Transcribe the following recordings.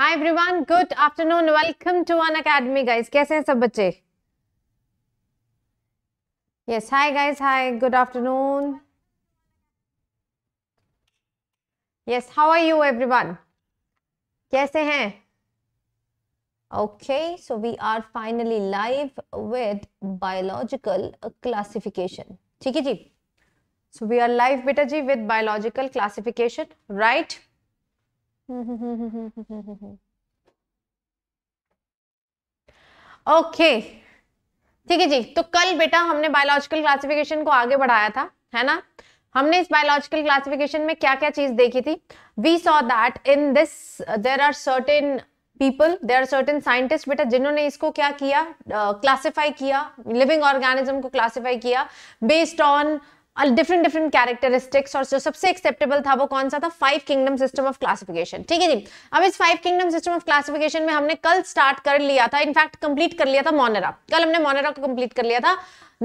Hi everyone good afternoon welcome to Unacademy guys कैसे हैं सब बच्चे yes hi guys hi good afternoon yes how are you everyone कैसे हैं okay so we are finally live with biological classification ठीक है जी so we are live बेटा जी with biological classification right okay ठीक है जी तो कल बेटा हमने बायोलॉजिकल क्लासिफिकेशन को आगे बढ़ाया था है ना हमने इस बायोलॉजिकल क्लासिफिकेशन में क्या क्या चीज देखी थी we saw that in this there are certain people there are certain scientist बेटा जिन्होंने इसको क्या किया क्लासिफाई uh, किया लिविंग ऑर्गेनिज्म को क्लासिफाई किया based on different different characteristics और जो सबसे एक्सेप्टेबल था वो कौन सा था five kingdom system of classification ठीक है जी अब इस five kingdom system of classification में हमने कल स्टार्ट कर लिया था इनफैक्ट कंप्लीट कर लिया था मोनरा कल हमने मोनरा को कंप्लीट कर लिया था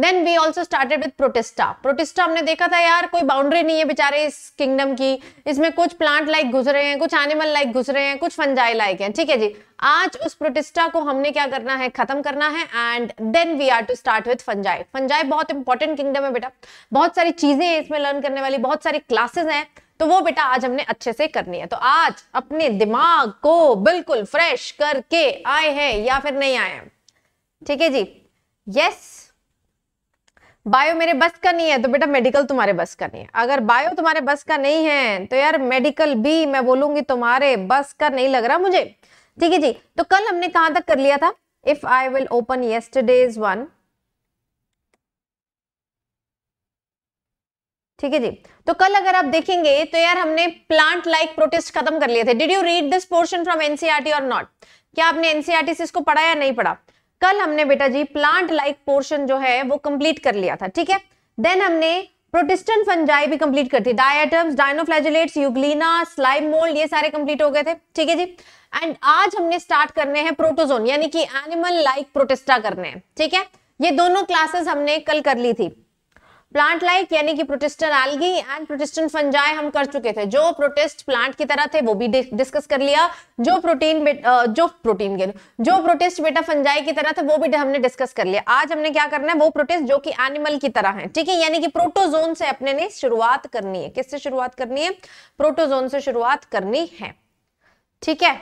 then we also started with protista protista हमने देखा था यार कोई बाउंड्री नहीं है बेचारे इस किंगडम की इसमें कुछ प्लांट लाइक घुस रहे हैं कुछ एनिमल लाइक घुस रहे हैं कुछ फंजाई लाइक हैं ठीक है जी आज उस प्रोटेस्टा को हमने क्या करना है खत्म करना है and then we are to start with fungi fungi बहुत इंपॉर्टेंट किंगडम है बेटा बहुत सारी चीजें हैं इसमें लर्न करने वाली बहुत सारी क्लासेस हैं तो वो बेटा आज हमने अच्छे से करनी है तो आज अपने दिमाग को बिल्कुल फ्रेश करके आए हैं या फिर नहीं आए हैं ठीक है जी यस बायो मेरे बस का नहीं है तो बेटा मेडिकल तुम्हारे बस का नहीं है अगर बायो तुम्हारे बस का नहीं है तो यार मेडिकल भी मैं बोलूंगी तुम्हारे बस का नहीं लग रहा मुझे ठीक है जी तो कल हमने कहां तक कर लिया था if I will open yesterday's one ठीक है जी तो कल अगर आप देखेंगे तो यार हमने प्लांट लाइक प्रोटेस्ट खत्म कर लिए थे did you read this portion from NCERT or not क्या आपने एनसीआरटी e से इसको पढ़ा या नहीं पढ़ा कल हमने बेटा जी प्लांट लाइक पोर्शन जो है वो कंप्लीट कर लिया था ठीक है देन हमने प्रोटेस्टेंट फंजाई भी कंप्लीट कर थी diatoms dinoflagellates euglena slime mould ये सारे कंप्लीट हो गए थे ठीक है जी एंड आज हमने स्टार्ट करने हैं प्रोटोजोन यानी कि एनिमल लाइक प्रोटेस्टा करने हैं ठीक है ये दोनों क्लासेस हमने कल कर ली थी प्लांट लाइक यानी कि protista algae and protistan fungi हम कर चुके थे जो प्रोटेस्ट प्लांट की तरह थे वो भी डिस्कस कर लिया जो प्रोटीन जो प्रोटीन के जो प्रोटेस्ट बेटा फंजाय की तरह थे वो भी हमने डिस्कस कर लिया आज हमने क्या करना है वो प्रोटेस्ट जो कि एनिमल की तरह है ठीक है यानी कि प्रोटोजोन से अपने ने शुरुआत करनी है किससे शुरुआत करनी है प्रोटोजोन से शुरुआत करनी है ठीक है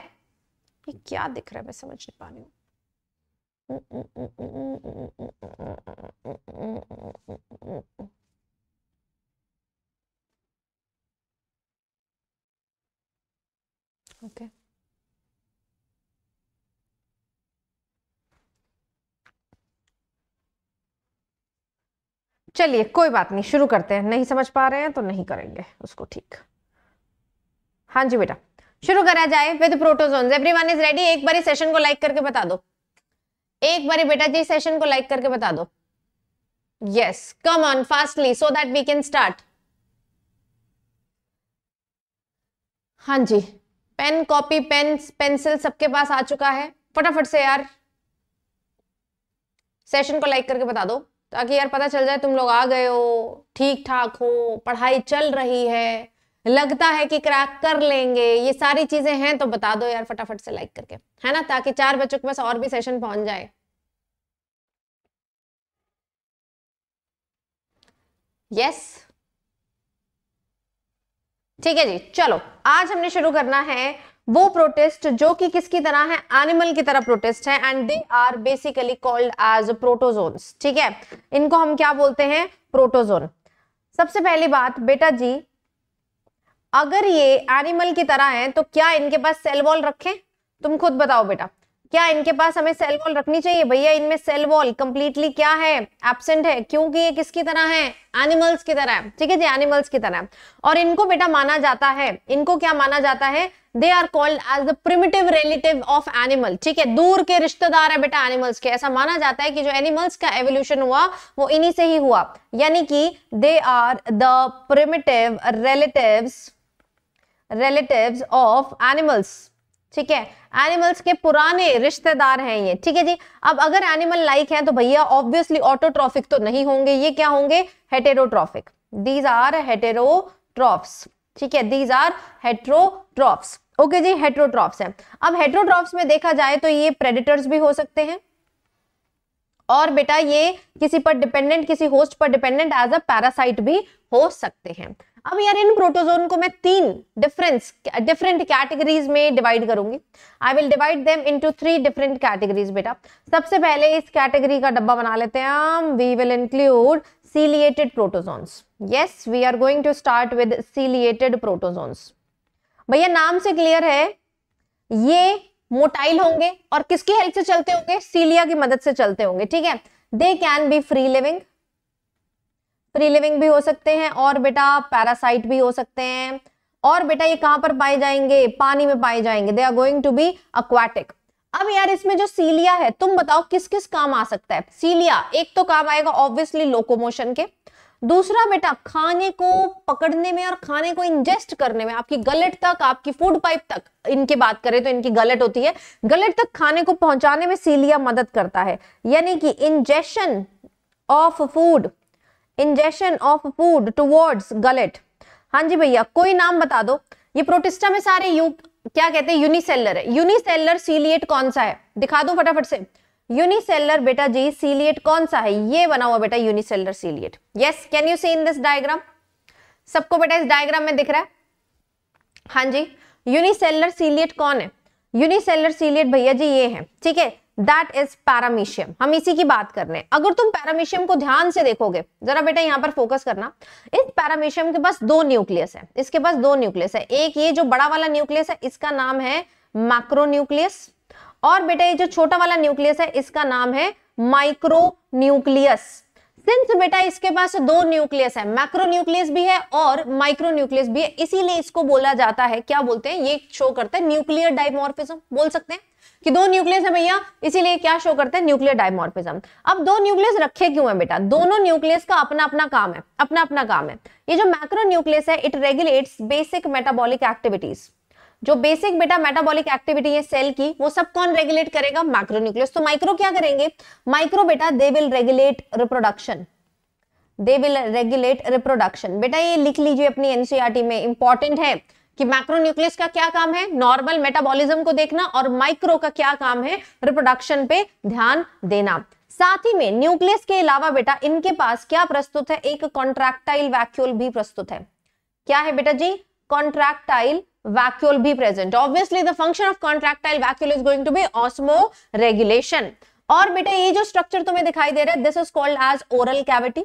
ये क्या दिख रहा है मैं समझ नहीं पा रही हूँ Okay. चलिए कोई बात नहीं शुरू करते हैं नहीं समझ पा रहे हैं तो नहीं करेंगे उसको ठीक हाँ जी बेटा शुरू करा जाए with protozoans everyone is ready एक बार सेशन को लाइक करके बता दो एक बार बेटा जी सेशन को लाइक करके बता दो yes come on fastly so that we can start हां जी पेन कॉपी पेन पेंसिल सबके पास आ चुका है फटाफट से यार सेशन को लाइक करके बता दो ताकि यार पता चल जाए तुम लोग आ गए हो ठीक ठाक हो पढ़ाई चल रही है लगता है कि क्रैक कर लेंगे ये सारी चीजें हैं तो बता दो यार फटाफट से लाइक करके है ना ताकि चार बच्चों के पास और भी सेशन पहुंच जाए यस ठीक है जी चलो आज हमने शुरू करना है वो प्रोटेस्ट जो कि किसकी तरह है एनिमल की तरह प्रोटेस्ट है and they are basically called as protozoan ठीक है इनको हम क्या बोलते हैं प्रोटोजोन सबसे पहली बात बेटा जी अगर ये एनिमल की तरह हैं तो क्या इनके पास सेल वॉल रखें तुम खुद बताओ बेटा क्या इनके पास हमें सेल वॉल रखनी चाहिए भैया इनमें सेल वॉल कंप्लीटली क्या है एबसेंट है क्योंकि ये किसकी तरह है एनिमल्स की तरह है ठीक है जी एनिमल्स की तरह और इनको बेटा माना जाता है इनको क्या माना जाता है they are called as the primitive relative of animal ठीक है दूर के रिश्तेदार है बेटा एनिमल्स के ऐसा माना जाता है कि जो एनिमल्स का एवोल्यूशन हुआ वो इन्हीं से ही हुआ यानी कि they are the primitive relatives relatives of animals ठीक है एनिमल्स के पुराने रिश्तेदार हैं ये ठीक है जी अब अगर एनिमल लाइक हैं तो भैया ऑब्वियसली ऑटोट्रॉफिक तो नहीं होंगे ये क्या होंगे हेटेरोट्रॉफिक दीज आर हेटेरोट्रॉफ्स ठीक है दीज आर हेट्रोट्रॉफ्स ओके जी हेट्रोट्रॉफ्स हैं अब हेट्रोट्रॉफ्स में देखा जाए तो ये प्रेडिटर्स भी हो सकते हैं और बेटा ये किसी पर डिपेंडेंट किसी होस्ट पर डिपेंडेंट एज अ पैरासाइट भी हो सकते हैं अब यार इन प्रोटोजोन को मैं तीन डिफरेंस डिफरेंट कैटेगरीज में डिवाइड करूंगी I will divide them into three different categories बेटा सबसे पहले इस कैटेगरी का डब्बा बना लेते हैं हम we will include ciliated protozoans yes we are going to start with ciliated protozoans भैया नाम से क्लियर है ये मोटाइल होंगे और किसकी हेल्प से चलते होंगे सीलिया की मदद से चलते होंगे ठीक है they can be free living free living भी हो सकते हैं और बेटा पैरासाइट भी हो सकते हैं और बेटा ये कहां पर पाए जाएंगे पानी में पाए जाएंगे they are going to be aquatic अब यार इसमें जो सीलिया है तुम बताओ किस किस काम आ सकता है सीलिया एक तो काम आएगा ऑब्वियसली लोकोमोशन के दूसरा बेटा खाने को पकड़ने में और खाने को इंजेस्ट करने में आपकी गलट तक आपकी फूड पाइप तक इनकी बात करें तो इनकी गलट होती है गलट तक खाने को पहुंचाने में सीलिया मदद करता है यानी कि ingestion of food injection of food towards gullet हाँ जी भैया कोई नाम बता दो ये प्रोटिस्टा में सारे यू क्या कहते हैं यूनिसेलर है यूनिसेलर सीलिएट कौन सा है दिखा दो फटाफट से यूनिसेलर बेटा जी सीलिएट कौन सा है ये बना हुआ बेटा unicellular ciliate yes can you see in this diagram सबको बेटा इस डायग्राम में दिख रहा है हाँ जी यूनिसेलर सीलिएट कौन है यूनिसेलर सीलिएट भैया जी ये है ठीक है दैट इज पैरामीशियम हम इसी की बात कर रहे हैं अगर तुम पैरामीशियम को ध्यान से देखोगे जरा बेटा यहाँ पर फोकस करना इस पैरामीशियम के पास दो न्यूक्लियस है इसके पास दो न्यूक्लियस है एक ये जो बड़ा वाला न्यूक्लियस है इसका नाम है मैक्रो न्यूक्लियस और बेटा ये जो छोटा वाला न्यूक्लियस है इसका नाम है माइक्रो न्यूक्लियस सिंस बेटा इसके पास दो न्यूक्लियस है मैक्रो न्यूक्लियस भी है और माइक्रो न्यूक्लियस भी है इसीलिए इसको बोला जाता है क्या बोलते हैं ये शो करते हैं न्यूक्लियर डाइमॉर्फिज्म बोल सकते हैं कि दो न्यूक्लियस है भैया इसीलिए क्या शो करते हैं न्यूक्लियर डायमोर्फिज्म अब दो न्यूक्लियस रखे क्यों है बेटा दोनों न्यूक्लियस का अपना अपना काम है अपना अपना काम है ये जो मैक्रो न्यूक्लियस है it regulates basic metabolic activities जो बेसिक बेटा मेटाबॉलिक एक्टिविटी है सेल की वो सब कौन रेगुलेट करेगा माइक्रो न्यूक्लियस तो माइक्रो क्या करेंगे माइक्रो बेटा they will regulate reproduction they will regulate reproduction बेटा ये लिख लीजिए अपनी एनसीआरटी e में इंपॉर्टेंट है कि मैक्रोन्यूक्लियस का क्या काम है नॉर्मल मेटाबॉलिज्म को देखना और माइक्रो का क्या काम है रिप्रोडक्शन पे ध्यान देना साथ ही में न्यूक्लियस के अलावा बेटा इनके पास क्या प्रस्तुत है एक कॉन्ट्रैक्टाइल वैक्यूल भी प्रस्तुत है क्या है बेटा जी कॉन्ट्रैक्टाइल वैक्यूल भी present obviously the function of contractile vacuole is going to be osmoregulation और बेटा ये जो स्ट्रक्चर तुम्हें दिखाई दे रहा है this is called as oral cavity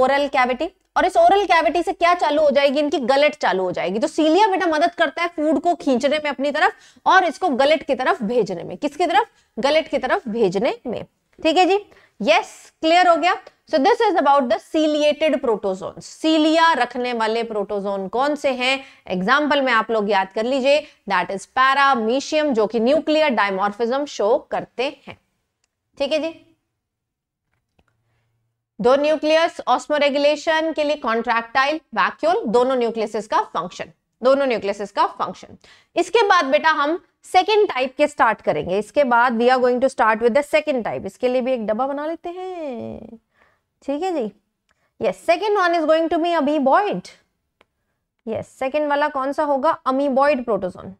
oral cavity और इस ओरल कैविटी से क्या चालू हो जाएगी इनकी गलेट चालू हो जाएगी तो सीलिया बेटा मदद करता है फूड को खींचने में अपनी तरफ और इसको गलेट की तरफ भेजने में किसकी तरफ गलेट की तरफ भेजने में ठीक है जी यस क्लियर हो गया so this is about the ciliated protozoan cilia रखने वाले प्रोटोजोन कौन से हैं एग्जाम्पल में आप लोग याद कर लीजिए दैट इज पैरामीशियम जो कि न्यूक्लियर डायमोर्फिज्म शो करते हैं ठीक है जी दो न्यूक्लियस ऑस्मोरेगुलेशन के लिए कॉन्ट्रैक्टाइल वैक्यूल दोनों न्यूक्लियसिस का फंक्शन दोनों न्यूक्लियसेस का फंक्शन इसके बाद बेटा हम सेकेंड टाइप के स्टार्ट करेंगे इसके बाद we are going to start with the second type इसके लिए भी एक डब्बा बना लेते हैं ठीक है जी yes second one is going to be amoeboid yes second वाला कौन सा होगा amoeboid protozoan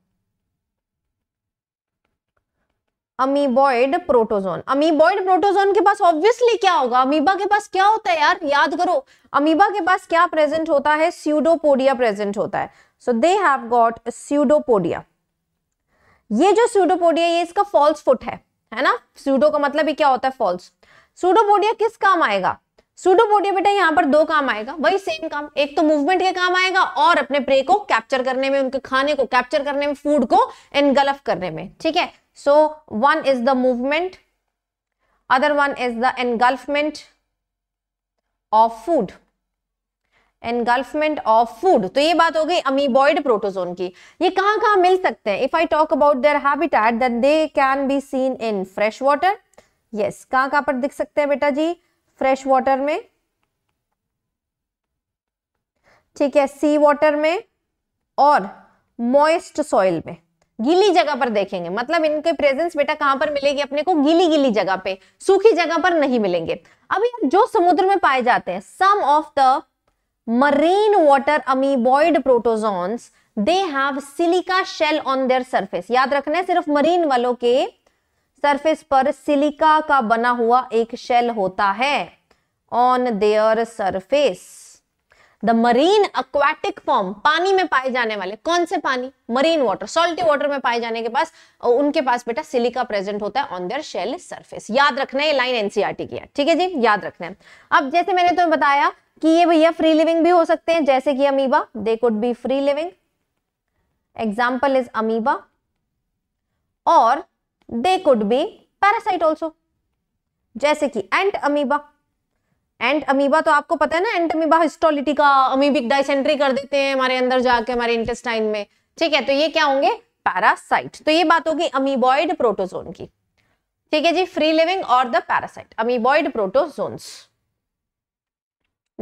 amoeboid protozoan amoeboid protozoan के पास ऑब्वियसली क्या होगा अमीबा के पास क्या होता है यार याद करो अमीबा के पास क्या प्रेजेंट होता है स्यूडोपोडिया प्रेजेंट होता है so they have got pseudopodia ये जो स्यूडोपोडिया ये इसका फॉल्स फुट है है ना स्यूडो का मतलब ही क्या होता है फॉल्स स्यूडोपोडिया किस काम आएगा सूडोपोडिया बेटा यहाँ पर दो काम आएगा वही सेम काम एक तो मूवमेंट के काम आएगा और अपने प्रे को कैप्चर करने में उनके खाने को कैप्चर करने में फूड को एनगल्फ करने में ठीक है so one is the movement other one is the engulfment of food engulfment of food तो ये बात हो गई अमीबॉइड प्रोटोजोन की ये कहां कहां मिल सकते हैं if I talk about their habitat then they can be seen in fresh water yes कहां कहां पर दिख सकते हैं बेटा जी फ्रेश वॉटर में ठीक है सी वॉटर में और मॉइस्ट सॉइल में गीली जगह पर देखेंगे मतलब इनके प्रेजेंस बेटा कहां पर मिलेगी अपने को गीली गीली जगह पे सूखी जगह पर नहीं मिलेंगे अब यार जो समुद्र में पाए जाते हैं some of the marine water amoeboid protozoans they have silica shell on their surface याद रखना है सिर्फ मरीन वालों के सरफेस पर सिलिका का बना हुआ एक शेल होता है on their surface the marine aquatic form पानी में पाए जाने वाले कौन से पानी मरीन वाटर सॉल्टी वाटर में पाए जाने के पास उनके पास बेटा सिलिका प्रेजेंट होता है ऑन देयर शेल सरफेस याद रखना है लाइन एनसीआरटी की है ठीक है जी याद रखना है अब जैसे मैंने तुम्हें बताया कि ये भैया फ्री लिविंग भी हो सकते हैं जैसे कि amoeba they could be free living example is amoeba और they could be parasite also जैसे कि एंट अमीबा एंड अमीबा तो आपको पता है ना एंट अमीबा हिस्टोलिटी का अमीबिक डाइसेंट्री कर देते हैं हमारे अंदर जाके हमारे इंटेस्टाइन में ठीक है तो ये क्या होंगे पैरासाइट तो ये बात होगी अमीबॉइड प्रोटोजोन की ठीक है जी फ्री लिविंग और the parasite amoeboid protozoan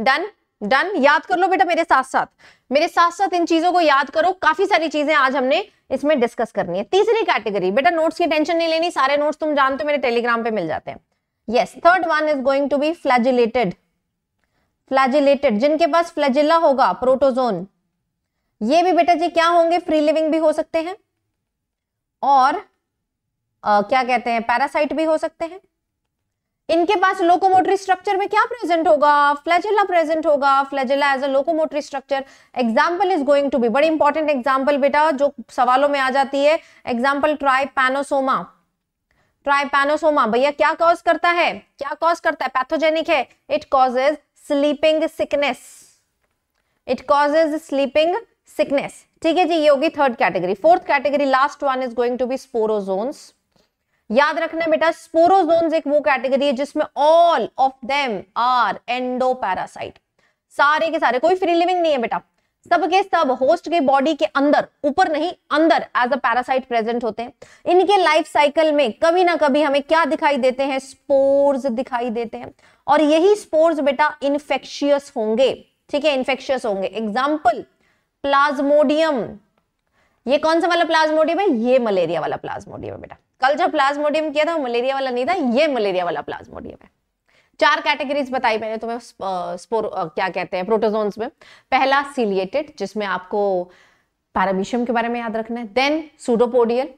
done done याद कर लो बेटा मेरे साथ साथ मेरे साथ साथ इन चीजों को याद करो काफी सारी चीजें आज हमने इसमें डिस्कस करनी है तीसरी कैटेगरी बेटा नोट्स की टेंशन नहीं लेनी सारे नोट्स तुम जानते हो मेरे टेलीग्राम पे मिल जाते हैं yes third one is going to be flagellated flagellated जिनके पास फ्लैजिला होगा प्रोटोजोन ये भी बेटा जी क्या होंगे फ्री लिविंग भी हो सकते हैं और आ, क्या कहते हैं पैरासाइट भी हो सकते हैं इनके पास लोकोमोटरी स्ट्रक्चर में क्या प्रेजेंट होगा फ्लैजिला प्रेजेंट होगा flagella as a locomotory structure example is going to be बड़ी इंपॉर्टेंट एग्जाम्पल बेटा जो सवालों में आ जाती है एग्जाम्पल ट्राई पैनोसोमा ट्राइपेनोसोमा भैया क्या कॉज करता है क्या कॉज करता है पैथोजेनिक है it causes sleeping sickness it causes sleeping sickness ठीक है जी ये होगी third category fourth category last one is going to be sporozoans याद रखना बेटा स्पोरोजोन्स एक वो कैटेगरी है जिसमें all of them are endoparasite सारे के सारे कोई फ्री लिविंग नहीं है बेटा सब के सब होस्ट के बॉडी के अंदर ऊपर नहीं अंदर एज अ पैरासाइट प्रेजेंट होते हैं इनके लाइफ साइकिल में कभी ना कभी हमें क्या दिखाई देते हैं स्पोर्स दिखाई देते हैं और यही स्पोर्स बेटा इन्फेक्शियस होंगे ठीक है इन्फेक्शियस होंगे एग्जाम्पल प्लाज्मोडियम ये कौन सा वाला प्लाज्मोडियम है ये मलेरिया वाला प्लाज्मोडियम है बेटा कल जो प्लाज्मोडियम किया था मलेरिया वाला नहीं था ये मलेरिया वाला प्लाज्मोडियम है चार कैटेगरीज बताई मैंने तुम्हें स्पोर क्या कहते हैं प्रोटोजोन्स में पहला सीलिएटेड जिसमें आपको पैरामीशियम के बारे में याद रखना है देन सूडोपोडियल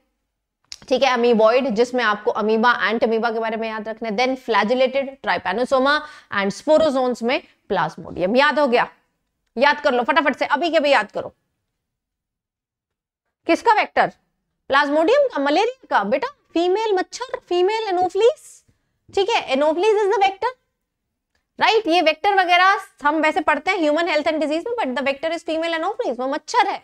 ठीक है अमीबॉइड जिसमें आपको अमीबा एंड अमीबा के बारे में याद रखना है then flagellated trypanosoma and sporozoans में प्लाज्मोडियम याद हो गया याद कर लो फटाफट से अभी के भी याद करो किसका वेक्टर प्लाज्मोडियम का मलेरिया का बेटा फीमेल मच्छर फीमेल एनोफ्लीस ठीक है anopheles is the vector right ये वेक्टर वगैरह हम वैसे पढ़ते हैं ह्यूमन हेल्थ एंड डिजीज में but the vector is female anopheles वो मच्छर है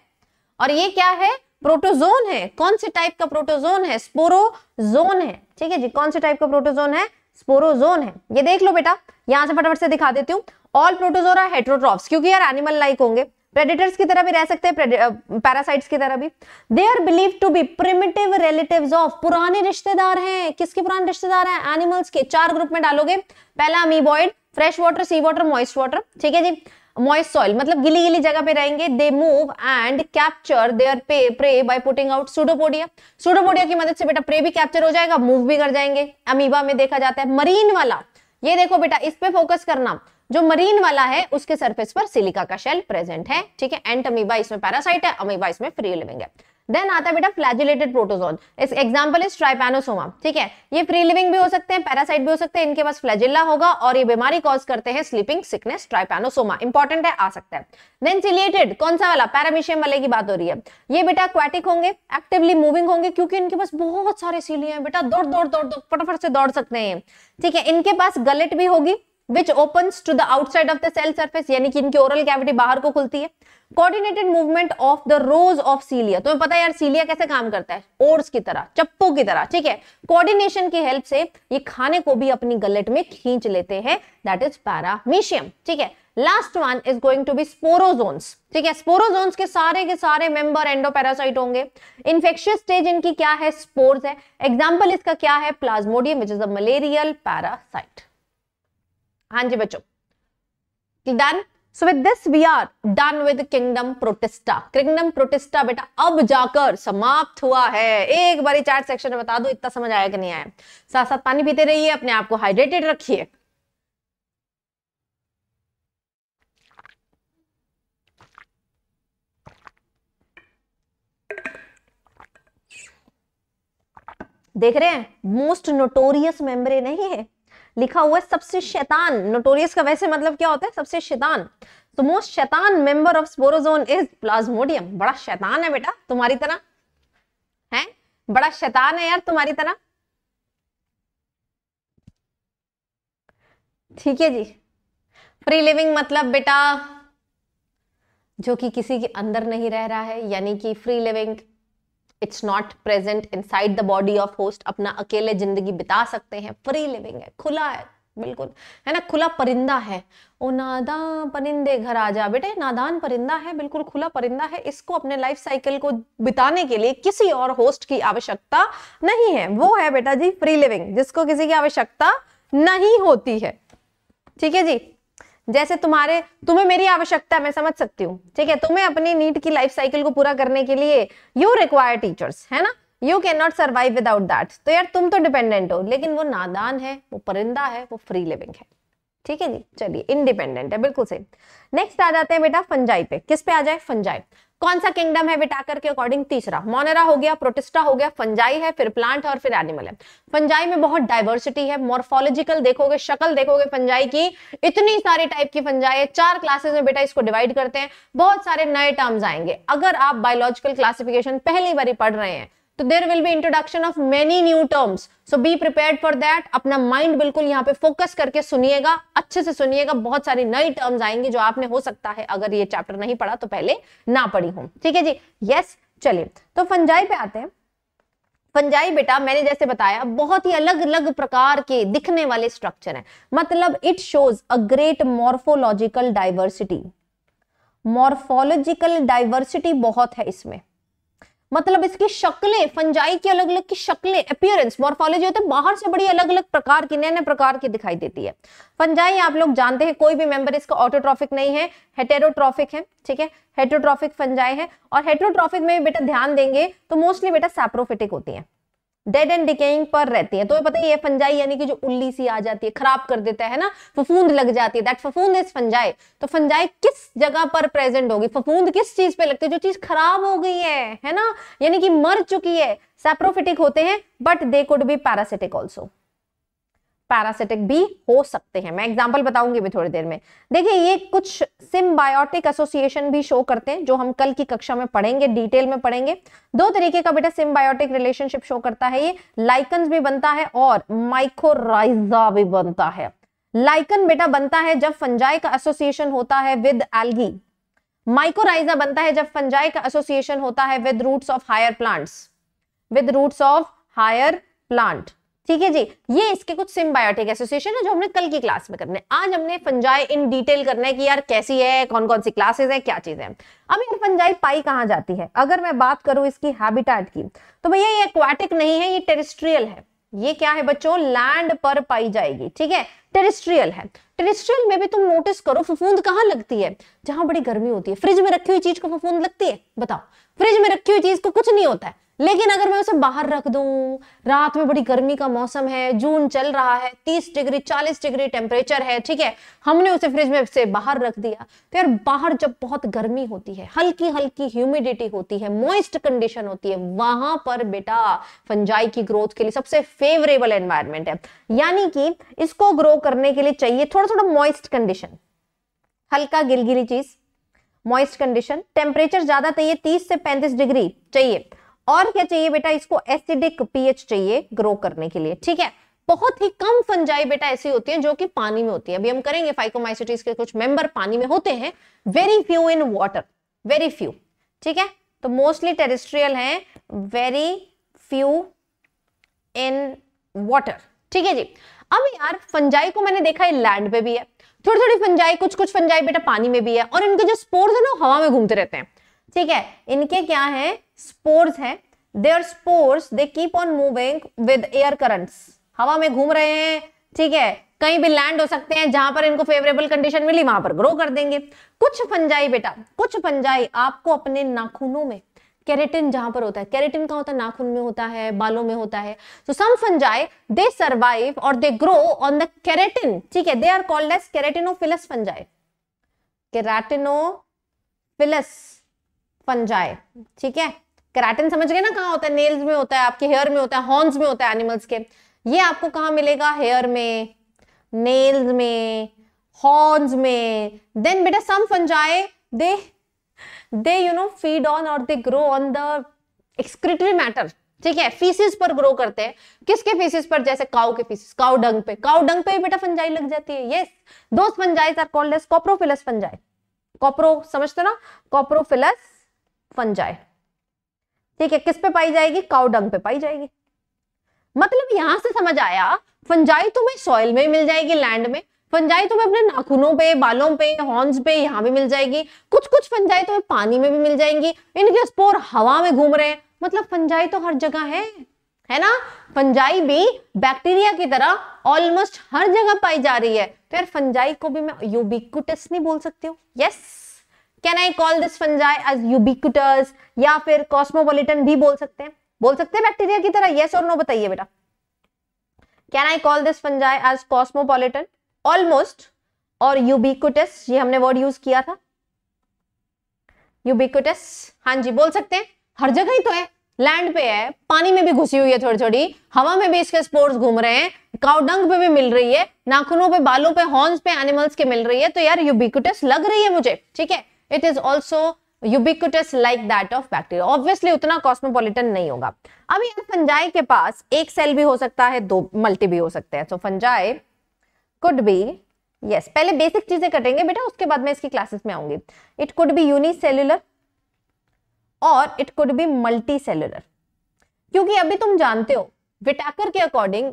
और ये क्या है प्रोटोजोन है कौन से टाइप का प्रोटोजोन है स्पोरोजोन है ठीक है जी कौन से टाइप का प्रोटोजोन है स्पोरोजोन है ये देख लो बेटा यहां से फटाफट से दिखा देती हूँ ऑल प्रोटोजोरा हेट्रोट्रॉप्स क्योंकि यार एनिमल लाइक होंगे प्रेडेटर्स की तरह भी रह सकते हैं पैरासाइट्स की तरह भी they are believe to be primitive relative of पुराने रिश्तेदार हैं किसके पुराने रिश्तेदार हैं एनिमल्स के चार ग्रुप में डालोगे पहला amoeboid fresh water sea water moist water ठीक है जी मॉइस्ट सॉइल मतलब गिली गिली जगह पे रहेंगे they move and capture their पे prey by putting out pseudopodia pseudopodia की मदद से बेटा प्रे भी कैप्चर हो जाएगा मूव भी कर जाएंगे अमीबा में देखा जाता है मरीन वाला ये देखो बेटा इस पे फोकस करना जो मरीन वाला है उसके सरफेस पर सिलिका का शेल प्रेजेंट है ठीक है एंट अमीबा इसमें पैरासाइट है अमीबा इसमें फ्री लिविंग है देन आता है बेटा फ्लैजुलेटेड प्रोटोजोन इस एग्जाम्पल इज ट्राइपेनोसोमा ठीक है ये फ्री लिविंग भी हो सकते हैं पैरासाइट भी हो सकते हैं इनके पास फ्लैजिला होगा और ये बीमारी कॉज करते हैं स्लीपिंग सिकनेस ट्राइपेनोसोमा इंपॉर्टेंट है आ सकता है देन सिलिएटेड कौन सा वाला पैरामिशियम वाले की बात हो रही है ये बेटा क्वेटिक होंगे एक्टिवली मूविंग होंगे क्योंकि इनके पास बहुत सारे सीलिए हैं बेटा दौड़ दौड़ दौड़ दौड़ फटाफट से दौड़ सकते हैं ठीक है इनके पास गलेट भी होगी which open to the outside of the cell surface यानी कि इनकी ओरल कैविटी बाहर को खुलती है coordinated movement of the rows of cilia तुम्हें पता है यार सीलिया कैसे काम करता है ओर्स की तरह चप्पू की तरह ठीक है कोऑर्डिनेशन की हेल्प से ये खाने को भी अपनी गलेट में खींच लेते हैं दैट इज पैरामीशियम ठीक है last one is going to be sporozoans ठीक है स्पोरोजोन्स के सारे के सारे मेंबर एंडोपैरासाइट होंगे इन्फेक्शियस स्टेज इनकी क्या है स्पोर्स है एग्जाम्पल इसका क्या है plasmodium which is a malarial parasite हाँ जी बच्चों done so with this we are done with kingdom protista kingdom protista बेटा अब जाकर समाप्त हुआ है एक बार चार सेक्शन में बता दो इतना समझ आया कि नहीं आया साथ साथ पानी पीते रहिए अपने आप को हाइड्रेटेड रखिए देख रहे हैं मोस्ट नोटोरियस मेम्ब्रेन नहीं है लिखा हुआ है सबसे शैतान नोटोरियस का वैसे मतलब क्या होता है सबसे शैतान तो मोस्ट शैतान member of sporozoan is plasmodium बड़ा शैतान है बेटा तुम्हारी तरह है बड़ा शैतान है यार तुम्हारी तरह ठीक है जी फ्री लिविंग मतलब बेटा जो कि किसी के अंदर नहीं रह रहा है यानी कि free living it's not present inside the body of host अपना अकेले जिंदगी बिता सकते हैं फ्री लिविंग है खुला है बिल्कुल है ना खुला परिंदा है ओ नादान परिंदे घर आ जा बेटे नादान परिंदा है बिल्कुल खुला परिंदा है इसको अपने लाइफ साइकिल को बिताने के लिए किसी और होस्ट की आवश्यकता नहीं है वो है बेटा जी फ्री लिविंग जिसको किसी की आवश्यकता नहीं होती है ठीक है जी जैसे तुम्हारे तुम्हें मेरी आवश्यकता मैं समझ सकती हूँ ठीक है तुम्हें अपनी नीट की लाइफ साइकिल को पूरा करने के लिए यू रिक्वायर टीचर्स है ना you can not survive without that तो यार तुम तो डिपेंडेंट हो लेकिन वो नादान है वो परिंदा है वो फ्री लिविंग है ठीक है जी चलिए इंडिपेंडेंट है बिल्कुल सही नेक्स्ट आ जाते हैं बेटा फंजाई पे किस पे आ जाए फंजाई कौन सा किंगडम है विटाकर के अकॉर्डिंग तीसरा मोनेरा हो गया प्रोटिस्टा हो गया फंजाई है फिर प्लांट है और फिर एनिमल है फंजाई में बहुत डाइवर्सिटी है मोर्फोलॉजिकल देखोगे शक्ल देखोगे फंजाई की इतनी सारी टाइप की फंजाई है चार क्लासेस में बेटा इसको डिवाइड करते हैं बहुत सारे नए टर्म्स आएंगे अगर आप बायोलॉजिकल क्लासिफिकेशन पहली बार पढ़ रहे हैं तो there will be introduction of many new terms so be prepare for that अपना माइंड बिल्कुल यहाँ पे फोकस करके सुनिएगा अच्छे से सुनिएगा बहुत सारी नई टर्म्स आएंगी जो आपने हो सकता है अगर ये चैप्टर नहीं पढ़ा तो पहले ना पढ़ी हूं ठीक है जी यस चलिए तो फंजाई पे आते हैं फंजाई बेटा मैंने जैसे बताया बहुत ही अलग अलग प्रकार के दिखने वाले स्ट्रक्चर हैं मतलब it shows a great morphological diversity morphological diversity बहुत है इसमें मतलब इसकी शक्लें फंजाई की अलग अलग की शक्लें अपियरेंस मॉर्फोलॉजी होता है बाहर से बड़ी अलग अलग प्रकार की नए नए प्रकार की दिखाई देती है फंजाई आप लोग जानते हैं कोई भी मेंबर इसका ऑटोट्रॉफिक नहीं है हेटेरोट्रॉफिक है ठीक है हेटरोट्रॉफिक फंजाई है और हेटरोट्रॉफिक में बेटा ध्यान देंगे तो मोस्टली बेटा सैप्रोफिटिक होती है डेड एंड डिकेइंग पर रहती है तो पता है ये फंजाई यानी कि जो उल्ली सी आ जाती है खराब कर देता है ना फफूंद लग जाती है दैट फफूंद इज फंजाई तो फंजाई किस जगह पर प्रेजेंट होगी फफूंद किस चीज पे लगती है जो चीज खराब हो गई है है ना यानी कि मर चुकी है सेप्रोफिटिक होते हैं but they could be parasitic also parasitic भी हो सकते हैं मैं एग्जाम्पल बताऊंगी भी थोड़ी देर में देखिए ये कुछ सिम्बायोटिक एसोसिएशन भी शो करते हैं जो हम कल की कक्षा में पढ़ेंगे डिटेल में पढ़ेंगे दो तरीके का बेटा सिम्बायोटिक रिलेशनशिप शो करता है ये लाइकन भी बनता है और माइक्रोराइजा भी बनता है लाइकन बेटा बनता है जब फंजाई का एसोसिएशन होता है विद एल्गी माइक्रोराइजा बनता है जब फंजाई का एसोसिएशन होता है with roots of higher plants with roots of higher plant ठीक है जी ये इसके कुछ सिम्बायोटिक एसोसिएशन है जो हमने कल की क्लास में करने आज हमने फंजाई इन डिटेल करना है कि यार कैसी है कौन कौन सी क्लासेस है क्या चीज है अब ये फंजाई पाई कहाँ जाती है अगर मैं बात करूं इसकी हैबिटेट की तो भैया ये एक्वाटिक नहीं है ये टेरिस्ट्रियल है ये क्या है बच्चों लैंड पर पाई जाएगी ठीक है टेरिस्ट्रियल है टेरिस्ट्रियल में भी तुम नोटिस करो फफूंद कहाँ लगती है जहां बड़ी गर्मी होती है फ्रिज में रखी हुई चीज को फफूंद लगती है बताओ फ्रिज में रखी हुई चीज को कुछ नहीं होता है लेकिन अगर मैं उसे बाहर रख दूं रात में बड़ी गर्मी का मौसम है जून चल रहा है 30 डिग्री 40 डिग्री टेम्परेचर है ठीक है हमने उसे फ्रिज में से बाहर रख दिया तो यार बाहर जब बहुत गर्मी होती है हल्की हल्की ह्यूमिडिटी होती है मॉइस्ट कंडीशन होती है वहां पर बेटा फंजाई की ग्रोथ के लिए सबसे फेवरेबल एनवायरमेंट है यानी कि इसको ग्रो करने के लिए चाहिए थोड़ा थोड़ा मॉइस्ट कंडीशन हल्का गिलगिली चीज मॉइस्ट कंडीशन टेम्परेचर ज्यादा चाहिए तीस से पैंतीस डिग्री चाहिए और क्या चाहिए बेटा इसको एसिडिक पीएच चाहिए ग्रो करने के लिए ठीक है बहुत ही कम फंजाई बेटा ऐसी होती है जो कि पानी में होती है अभी हम करेंगे फाइकोमाइसिटीज के कुछ मेंबर पानी में होते हैं very few in water very few ठीक है तो मोस्टली टेरिस्ट्रियल है वेरी फ्यू इन वॉटर ठीक है जी अब यार फंजाई को मैंने देखा है लैंड पे भी है थोड़ी थोड़ी फंजाई कुछ कुछ फंजाई बेटा पानी में भी है और इनके जो स्पोर्स है ना हवा में घूमते रहते हैं ठीक है इनके क्या है स्पोर्स हैं their spores they keep on moving with air currents हवा में घूम रहे हैं ठीक है कहीं भी लैंड हो सकते हैं जहां पर इनको फेवरेबल कंडीशन मिली वहां पर ग्रो कर देंगे कुछ फंजाई बेटा कुछ फंजाई आपको अपने नाखूनों में केरेटिन जहां पर होता है केरेटिन का होता है नाखून में होता है बालों में होता है सो सम फंजाई दे सर्वाइव और they grow on the keratin ठीक है they are called as keratinophilous fungi keratinophilous fungi ठीक है कैराटिन समझ गए ना कहाँ होता है नेल्स में होता है आपके हेयर में होता है हॉर्न्स में होता है एनिमल्स के ये आपको कहाँ मिलेगा हेयर में नेल्स में हॉर्न्स में देन बेटा some fungi they they you know feed on और they grow on the excretory matter ठीक है फीसिस पर ग्रो करते हैं किसके फीसिस पर जैसे काउ के फीसिस काउ डंग पे काउ डंग पे बेटा फंजाई लग जाती है यस दोस्त fungi are called as coprophilous fungi copro समझते ना कॉप्रोफिलस फंजाई ठीक है किस पे पाई जाएगी काउडंग पे पाई जाएगी मतलब यहां से समझ आया फंजाई तुम्हें सॉइल में मिल जाएगी लैंड में फंजाई तुम्हें अपने नाखूनों पे बालों पे हॉर्न्स पे यहाँ भी मिल जाएगी कुछ कुछ फंजाई तुम्हें पानी में भी मिल जाएंगी इनके स्पोर हवा में घूम रहे हैं मतलब फंजाई तो हर जगह है है ना फंजाई भी बैक्टीरिया की तरह ऑलमोस्ट हर जगह पाई जा रही है तो यार फंजाई को भी मैं यूबिकुटस नहीं बोल सकती हूँ yes yes! Can I call this fungi as ubiquitous या फिर कॉस्मोपोलिटन भी बोल सकते हैं बोल सकते हैं बैक्टीरिया की तरह येस और नो बताइए बेटा can I call this fungi as cosmopolitan almost और यूबिकुटस ये हमने वर्ड यूज किया था यूबिकुटस हाँ जी बोल सकते हैं हर जगह ही तो है लैंड पे है पानी में भी घुसी हुई है थोड़ी थोड़ी हवा में भी इसके स्पोर्ट्स घूम रहे हैं काउडंग पे भी मिल रही है नाखूनों पे बालों पे हॉर्न्स पे एनिमल्स के मिल रही है तो यार यूबिकुटस लग रही है मुझे ठीक है it is also ubiquitous like that of bacteria obviously उतना कॉस्मोपॉलिटन नहीं होगा अब यहाँ फंजाई के पास एक सेल भी हो सकता है दो मल्टी भी हो सकते हैं so fungi could be yes पहले बेसिक चीजें कटेंगे बेटा उसके बाद मैं इसकी क्लासेस में आऊंगी इट कुड बी सेल्युलर और it could be multicellular क्योंकि अभी तुम जानते हो विटाकर के अकॉर्डिंग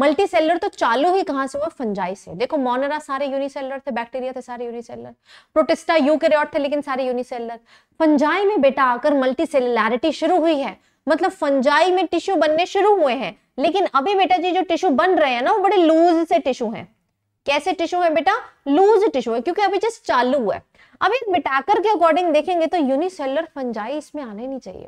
मल्टी सेलर तो चालू ही कहां से हुआ फंजाई से देखो मोनरा सारे यूनिसेलर थे बैक्टीरिया थे सारे यूनिसेलर प्रोटिस्टा यूकेरियोट थे लेकिन सारे यूनिसेलर फंजाई में बेटा आकर मल्टी सेलरिटी शुरू हुई है मतलब फंजाई में टिश्यू बनने शुरू हुए हैं लेकिन अभी बेटा जी जो टिश्यू बन रहे हैं ना वो बड़े लूज से टिश्यू हैं कैसे टिश्यू है बेटा लूज टिश्यू है क्योंकि अभी जस्ट चालू हुआ है अभी बिटाकर के अकॉर्डिंग देखेंगे तो यूनिसेलर फंजाई इसमें आने नहीं चाहिए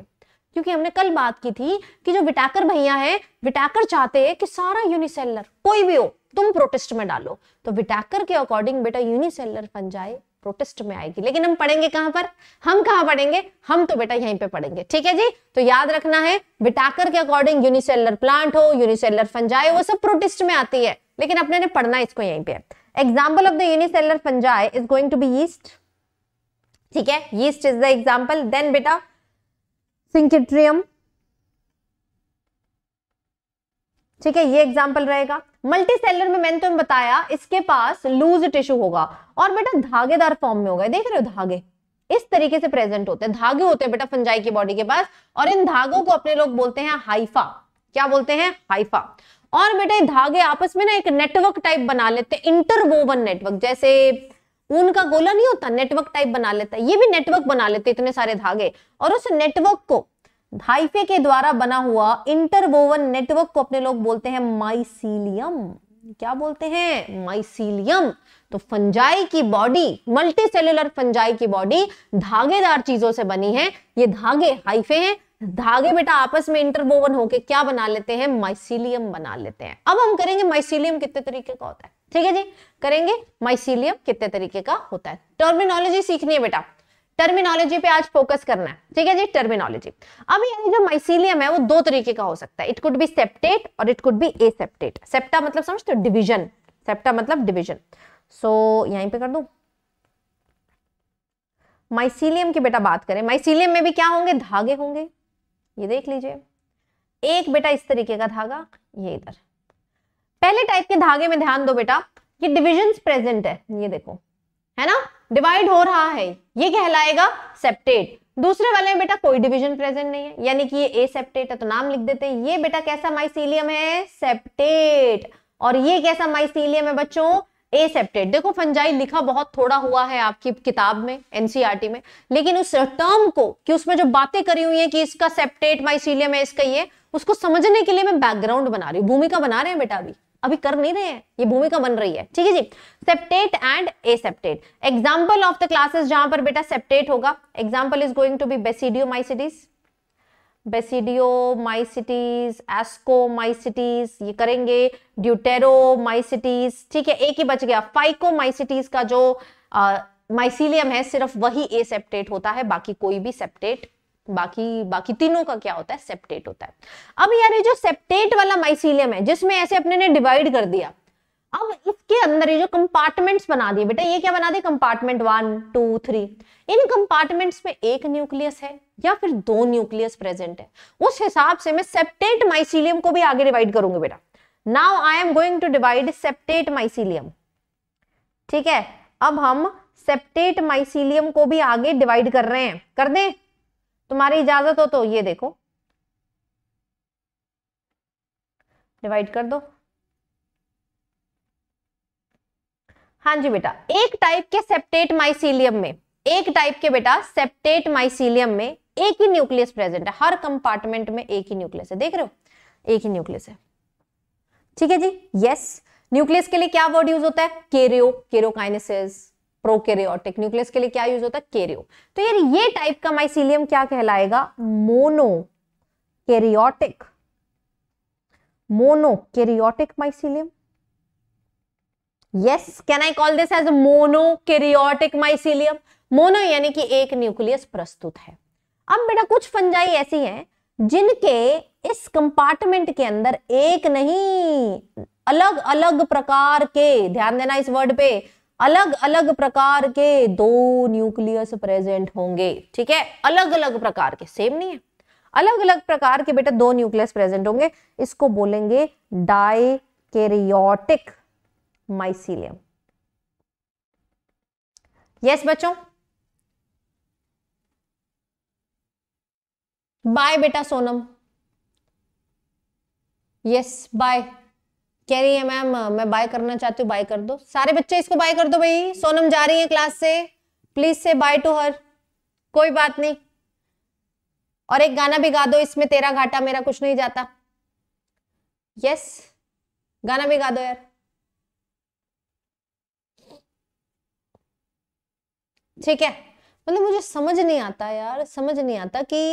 क्योंकि हमने कल बात की थी कि जो विटाकर भैया है विटाकर चाहते हैं कि सारा यूनिसेलर कोई भी हो तुम प्रोटेस्ट में डालो तो विटाकर के अकॉर्डिंग बेटा यूनिसेलर बन जाए प्रोटेस्ट में आएगी लेकिन हम पढ़ेंगे कहां पर हम कहां पढ़ेंगे हम तो बेटा यहीं पे पढ़ेंगे ठीक है जी तो याद रखना है विटाकर के अकॉर्डिंग यूनिसेलर प्लांट हो यूनिसेलर फंजाई वो सब प्रोटेस्ट में आती है लेकिन अपने ने पढ़ना इसको यहीं पे example of the unicellular fungi is going to be yeast ठीक है yeast is the example then बेटा सिंकेट्रियम ठीक है ये एग्जाम्पल रहेगा मल्टी सेलर में मैंने तुम्हें बताया इसके पास लूज टिश्यू होगा और बेटा धागेदार फॉर्म में होगा देख रहे हो धागे इस तरीके से प्रेजेंट होते हैं धागे होते हैं बेटा फंजाई की बॉडी के पास और इन धागों को अपने लोग बोलते हैं हाइफा क्या बोलते हैं हाइफा और बेटा धागे आपस में ना एक नेटवर्क टाइप बना लेते हैं इंटरवोवन नेटवर्क जैसे ऊन का गोला नहीं होता नेटवर्क टाइप बना लेता है ये भी नेटवर्क बना लेते इतने सारे धागे और उस नेटवर्क को धाइफे के द्वारा बना हुआ इंटरवोवन नेटवर्क को अपने लोग बोलते हैं माइसीलियम क्या बोलते हैं माइसीलियम तो फंजाई की बॉडी मल्टी सेल्युलर फंजाई की बॉडी धागेदार चीजों से बनी है ये धागे हाइफे हैं धागे बेटा आपस में इंटरवोवन होके क्या बना लेते हैं माइसीलियम बना लेते हैं अब हम करेंगे माइसीलियम कितने तरीके का होता है ठीक है जी करेंगे माइसिलियम कितने तरीके का होता है टर्मिनोलॉजी सीखनी है बेटा टर्मिनोलॉजी पे आज फोकस करना है ठीक है जी टर्मिनोलॉजी अब यानी जो माइसिलियम है वो दो तरीके का हो सकता है इट कुड बी सेप्टेट और it could be aseptate septa मतलब समझते हो डिविजन सेप्टा मतलब डिविजन सो so, यहीं पे कर दू माइसिलियम की बेटा बात करें माइसिलियम में भी क्या होंगे धागे होंगे ये देख लीजिए एक बेटा इस तरीके का धागा ये इधर पहले टाइप के धागे में ध्यान दो बेटा ये डिविजन प्रेजेंट है ये देखो है ना डिवाइड हो रहा है ये कहलाएगा सेप्टेट दूसरे वाले में बेटा कोई डिवीजन प्रेजेंट नहीं है यानी कि ये ए सेप्टेट है तो नाम लिख देते हैं ये बेटा कैसा माइसीलियम है सेप्टेट और ये कैसा माइसीलियम है बच्चों ए सेप्टेट देखो फंजाई लिखा बहुत थोड़ा हुआ है आपकी किताब में एनसीईआरटी e में लेकिन उस टर्म को कि उसमें जो बातें करी हुई है कि इसका सेप्टेट माइसीलियम है इसका ये उसको समझने के लिए मैं बैकग्राउंड बना रही हूँ भूमिका बना रहे हैं बेटा अभी अभी कर नहीं रहे हैं ये भूमिका बन रही है ठीक है जी septate and aseptate example of the classes जहां पर बेटा सेप्टेट होगा example is going to be basidio basidio basidiomycetes basidiomycetes ascomycetes ये करेंगे ड्यूटेरो ड्यूटेरोमाइसिटीज ठीक है एक ही बच गया फाइको फाइकोमाइसिटीज का जो माइसिलियम है सिर्फ वही एसेप्टेट होता है बाकी कोई भी सेप्टेट बाकी बाकी तीनों का क्या होता है सेप्टेट होता है अब यार ये जो सेप्टेट वाला माइसीलियम है जिसमें ऐसे अपने ने डिवाइड कर दिया अब इसके अंदर ये जो कंपार्टमेंट्स बना दिए बेटा ये क्या बना दिए compartment one two three in compartments में एक न्यूक्लियस है या फिर दो न्यूक्लियस प्रेजेंट है उस हिसाब से मैं सेप्टेट माइसीलियम को भी आगे डिवाइड करूंगी बेटा now I am going to divide septate mycelium ठीक है अब हम सेप्टेट माइसीलियम को भी आगे डिवाइड कर रहे हैं कर दें तुम्हारी इजाजत हो तो ये देखो डिवाइड कर दो हाँ जी बेटा एक टाइप के सेप्टेट माइसीलियम में एक टाइप के बेटा सेप्टेट माइसीलियम में एक ही न्यूक्लियस प्रेजेंट है हर कंपार्टमेंट में एक ही न्यूक्लियस है देख रहे हो एक ही न्यूक्लियस है ठीक है जी यस न्यूक्लियस के लिए क्या वर्ड यूज होता है केरियो केरोकाइनेसिस प्रोकेरियोटिक न्यूक्लियस के लिए क्या यूज होता है केरियो तो यार ये टाइप का माइसिलियम क्या कहलाएगा monokaryotic monokaryotic mycelium yes can I call this as monokaryotic mycelium mono यानी कि एक न्यूक्लियस प्रस्तुत है अब बेटा कुछ फंजाई ऐसी हैं जिनके इस कंपार्टमेंट के अंदर एक नहीं अलग अलग प्रकार के ध्यान देना इस वर्ड पे अलग अलग प्रकार के दो न्यूक्लियस प्रेजेंट होंगे ठीक है अलग अलग प्रकार के सेम नहीं है अलग अलग प्रकार के बेटा दो न्यूक्लियस प्रेजेंट होंगे इसको बोलेंगे डायकेरियोटिक माइसिलियम यस बच्चों बाय बेटा सोनम यस बाय कह रही है मैम मैं बाय करना चाहती हूँ बाय कर दो सारे बच्चे इसको बाय कर दो भाई सोनम जा रही है क्लास से प्लीज से बाय टू हर कोई बात नहीं और एक गाना भी गा दो इसमें तेरा घाटा मेरा कुछ नहीं जाता यस गाना भी गा दो यार ठीक है मतलब मुझे समझ नहीं आता यार समझ नहीं आता कि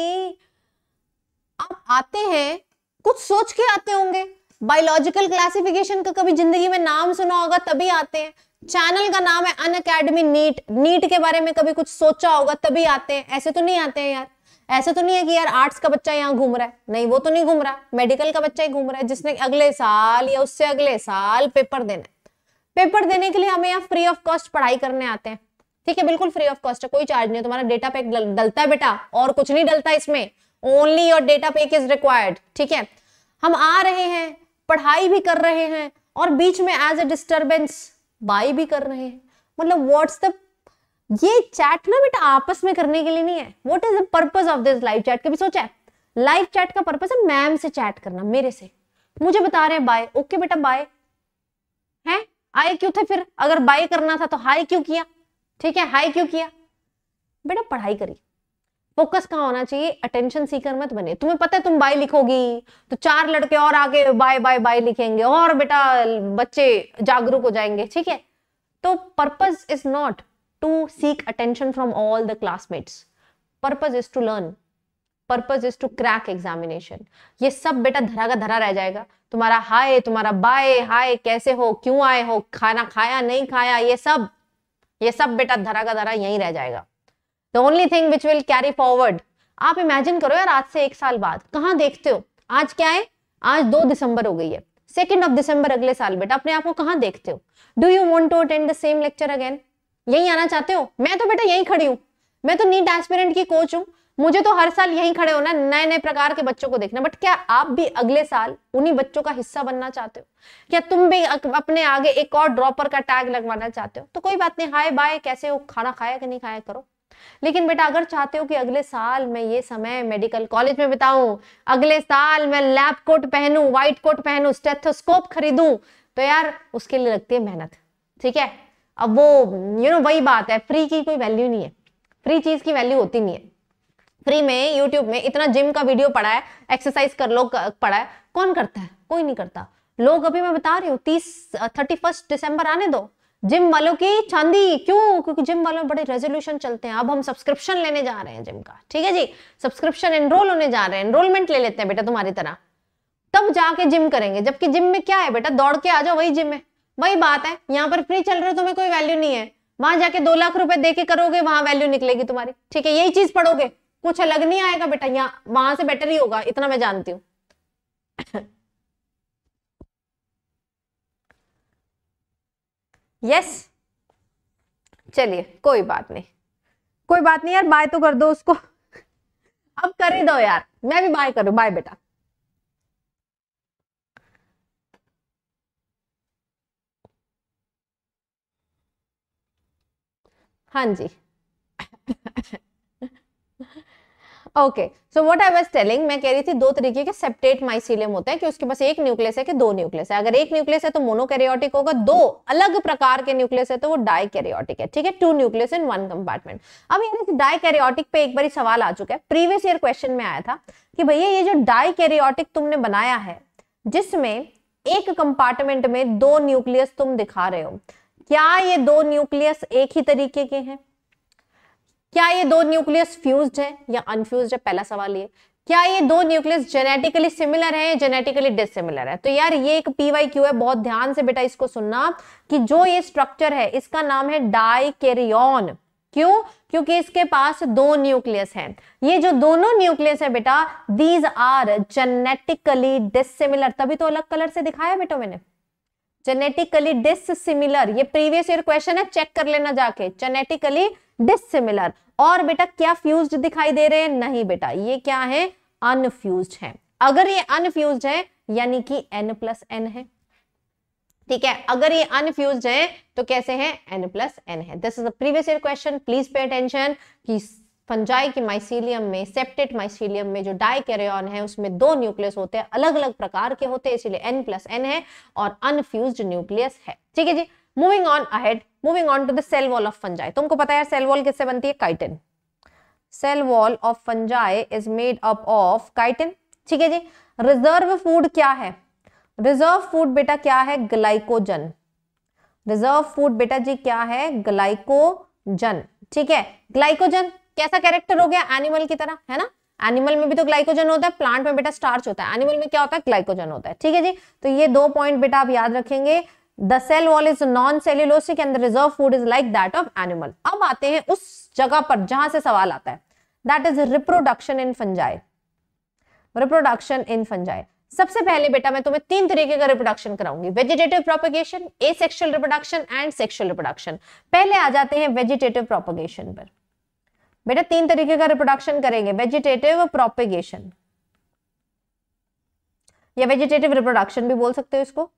आप आते हैं कुछ सोच के आते होंगे बायोलॉजिकल क्लासिफिकेशन का कभी जिंदगी में नाम सुना होगा तभी आते हैं चैनल का नाम है अन अकेडमी नीट नीट के बारे में कभी कुछ सोचा होगा तभी आते हैं ऐसे तो नहीं आते हैं यार ऐसे तो नहीं है कि यार आर्ट्स का बच्चा यहाँ घूम रहा है नहीं वो तो नहीं घूम रहा मेडिकल का बच्चा ही घूम रहा है जिसने अगले साल या उससे अगले साल पेपर देना है पेपर देने के लिए हमें यहाँ फ्री ऑफ कॉस्ट पढ़ाई करने आते हैं ठीक है बिल्कुल फ्री ऑफ कॉस्ट है कोई चार्ज नहीं तुम्हारा डेटा पैक डलता है बेटा और कुछ नहीं डलता इसमें only your data pack is required ठीक है हम आ रहे हैं पढ़ाई भी कर रहे हैं और बीच में एज ए डिस्टर्बेंस बाई भी कर रहे हैं मतलब व्हाट्स द ये चैट ना बेटा आपस में करने के लिए नहीं है what is the purpose of this live chat कभी सोचा है लाइव चैट का पर्पज है मैम से चैट करना मेरे से मुझे बता रहे हैं बाय ओके बेटा बाय है आए क्यों थे फिर अगर बाय करना था तो हाई क्यों किया ठीक है हाई क्यों किया बेटा पढ़ाई करिए फोकस कहाँ होना चाहिए अटेंशन सीकर मत बने तुम्हें पता है तुम बाय लिखोगी तो चार लड़के और आगे बाय बाय बाय लिखेंगे और बेटा बच्चे जागरूक हो जाएंगे ठीक है तो purpose is not to seek attention from all the classmates purpose is to learn purpose is to crack examination ये सब बेटा धरा का धरा रह जाएगा तुम्हारा हाय तुम्हारा बाय हाय कैसे हो क्यों आए हो खाना खाया नहीं खाया ये सब ये सब बेटा धरा का धरा यही रह जाएगा the only thing which will carry forward आप इमेजिन करो यार आज से एक साल बाद कहा देखते हो आज क्या है आज दो दिसंबर हो गई है सेकेंड ऑफ दिसंबर अगले साल बेटा अपने आप को कहा देखते हो do you want to attend the same lecture again यही आना चाहते हो मैं तो बेटा यही खड़ी हूँ मैं तो नीट एस्पिरेंट की कोच हूँ मुझे तो हर साल यही खड़े होना नए नए प्रकार के बच्चों को देखना बट क्या आप भी अगले साल उन्हीं बच्चों का हिस्सा बनना चाहते हो क्या तुम भी अपने आगे एक और ड्रॉपर का टैग लगवाना चाहते हो तो कोई बात नहीं हाय बाय कैसे हो खाना खाया कि नहीं खाया करो लेकिन बेटा अगर चाहते हो कि अगले साल मैं ये समय मेडिकल कॉलेज में बिताऊं अगले साल मैं लैब कोट पहनूं व्हाइट कोट पहनूं स्टेथोस्कोप खरीदूं तो यार उसके लिए लगती है मेहनत ठीक है अब वो यू you नो know, वही बात है फ्री की कोई वैल्यू नहीं है फ्री चीज की वैल्यू होती नहीं है फ्री में यूट्यूब में इतना जिम का वीडियो पड़ा है एक्सरसाइज कर लो पड़ा है कौन करता है कोई नहीं करता लोग अभी मैं बता रही हूँ तीस थर्टी फर्स्ट दिसंबर आने दो जिम वालों की चांदी क्यों क्योंकि जिम वालों में बड़े रेजोल्यूशन चलते हैं अब हम सब्सक्रिप्शन लेने जा रहे हैं जिम का ठीक है जी सब्सक्रिप्शन एनरोल होने जा रहे हैं एनरोलमेंट ले लेते हैं बेटा तुम्हारी तरह तब जाके जिम करेंगे जबकि जिम में क्या है बेटा दौड़ के आ जाओ वही जिम है वही बात है यहाँ पर फ्री चल रहे तुम्हें कोई वैल्यू नहीं है वहां जाके दो लाख रुपए दे के करोगे वहां वैल्यू निकलेगी तुम्हारी ठीक है यही चीज पढ़ोगे कुछ अलग नहीं आएगा बेटा यहाँ वहां से बेटर ही होगा इतना मैं जानती हूँ यस चलिए कोई बात नहीं कोई बात नहीं यार बाय तो कर दो उसको अब कर ही दो यार मैं भी बाय करूं बाय बेटा हाँ जी okay so what I was telling मैं कह रही थी दो तरीके के सेप्टेट माइसिलियम होते हैं कि उसके पास एक न्यूक्लियस है कि दो न्यूक्लियस है अगर एक न्यूक्लियस है तो मोनोकैरियोटिक होगा दो अलग प्रकार के न्यूक्लियस है तो वो डायकैरियोटिक है ठीक है two nucleus in one compartment अब यानी डायकैरियोटिक पे एक बार सवाल आ चुका है प्रीवियस ईयर क्वेश्चन में आया था कि भैया ये जो डायकैरियोटिक तुमने बनाया है जिसमें एक कंपार्टमेंट में दो न्यूक्लियस तुम दिखा रहे हो क्या ये दो न्यूक्लियस एक ही तरीके के हैं क्या ये दो न्यूक्लियस फ्यूज्ड है या अनफ्यूज्ड है पहला सवाल ये क्या ये दो न्यूक्लियस जेनेटिकली सिमिलर है या जेनेटिकली डिसिमिलर है तो यार ये एक पीवाई क्यू है बहुत ध्यान से बेटा इसको सुनना कि जो ये स्ट्रक्चर है इसका नाम है डाइकेरियन क्यों क्योंकि इसके पास दो न्यूक्लियस हैं ये जो दोनों न्यूक्लियस है बेटा दीज आर जेनेटिकली डिसिमिलर तभी तो अलग कलर से दिखाया बेटा मैंने जेनेटिकली डिसिमिलर ये प्रीवियस ईयर क्वेश्चन है चेक कर लेना जाके जेनेटिकली डिसिमिलर और बेटा क्या फ्यूज दिखाई दे रहे हैं नहीं बेटा ये क्या है अनफ्यूज है अगर ये अनफ्यूज है यानी कि एन प्लस एन है ठीक है अगर ये अनफ्यूज है तो कैसे है एन प्लस एन है this is the previous year question please pay attention की फंजाई के माइसीलियम में सेप्टेट माइसीलियम में जो डाइकेरियन है उसमें दो न्यूक्लियस होते हैं अलग अलग प्रकार के होते हैं इसीलिए एन प्लस एन है और अनफ्यूज न्यूक्लियस है ठीक है जी moving on ahead moving on to the cell wall of fungi तुमको पता है सेल वॉल किससे बनती है chitin cell wall of fungi is made up of chitin ठीक है जी रिजर्व फूड क्या है रिजर्व फूड बेटा क्या है ग्लाइकोजन रिजर्व फूड बेटा जी क्या है ग्लाइकोजन ठीक है ग्लाइकोजन कैसा कैरेक्टर हो गया एनिमल की तरह है ना एनिमल में भी तो ग्लाइकोजन होता है प्लांट में बेटा स्टार्च होता है एनिमल में क्या होता है ग्लाइकोजन होता है ठीक है जी तो ये दो पॉइंट बेटा आप याद रखेंगे the cell wall is non cellulosic and reserve food is like that of animal अब आते हैं उस जगह पर जहां से सवाल आता है that is reproduction in fungi reproduction in fungi सबसे पहले बेटा मैं तुम्हें तीन तरीके का रिप्रोडक्शन कराऊंगी vegetative propagation asexual reproduction and sexual reproduction पहले आ जाते हैं वेजिटेटिव प्रोपोगेशन पर बेटा तीन तरीके का रिप्रोडक्शन करेंगे वेजिटेटिव प्रोपिगेशन या वेजिटेटिव रिप्रोडक्शन भी बोल सकते हो इसको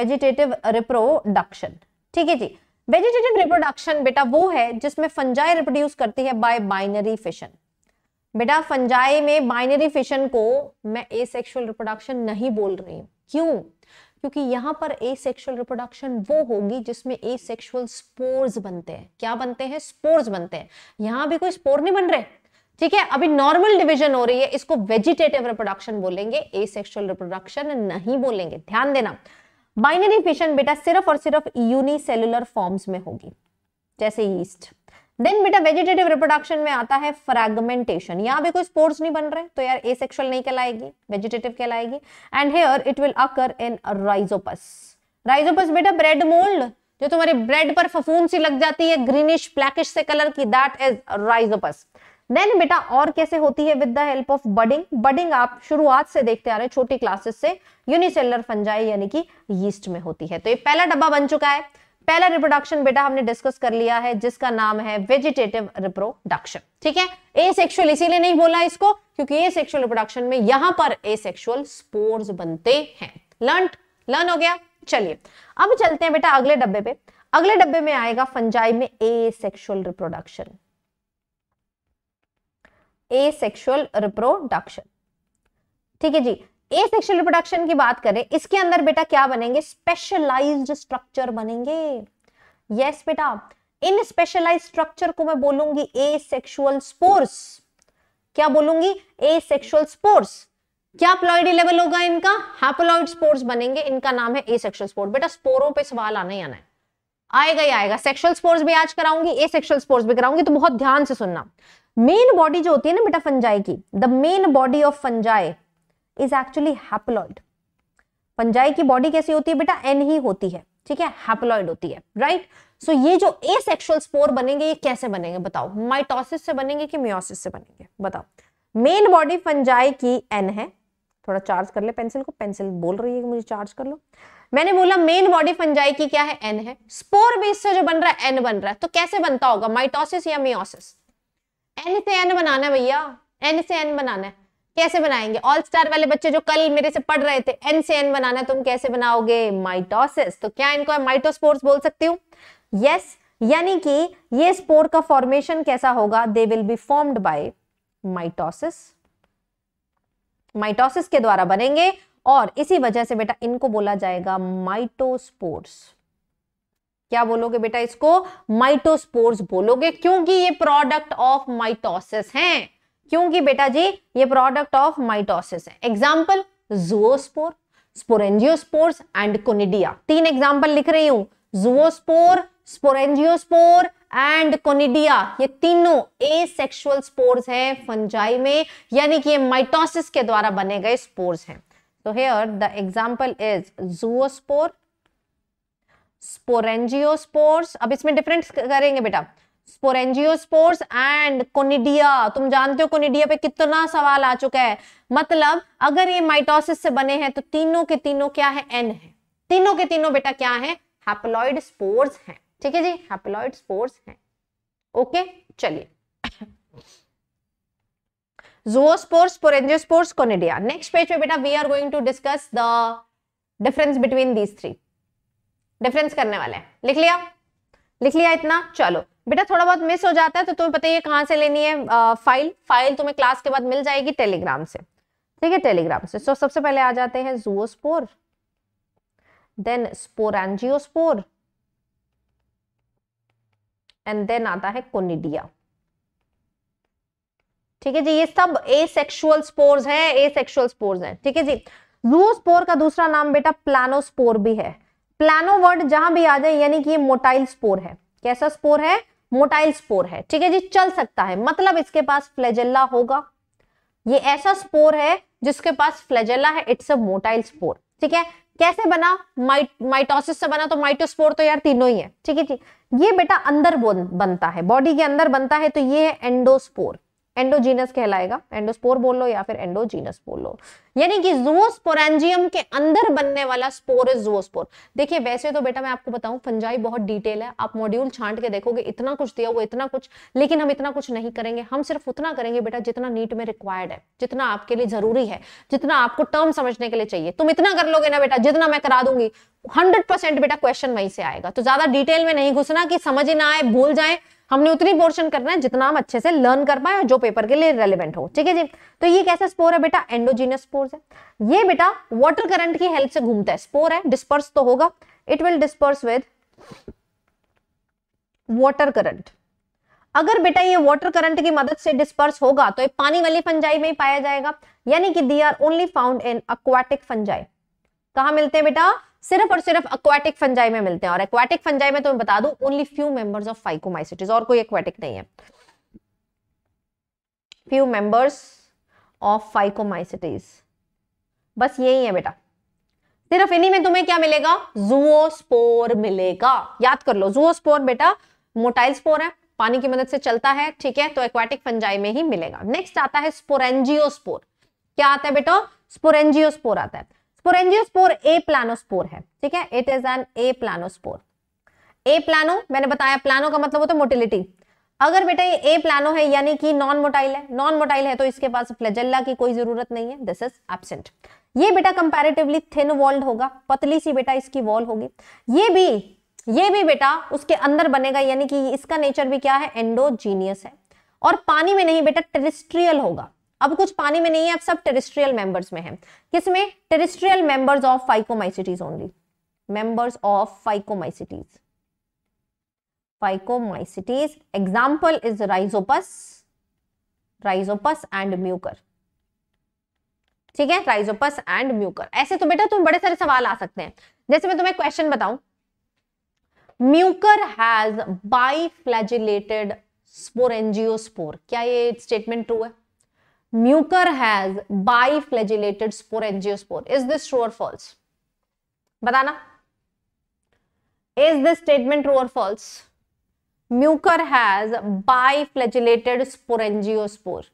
वेजिटेटिव रिप्रोडक्शन ठीक है जी वेजिटेटिव रिप्रोडक्शन बेटा वो है जिसमें फंजाई रिप्रोड्यूस करती है बाय बाइनरी फिशन बेटा फंजाई में बाइनरी फिशन को मैं ए रिप्रोडक्शन नहीं बोल रही हूं क्यों क्योंकि यहां पर ए सेक्शुअल रिप्रोडक्शन वो होगी जिसमें ए सेक्शुअल स्पोर्स बनते हैं क्या बनते हैं स्पोर्स बनते हैं यहां भी कोई स्पोर नहीं बन रहे ठीक है अभी नॉर्मल डिवीजन हो रही है इसको वेजिटेटिव रिप्रोडक्शन बोलेंगे ए सेक्शुअल रिप्रोडक्शन नहीं बोलेंगे ध्यान देना बाइनरी फिशन बेटा सिर्फ और सिर्फ यूनिसेलुलर फॉर्म्स में होगी जैसे ईस्ट देन बेटा वेजिटेटिव रिप्रोडक्शन में आता है फ्रेगमेंटेशन यहाँ भी कोई स्पोर्ट्स नहीं बन रहे तो यार एसेक्सुअल नहीं कहलाएगी वेजिटेटिव कहलाएगी and here it will occur in rhizopus rhizopus बेटा ब्रेड मोल्ड जो तुम्हारे ब्रेड पर फफून सी लग जाती है ग्रीनिश ब्लैकिश से कलर की दैट इज राइजोपस देन बेटा और कैसे होती है with the help of budding budding आप शुरुआत से देखते आ रहे छोटी क्लासेस से यूनिसेलर फंजाई यानी कि यीस्ट में होती है तो ये पहला डब्बा बन चुका है पहला रिप्रोडक्शन बेटा हमने डिस्कस कर लिया है जिसका नाम है वेजिटेटिव रिप्रोडक्शन ठीक है ए सेक्शुअल इसीलिए नहीं बोला इसको क्योंकि ए सेक्शुअल रिप्रोडक्शन में यहां पर ए सेक्शुअल स्पोर्स बनते हैं लर्न लर्न हो गया चलिए अब चलते हैं बेटा अगले डब्बे पे अगले डब्बे में आएगा फंजाई में asexual reproduction asexual reproduction ठीक है जी ए सेक्शुअल रिप्रोडक्शन की बात करें इसके अंदर बेटा क्या बनेंगे स्पेशलाइज्ड स्ट्रक्चर बनेंगे यस बेटा इन स्पेशलाइज स्ट्रक्चर को मैं बोलूंगी ए सेक्शुअल स्पोर्स क्या बोलूंगी ए सेक्शुअल स्पोर्स क्या प्लॉइडी लेवल होगा इनका हैपोलॉइड स्पोर्स बनेंगे इनका नाम है ए सेक्शुअल स्पोर्ट बेटा स्पोरों पर सवाल आना ही आना है आएगा ही आएगा सेक्शुअल स्पोर्ट्स भी आज कराऊंगी ए सेक्शुअल स्पोर्ट्स भी कराऊंगी तो बहुत ध्यान से सुनना मेन बॉडी जो होती है ना बेटा फंजाई की the main body of fungi is actually haploid fungi की बॉडी कैसी होती है बेटा एन ही होती है ठीक है हैप्लॉइड होती है राइट सो ये जो ए सेक्शुअल स्पोर बनेंगे ये कैसे बनेंगे बताओ माइटोसिस से बनेंगे कि मियोसिस से बनेंगे बताओ मेन बॉडी फंजाई की एन है थोड़ा चार्ज कर ले पेंसिल को पेंसिल बोल रही है कि मुझे चार्ज कर लो मैंने बोला मेन बॉडी फंजाई की क्या है एन है स्पोर बेस से जो बन रहा है एन बन रहा है तो कैसे बनता होगा माइटोसिस या मियोसिस एन से एन बनाना है भैया एन से एन बनाना है कैसे बनाएंगे ऑल स्टार वाले बच्चे जो कल मेरे से पढ़ रहे थे एन से एन बनाना तुम कैसे बनाओगे माइटोसिस तो क्या इनको माइटोस्पोर्स बोल सकती हूँ यस यानी कि ये स्पोर का फॉर्मेशन कैसा होगा they will be formed by mitosis mitosis के द्वारा बनेंगे और इसी वजह से बेटा इनको बोला जाएगा माइटोस्पोर्स क्या बोलोगे बेटा इसको माइटोस्पोर्स बोलोगे क्योंकि ये प्रोडक्ट ऑफ माइटोसिस हैं क्योंकि बेटा जी ये प्रोडक्ट ऑफ माइटोसिस है example zoospore sporangiospores and conidia तीन एग्जाम्पल लिख रही हूं जुओस्पोर स्पोरेंजियोस्पोर एंड कोनिडिया ये तीनों एसेक्सुअल स्पोर्स हैं फंजाई में यानी कि ये माइटोसिस के द्वारा बने गए स्पोर्स हैं तो here the example is zoospore sporangiospores अब इसमें डिफरेंस करेंगे बेटा स्पोरेंजियोस्पोर्स एंड कोनिडिया तुम जानते हो कोनिडिया पे कितना सवाल आ चुका है मतलब अगर ये माइटोसिस से बने हैं तो तीनों के तीनों क्या है एन है तीनों के तीनों बेटा क्या है हैप्लॉइड स्पोर्स हैं ठीक है जी हैप्लॉइड स्पोर्स हैं ओके चलिए zoospores sporangiospores conidia next page पे बेटा we are going to discuss the difference between these three difference करने वाले हैं लिख लिया लिख लिया इतना चलो बेटा थोड़ा बहुत मिस हो जाता है तो तुम्हें पता ही कहाँ से लेनी है आ, फाइल फाइल तुम्हें क्लास के बाद मिल जाएगी टेलीग्राम से ठीक है टेलीग्राम से सो सबसे पहले आ जाते हैं spore then spore spore and then आता है कोनिडिया ठीक है जी ये सब ए सेक्शुअल स्पोर्स है ए सेक्शुअल स्पोर्स है ठीक है जी जूस्पोर का दूसरा नाम बेटा प्लानोस्पोर भी है प्लानो वर्ड जहां भी आ जाए यानी कि ये मोटाइल स्पोर है कैसा स्पोर है मोटाइल स्पोर है ठीक है जी चल सकता है मतलब इसके पास फ्लेजेला होगा ये ऐसा स्पोर है जिसके पास फ्लेजेला है इट्स अ मोटाइल स्पोर ठीक है कैसे बना माइट माइटोसिस से बना तो माइटोस्पोर तो यार तीनों ही है ठीक है जी ये बेटा अंदर बनता है बॉडी के अंदर बनता है तो ये है एंडोस्पोर एंडोजीनस कहलाएगा एंडोस्पोर बोल लो या फिर एंडोजीनस बोल लो यानी कि जूस्पोरेंजियम के अंदर बनने वाला स्पोर इज जूस्पोर देखिए वैसे तो बेटा मैं आपको बताऊं फंजाई बहुत डिटेल है आप मॉड्यूल छांट के देखोगे इतना कुछ दिया वो इतना कुछ लेकिन हम इतना कुछ नहीं करेंगे हम सिर्फ उतना करेंगे बेटा जितना नीट में रिक्वायर्ड है जितना आपके लिए जरूरी है जितना आपको टर्म समझने के लिए चाहिए तुम इतना कर लोगे ना बेटा जितना मैं करा दूंगी हंड्रेड बेटा क्वेश्चन वहीं से आएगा तो ज्यादा डिटेल में नहीं घुसना कि समझ ना आए भूल जाए हमने उतनी पोर्शन करना है जितना हम अच्छे से लर्न कर पाए और जो पेपर के लिए रेलिवेंट हो ठीक है जी तो ये कैसा स्पोर है बेटा एंडोजीनियस स्पोर है ये बेटा वॉटर करंट की हेल्प से घूमता है स्पोर है डिस्पर्स तो होगा it will disperse with water current अगर बेटा ये वाटर करंट की मदद से डिस्पर्स होगा तो ये पानी वाली फंजाई में ही पाया जाएगा यानी कि they are only found in aquatic fungi कहा मिलते हैं बेटा सिर्फ और सिर्फ एक्वाटिक फंजाई में मिलते हैं और एक्वाटिक फंजाई में तुम्हें तो बता दू only few members of phycomycetes और कोई एक्वाटिक नहीं है फ्यू मेंबर्स ऑफ फाइकोमाइसिटीज बस यही है बेटा सिर्फ इन्हीं में तुम्हें क्या मिलेगा जुओस्पोर मिलेगा याद कर लो जुओस्पोर बेटा मोटाइल स्पोर है पानी की मदद से चलता है ठीक है तो एक्वाटिक फंजाई में ही मिलेगा नेक्स्ट आता है स्पोरेंजियोस्पोर क्या आता है बेटा स्पोरेंजियोस्पोर आता है स्पोरेंजियोस्पोर ए प्लानोस्पोर है ठीक है it is an aplanospore aplano मैंने बताया प्लानो का मतलब होता है मोटिलिटी अगर बेटा ये ए प्लानो है यानी कि नॉन मोटाइल है नॉन मोटाइल है तो इसके पास फ्लैजेल्ला की कोई जरूरत नहीं है दिस इज एब्सेंट ये बेटा कंपैरेटिवली थिन वॉल्ड होगा पतली सी बेटा इसकी वॉल होगी ये भी ये भी बेटा उसके अंदर बनेगा यानी कि इसका नेचर भी क्या है एंडोजीनियस है और पानी में नहीं बेटा टेरिस्ट्रियल होगा अब कुछ पानी में नहीं है अब सब टेरिस्ट्रियल मेंबर्स में है किसमें terrestrial members of phycomycetes only members of phycomycetes phycomycetes example is rhizopus rhizopus and mucor ठीक है राइजोपस एंड म्यूकर ऐसे तो बेटा तुम बड़े सारे सवाल आ सकते हैं जैसे मैं तुम्हें क्वेश्चन बताऊं mucor has biflagellated sporangiospore क्या ये स्टेटमेंट ट्रू है mucor has biflagellated sporangiospore is this true or false बताना is this statement true or false mucor has biflagellated sporangiospore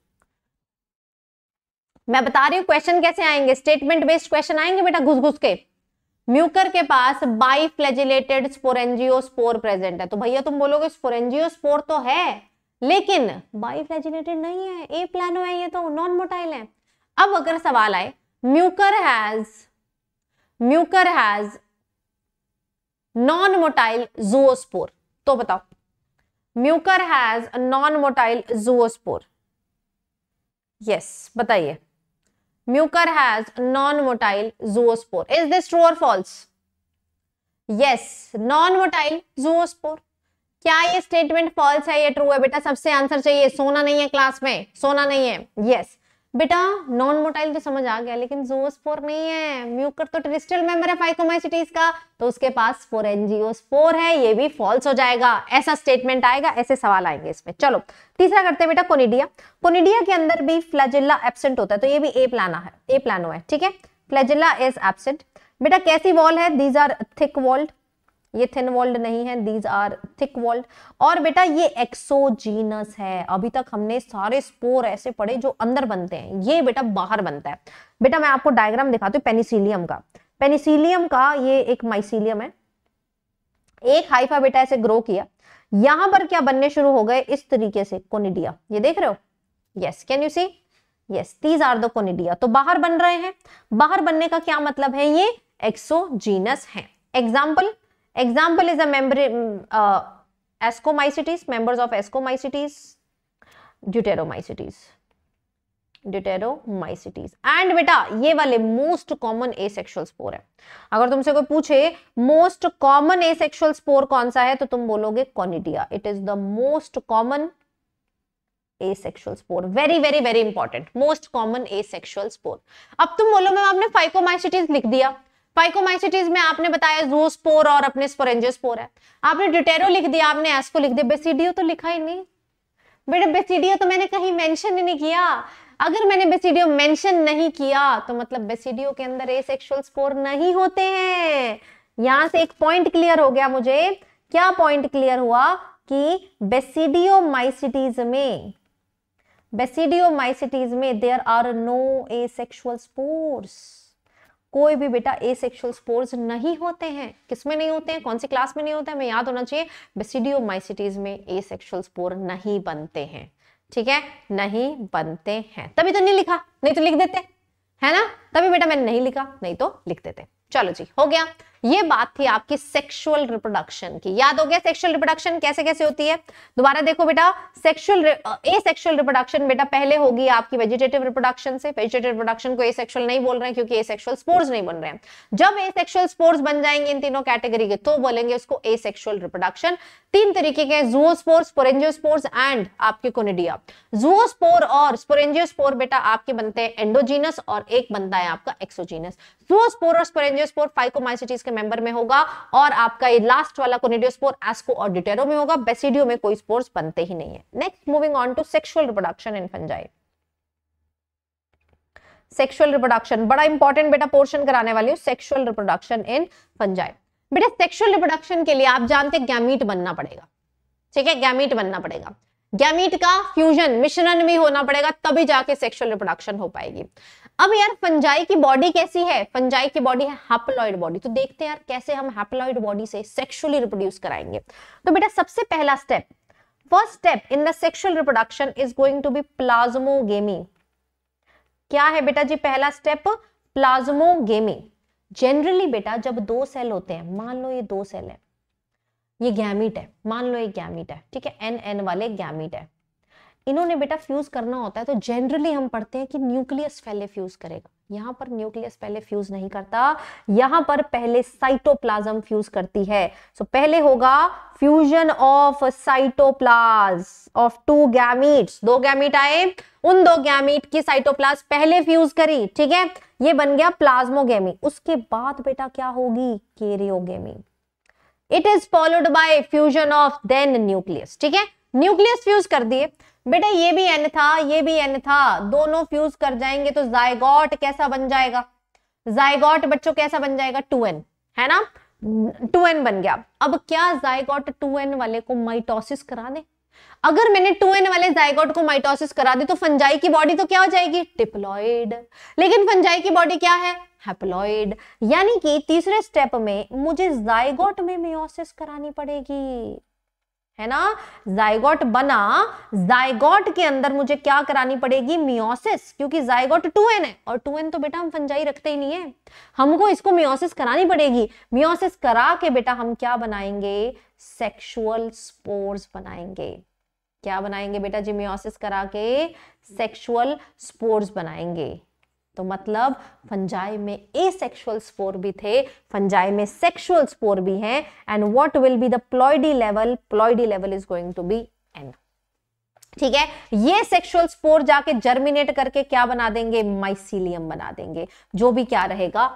मैं बता रही हूं क्वेश्चन कैसे आएंगे स्टेटमेंट बेस्ड क्वेश्चन आएंगे बेटा घुस घुस के म्यूकर के पास बाई फ्लेजिलेटेड स्पोरेंजियोस्पोर प्रेजेंट है तो भैया तुम बोलोगे स्पोर तो है लेकिन बाईफ्लैजिनेटेड नहीं है ए प्लानो है ये तो नॉन मोटाइल है अब अगर सवाल आए mucor has mucor has non motile zoospore तो बताओ mucor has non motile zoospore yes बताइए mucor has non motile zoospore is this true और false yes non motile zoospore क्या ये स्टेटमेंट फॉल्स है ये ट्रू है बेटा सबसे आंसर चाहिए सोना नहीं है क्लास में सोना नहीं है यस yes. बेटा नॉन मोटाइल तो समझ आ गया लेकिन जोस्पोर नहीं है म्यूकर तो ट्रिस्टल मेंबर है फाइकोमाइसिटीज का तो उसके पास फोर एनजीओस्पोर है ये भी फॉल्स हो जाएगा ऐसा स्टेटमेंट आएगा ऐसे सवाल आएंगे इसमें चलो तीसरा करते हैं बेटा कोनिडिया कोनिडिया के अंदर भी फ्लैजिला एबसेंट होता है तो ये भी ए प्लाना है ए प्लानो है ठीक है फ्लैजिला इज एबसेंट बेटा कैसी वॉल है दीज आर थिक वॉल्ड ये थिन वॉल्ड नहीं है दीज आर थिक वॉल्ड और बेटा ये एक्सोजीनस है अभी तक हमने सारे स्पोर ऐसे पड़े जो अंदर बनते हैं ये बेटा बाहर बनता है बेटा मैं आपको डायग्राम दिखाती हूँ पेनिसिलियम का पेनिसिलियम का ये एक माइसिलियम है एक हाइफा बेटा ऐसे ग्रो किया यहां पर क्या बनने शुरू हो गए इस तरीके से कोनिडिया ये देख रहे हो yes can you see yes these are दो कोनिडिया तो बाहर बन रहे हैं बाहर बनने का क्या मतलब है ये एक्सोजीनस है example Example is a membrane mm, uh, ascomycetes, members of ascomycetes, deuteromycetes. Deuteromycetes and बेटा ये वाले मोस्ट कॉमन एसेक्सुअल स्पोर है अगर तुमसे कोई पूछे मोस्ट कॉमन सेक्शुअल स्पोर कौन सा है तो तुम बोलोगे conidia it is the most common sexual spore very very very important most common sexual spore अब तुम बोलोगे आपने फाइकोमाइसिटीज लिख दिया फाइकोमाइसिटीज में आपने बताया जो स्पोर और अपने स्पोर है आपने डिटेरो लिख दिया आपने एस को लिख दिया बेसिडियो तो लिखा ही नहीं बेटा बेसिडियो तो मैंने कहीं मेंशन ही नहीं किया अगर मैंने बेसिडियो मेंशन नहीं किया तो मतलब बेसिडियो के अंदर एसेक्सुअल स्पोर नहीं होते हैं यहां से एक पॉइंट क्लियर हो गया मुझे क्या पॉइंट क्लियर हुआ कि बेसिडियो माइसिटीज में बेसिडियो माइसिटीज में there are no asexual spores कोई भी बेटा ए सेक्शुअल स्पोर्स नहीं होते हैं किसमें नहीं होते हैं कौन सी क्लास में नहीं होते हैं हमें याद होना चाहिए बेसिडियो माइसिटीज में ए सेक्शुअल स्पोर नहीं बनते हैं ठीक है नहीं बनते हैं तभी तो नहीं लिखा नहीं तो लिख देते है ना तभी बेटा मैंने नहीं लिखा नहीं तो लिख देते चलो जी हो गया ये बात थी आपकी सेक्सुअल रिप्रोडक्शन की याद हो गया सेक्सुअल रिप्रोडक्शन कैसे कैसे होती है दोबारा देखो बेटा सेक्सुअल ए सेक्सुअल रिप्रोडक्शन बेटा पहले होगी आपकी वेजिटेटिव रिप्रोडक्शन से वेजिटेटिव रिप्रोडक्शन को ए सेक्सुअल नहीं बोल रहे हैं क्योंकि ए सेक्सुअल स्पोर्स नहीं बन रहे हैं जब ए सेक्सुअल स्पोर्स बन जाएंगे इन तीनों कैटेगरी के तो बोलेंगे उसको ए सेक्सुअल रिप्रोडक्शन तीन तरीके के जुओ जूओस्पोर्स स्पोर्स एंड आपके कोनिडिया स्पोर और स्पोरेंजियो स्पोर बेटा आपके बनते हैं एंडोजीनस और एक बनता है आपका एक्सोजीनस जुओ स्पोर और स्पोरेंजियोस्पोर फाइकोमाइसिटीज के मेंबर में होगा और आपका ये लास्ट वाला कोनेडियोस्पोर एस्को और डिटेरो में होगा बेसिडियो में कोई स्पोर्स बनते ही नहीं है next moving on to sexual reproduction in fungi sexual reproduction बड़ा इंपॉर्टेंट बेटा पोर्शन कराने वाली हूँ सेक्सुअल रिप्रोडक्शन इन फंजाई बेटा सेक्सुअल रिप्रोडक्शन के लिए आप जानते हैं गैमीट बनना पड़ेगा ठीक है गैमीट बनना पड़ेगा गैमीट का फ्यूजन मिश्रण भी होना पड़ेगा तभी जाके सेक्सुअल रिप्रोडक्शन हो पाएगी अब यार फंजाई की बॉडी कैसी है फंजाई की बॉडी है हैप्लॉइड बॉडी तो देखते हैं यार कैसे हम हैप्लॉइड बॉडी से सेक्सुअली रिप्रोड्यूस कराएंगे तो बेटा सबसे पहला step first step in the sexual reproduction is going to be plasmogamy क्या है बेटा जी पहला स्टेप प्लाज्मोगेमी जनरली बेटा जब दो सेल होते हैं मान लो ये दो सेल है ये गैमिट है मान लो ये गैमिट है ठीक है एन एन वाले गैमिट है इन्होंने बेटा फ्यूज़ करना होता है तो जनरली हम पढ़ते हैं कि न्यूक्लियस पहले फ्यूज़ करेगा यहाँ पर न्यूक्लियस पहले फ्यूज नहीं करता यहाँ पर पहले साइटोप्लाज्म फ्यूज करती है सो so, पहले होगा fusion of cytoplasm of two gametes दो गैमीट आए उन दो गैमीट की साइटोप्लाज पहले फ्यूज करी ठीक है ये बन गया प्लाज्मोगेमी उसके बाद बेटा क्या होगी karyogamy it is followed by fusion of then nucleus ठीक है न्यूक्लियस फ्यूज कर दिए बेटा ये भी एन था ये भी एन था दोनों फ्यूज कर जाएंगे तो जायगॉट कैसा बन जाएगा जायगॉट बच्चों कैसा बन जाएगा टू एन है ना टू एन बन गया अब क्या जायगॉट टू एन वाले को माइटोसिस करा दे अगर मैंने टू एन वाले जायगॉट को माइटोसिस करा दी तो फंजाई की बॉडी तो क्या हो जाएगी टिप्लॉइड लेकिन फंजाई की बॉडी क्या है हैप्लॉइड यानी कि तीसरे स्टेप में मुझे जायगॉट में मियोसिस करानी पड़ेगी है ना जायगोट बना जायगोट के अंदर मुझे क्या करानी पड़ेगी मियोसिस क्योंकि जायगोट टू एन है और टू एन तो बेटा हम फंजाई रखते ही नहीं है हमको इसको मियोसिस करानी पड़ेगी मियोसिस करा के बेटा हम क्या बनाएंगे सेक्सुअल स्पोर्स बनाएंगे क्या बनाएंगे बेटा जी मियोसिस करा के सेक्सुअल स्पोर्स बनाएंगे तो मतलब फंजाई में ए सेक्शुअल स्पोर भी थे फंजाई में सेक्शुअल स्पोर भी हैं and what will be the ploidy level ploidy level is going to be n ठीक है ये सेक्सुअल स्पोर जाके जर्मिनेट करके क्या बना देंगे माइसिलियम बना देंगे जो भी क्या रहेगा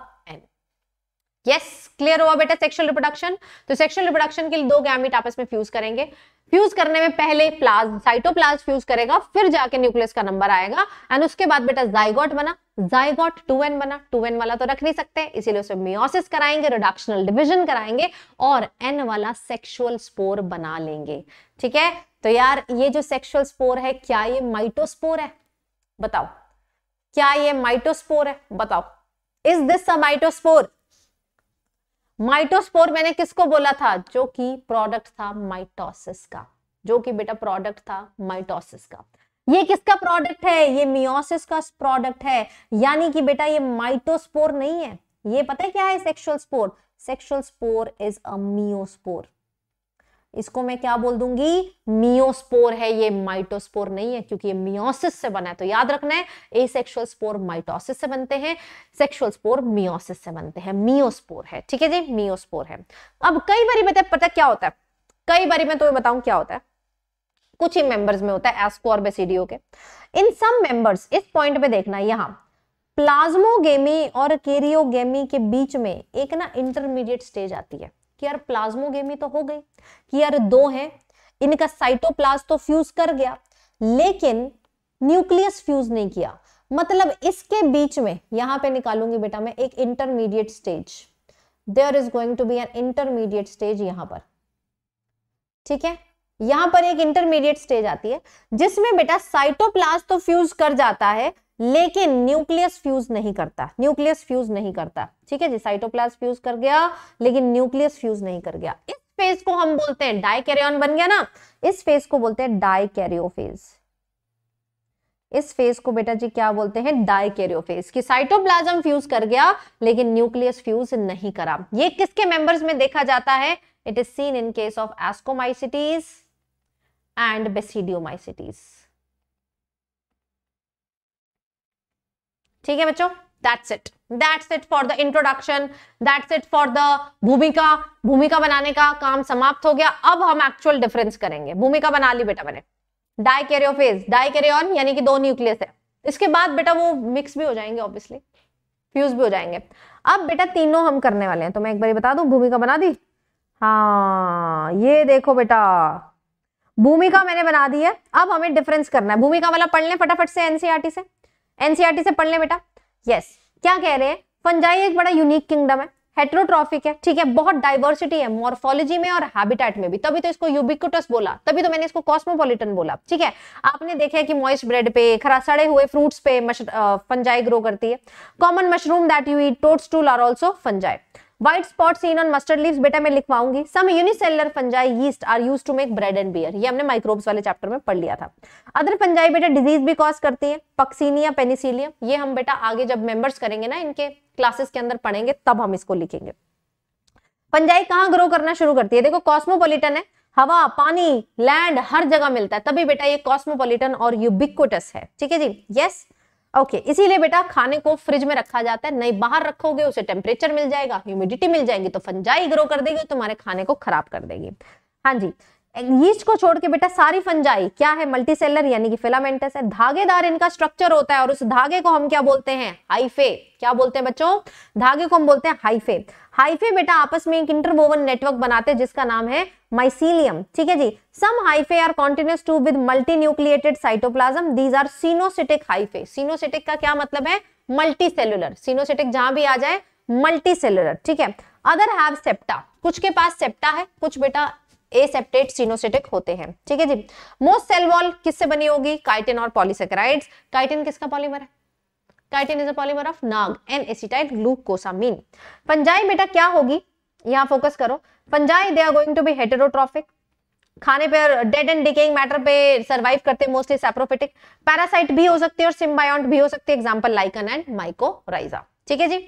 यस क्लियर हुआ बेटा सेक्शुअल रिप्रोडक्शन तो सेक्शुअल रिप्रोडक्शन के लिए दो गैमिट आपस में फ्यूज करेंगे फ्यूज करने में पहले प्लाज साइटोप्लाज फ्यूज करेगा फिर जाके न्यूक्लियस का नंबर आएगा एंड उसके बाद बेटा जाइगोट बना जाइगोट टू एन बना टू एन वाला तो रख नहीं सकते इसीलिए उसे मियोसिस कराएंगे रिडक्शनल डिविजन कराएंगे और एन वाला सेक्शुअल स्पोर बना लेंगे ठीक है तो यार ये जो सेक्शुअल स्पोर है क्या ये माइटोस्पोर है बताओ क्या ये माइटोस्पोर है बताओ इज दिस अ माइटोस्पोर माइटोस्पोर मैंने किसको बोला था जो कि प्रोडक्ट था माइटोसिस का जो कि बेटा प्रोडक्ट था माइटोसिस का ये किसका प्रोडक्ट है ये मियोसिस का प्रोडक्ट है यानी कि बेटा ये माइटोस्पोर नहीं है ये पता है क्या है sexual spore sexual spore is a meiospore इसको मैं क्या बोल दूंगी मियोस्पोर है ये माइटोस्पोर नहीं है क्योंकि ये मियोसिस से बना है तो याद रखना है एसेक्सुअल स्पोर माइटोसिस से बनते हैं सेक्सुअल स्पोर मियोसिस से बनते हैं मियोस्पोर है ठीक है जी मियोस्पोर है अब कई बार बता पता क्या होता है कई बार मैं तुम्हें तो बताऊं क्या होता है कुछ ही मेंबर्स में होता है एस्को और बेसिडियो के इन सम मेंबर्स इस पॉइंट पे देखना यहां प्लाज्मोगेमी और केरियोगेमी के बीच में एक ना इंटरमीडिएट स्टेज आती है कि यार प्लाज्मोगेमी तो हो गई कि यार दो हैं इनका साइटोप्लाज तो फ्यूज कर गया लेकिन न्यूक्लियस फ्यूज नहीं किया मतलब इसके बीच में यहां पे निकालूंगी बेटा मैं एक intermediate stage there is going to be an intermediate stage यहां पर ठीक है यहां पर एक इंटरमीडिएट स्टेज आती है जिसमें बेटा साइटोप्लाज तो फ्यूज कर जाता है लेकिन न्यूक्लियस फ्यूज नहीं करता न्यूक्लियस फ्यूज नहीं करता ठीक है जी साइटोप्लाज फ्यूज कर गया लेकिन न्यूक्लियस फ्यूज नहीं कर गया इस फेज को हम बोलते हैं डायकेरियन बन गया ना इस फेज को बोलते हैं डायकेरियोफेज इस फेज को बेटा जी क्या बोलते हैं डायकेरियोफेज कि साइटोप्लाज्म फ्यूज कर गया लेकिन न्यूक्लियस फ्यूज नहीं करा ये किसके मेंबर्स में देखा जाता है it is seen in case of ascomycetes and basidiomycetes ठीक है बच्चों that's it that's it for the introduction that's it for the भूमिका भूमिका बनाने का काम समाप्त हो गया अब हम एक्चुअल डिफरेंस करेंगे भूमिका बना ली बेटा मैंने डाई डाइकेरियन यानी कि दो न्यूक्लियस है इसके बाद बेटा वो मिक्स भी हो जाएंगे ऑब्वियसली फ्यूज भी हो जाएंगे अब बेटा तीनों हम करने वाले हैं तो मैं एक बार बता दू भूमिका बना दी हाँ ये देखो बेटा भूमिका मैंने बना दी है अब हमें डिफरेंस करना है भूमिका वाला पढ़ लें फटाफट से एनसीआरटी e से एनसीआरटी से पढ़ ले बेटा यस yes. क्या कह रहे हैं फंजाई एक बड़ा यूनिक किंगडम है हेट्रोट्रॉफिक है ठीक है बहुत डाइवर्सिटी है मॉर्फोलॉजी में और हैबिटेट में भी तभी तो इसको यूबिकुटस बोला तभी तो मैंने इसको कॉस्मोपॉलिटन बोला ठीक है आपने देखा है कि मॉइस्ट ब्रेड पे खरा सड़े हुए फ्रूट्स पे फंजाई ग्रो करती है common mushroom that you eat toadstools are also fungi white spot seen on mustard leaves बेटा मैं लिखवाऊंगी some unicellular fungi yeast are used to make bread and beer ये हमने माइक्रोब्स वाले chapter में पढ़ लिया था अदर फंजाई बेटा डिजीज भी कॉज करती है पक्सीनिया पेनिसिलियम ये हम बेटा आगे जब मेंबर्स करेंगे ना इनके क्लासेस के अंदर पढ़ेंगे तब हम इसको लिखेंगे फंजाई कहाँ ग्रो करना शुरू करती है देखो कॉस्मोपोलिटन है हवा पानी लैंड हर जगह मिलता है तभी बेटा ये कॉस्मोपोलिटन और यूबिक्विटस है ठीक है जी यस yes? ओके okay, इसीलिए बेटा खाने को फ्रिज में रखा जाता है नहीं बाहर रखोगे उसे टेम्परेचर मिल जाएगा ह्यूमिडिटी मिल जाएगी तो फंजाई ग्रो कर देगी तुम्हारे खाने को खराब कर देगी हाँ जी यीस्ट को छोड़ के बेटा सारी फंजाई क्या है मल्टी सेलर यानी कि फिलामेंटस है धागेदार इनका स्ट्रक्चर होता है और उस धागे को हम क्या बोलते हैं हाइफे क्या बोलते हैं बच्चों धागे को हम बोलते हैं हाइफे हाइफे बेटा आपस में एक इंटरवोवन नेटवर्क बनाते हैं जिसका नाम है माइसीलियम ठीक है जी some hyphae are continuous to with multinucleated cytoplasm these are coenocytic hyphae coenocytic का क्या मतलब है मल्टी सेलुलर सीनोसिटिक जहां भी आ जाए मल्टी सेलुलर ठीक है अदर हैव सेप्टा कुछ के पास सेप्टा है कुछ बेटा एसेप्टेट सीनोसिटिक होते हैं ठीक है जी मोस्ट सेल वॉल किससे बनी होगी काइटिन और पॉलीसेक्राइड्स काइटिन किसका पॉलीमर है chitin is a polymer of NAG N acetyl glucosamine fungi बेटा क्या होगी यहाँ फोकस करो fungi they are going to be heterotrophic खाने पे डेड एंड डिकेइंग मैटर पे सर्वाइव करते मोस्टली सैप्रोफिटिक पैरासाइट भी हो सकते हैं और सिम्बायोंट भी हो सकते हैं एग्जांपल लाइकन एंड माइकोराइजा ठीक है जी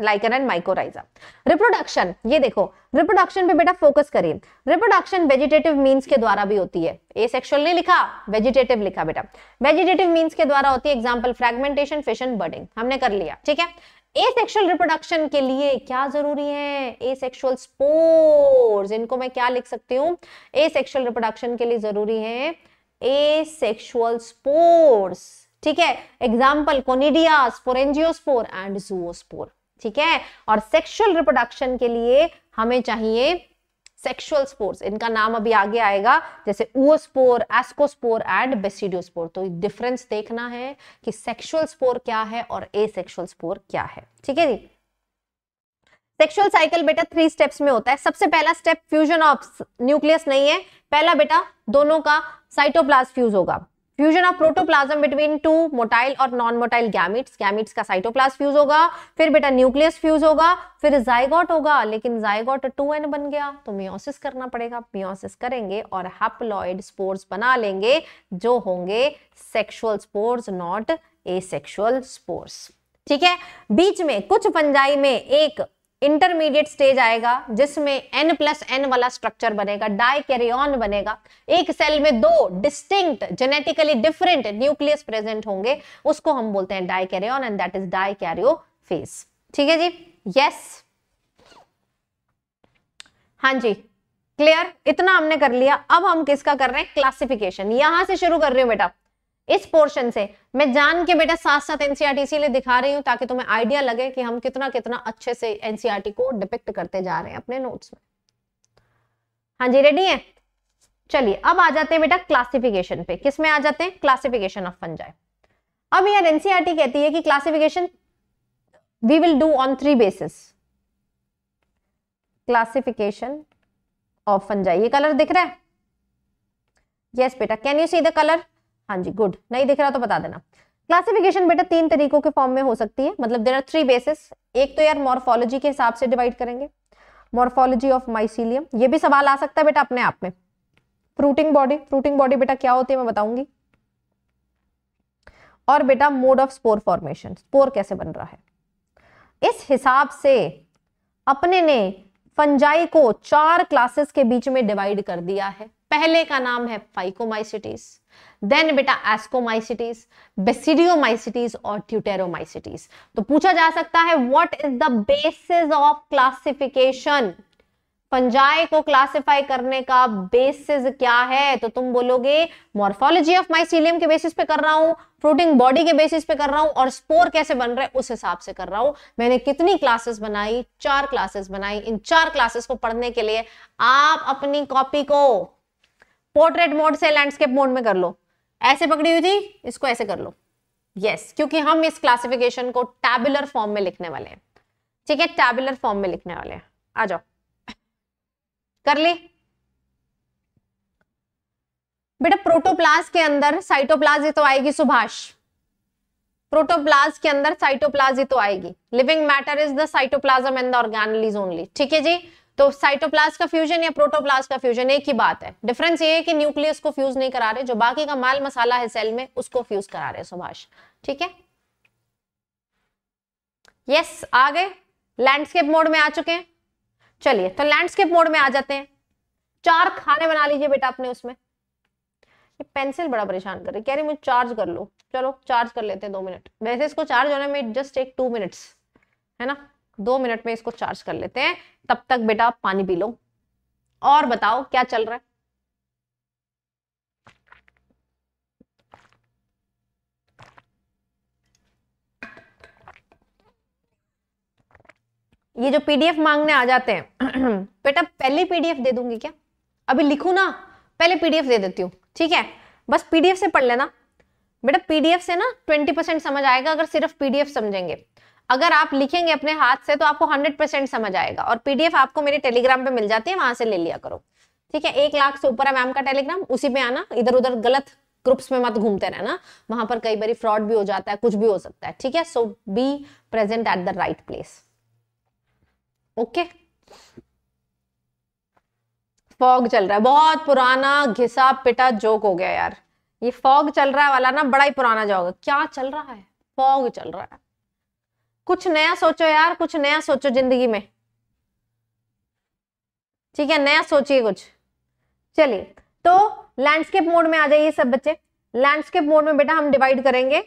लाइकन एंड माइकोराइजा रिप्रोडक्शन ये देखो रिप्रोडक्शन पे बेटा फोकस करिए रिप्रोडक्शन वेजिटेटिव मींस के द्वारा भी होती है ए सेक्सुअल नहीं लिखा वेजिटेटिव लिखा बेटा वेजिटेटिव मींस के द्वारा होती है एग्जांपल फ्रेगमेंटेशन फिशन बर्डिंग हमने कर लिया ठीक है ए सेक्सुअल रिप्रोडक्शन के लिए क्या जरूरी है ए सेक्सुअल स्पोर्स इनको मैं क्या लिख सकती हूँ ए सेक्सुअल रिप्रोडक्शन के लिए जरूरी है ए सेक्सुअल स्पोर्स ठीक है example conidia sporangiospore and zoospore ठीक है और सेक्सुअल रिप्रोडक्शन के लिए हमें चाहिए सेक्सुअल स्पोर्स इनका नाम अभी आगे आएगा जैसे ओस्पोर एस्कोस्पोर एंड बेसिडियोस्पोर तो डिफरेंस देखना है कि सेक्सुअल स्पोर क्या है और ए सेक्सुअल स्पोर क्या है ठीक है जी सेक्सुअल साइकिल बेटा थ्री स्टेप्स में होता है सबसे पहला स्टेप फ्यूजन ऑफ न्यूक्लियस नहीं है पहला बेटा दोनों का साइटोप्लाज फ्यूज होगा fusion of protoplasm between two motile और नॉन मोटाइल गैमिट्स गैमिट्स का साइटोप्लास्ट फ्यूज होगा फिर बेटा न्यूक्लियस फ्यूज होगा फिर जाइगॉट होगा लेकिन जाइगॉट टू एन बन गया तो मियोसिस करना पड़ेगा मियोसिस करेंगे और हैप्लॉइड स्पोर्स बना लेंगे जो होंगे sexual spores not asexual spores ठीक है बीच में कुछ फंजाई में एक इंटरमीडिएट स्टेज आएगा जिसमें एन प्लस एन वाला स्ट्रक्चर बनेगा डाई बनेगा एक सेल में दो distinct genetically different nucleus present होंगे उसको हम बोलते हैं dikaryon and that is dikaryophase ठीक है जी यस yes. हां जी क्लियर इतना हमने कर लिया अब हम किसका कर रहे हैं क्लासिफिकेशन यहां से शुरू कर रहे हो बेटा इस पोर्शन से मैं जान के बेटा साथ साथ एनसीआरटी इसीलिए दिखा रही हूँ ताकि तुम्हें आइडिया लगे कि हम कितना कितना अच्छे से एनसीआरटी e को डिपेक्ट करते जा रहे हैं अपने नोट्स में हाँ जी रेडी है चलिए अब आ जाते हैं बेटा क्लासिफिकेशन पे किस में आ जाते हैं क्लासिफिकेशन ऑफ फंजाई अब यार एनसीआरटी e कहती है कि classification we will do on three basis classification of fungi ये कलर दिख रहा है यस बेटा can you see the colour हाँ जी गुड नहीं दिख रहा तो बता देना क्लासिफिकेशन बेटा तीन तरीकों के फॉर्म में हो सकती है मतलब देर आर थ्री बेसिस एक तो यार मॉर्फोलॉजी के हिसाब से डिवाइड करेंगे मॉर्फोलॉजी ऑफ माइसिलियम ये भी सवाल आ सकता है बेटा अपने आप में फ्रूटिंग बॉडी फ्रूटिंग बॉडी बेटा क्या होती है मैं बताऊंगी और बेटा mode of spore formation spore कैसे बन रहा है इस हिसाब से अपने ने फंजाई को चार क्लासेस के बीच में डिवाइड कर दिया है पहले का नाम है फाइकोमाइसिटीज देन बेटा एस्कोमाइसिटीज बेसिडियोमाइसिटीज और ट्यूटेरोमाइसिटीज तो पूछा जा सकता है what is the basis of classification fungi को क्लासिफाई करने का बेसिस क्या है तो तुम बोलोगे मॉर्फोलॉजी ऑफ माइसीलियम के बेसिस पे कर रहा हूं फ्रूटिंग बॉडी के बेसिस पे कर रहा हूं और स्पोर कैसे बन रहे उस हिसाब से कर रहा हूं मैंने कितनी क्लासेस बनाई चार क्लासेस बनाई इन चार क्लासेस को पढ़ने के लिए आप अपनी कॉपी को पोर्ट्रेट मोड से लैंडस्केप मोड में कर लो ऐसे पकड़ी हुई थी इसको ऐसे कर लो यस yes, क्योंकि हम इस क्लासिफिकेशन को टैबुलर फॉर्म में लिखने वाले हैं ठीक है टैबुलर फॉर्म में लिखने वाले हैं आ जाओ कर ली बेटा प्रोटोप्लाज के अंदर साइटोप्लाज तो आएगी सुभाष प्रोटोप्लाज के अंदर साइटोप्लाज तो आएगी living matter is the cytoplasm and the organelles only ठीक है जी तो साइटोप्लास्ट का फ्यूजन या प्रोटोप्लास्ट का फ्यूजन एक ही बात है डिफरेंस ये है कि न्यूक्लियस को फ्यूज नहीं करा रहे जो बाकी का माल मसाला है सेल में उसको फ्यूज करा रहे सुभाष ठीक है यस आ गए लैंडस्केप मोड में आ चुके हैं चलिए तो लैंडस्केप मोड में आ जाते हैं चार खाने बना लीजिए बेटा अपने उसमें ये पेंसिल बड़ा परेशान कर रही कह रही मुझे चार्ज कर लो चलो चार्ज कर लेते हैं दो मिनट वैसे इसको चार्ज होने में जस्ट एक टू मिनट्स है ना दो मिनट में इसको चार्ज कर लेते हैं तब तक बेटा आप पानी पी लो और बताओ क्या चल रहा है ये जो पीडीएफ मांगने आ जाते हैं बेटा पहले पीडीएफ दे दूंगी क्या अभी लिखू ना पहले पीडीएफ दे देती हूँ ठीक है बस पीडीएफ से पढ़ लेना बेटा पीडीएफ से ना ट्वेंटी परसेंट समझ आएगा अगर सिर्फ पीडीएफ समझेंगे अगर आप लिखेंगे अपने हाथ से तो आपको हंड्रेड परसेंट समझ आएगा और पीडीएफ आपको मेरे टेलीग्राम पे मिल जाती है वहां से ले लिया करो ठीक है एक लाख से ऊपर है मैम का टेलीग्राम उसी पे आना इधर उधर गलत ग्रुप्स में मत घूमते रहना वहां पर कई बार फ्रॉड भी हो जाता है कुछ भी हो सकता है ठीक है so be present at the right place okay fog चल रहा है बहुत पुराना घिसा पिटा जोक हो गया यार ये फॉग चल रहा है वाला ना बड़ा ही पुराना जोक क्या चल रहा है फॉग चल रहा है कुछ नया सोचो यार कुछ नया सोचो जिंदगी में ठीक है नया सोचिए कुछ चलिए तो लैंडस्केप मोड में आ जाइए सब बच्चे लैंडस्केप मोड में बेटा हम डिवाइड करेंगे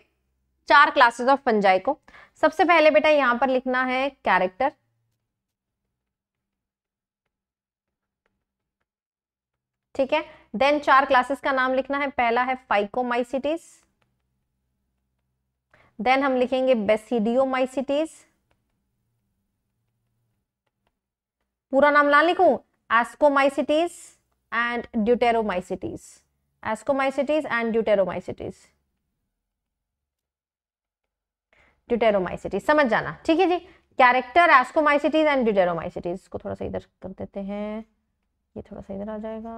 चार क्लासेस ऑफ पंजाई को सबसे पहले बेटा यहां पर लिखना है कैरेक्टर ठीक है देन चार क्लासेस का नाम लिखना है पहला है फाइकोमाइसिटीज़ देन हम लिखेंगे बेसिडियोमाइसिटीज पूरा नाम ना लिखू ascomycetes and deuteromycetes ascomycetes and deuteromycetes समझ जाना ठीक है जी कैरेक्टर एस्कोमाइसिटीज एंड ड्यूटेरोमाइसिटीज को थोड़ा सा इधर कर देते हैं ये थोड़ा सा इधर आ जाएगा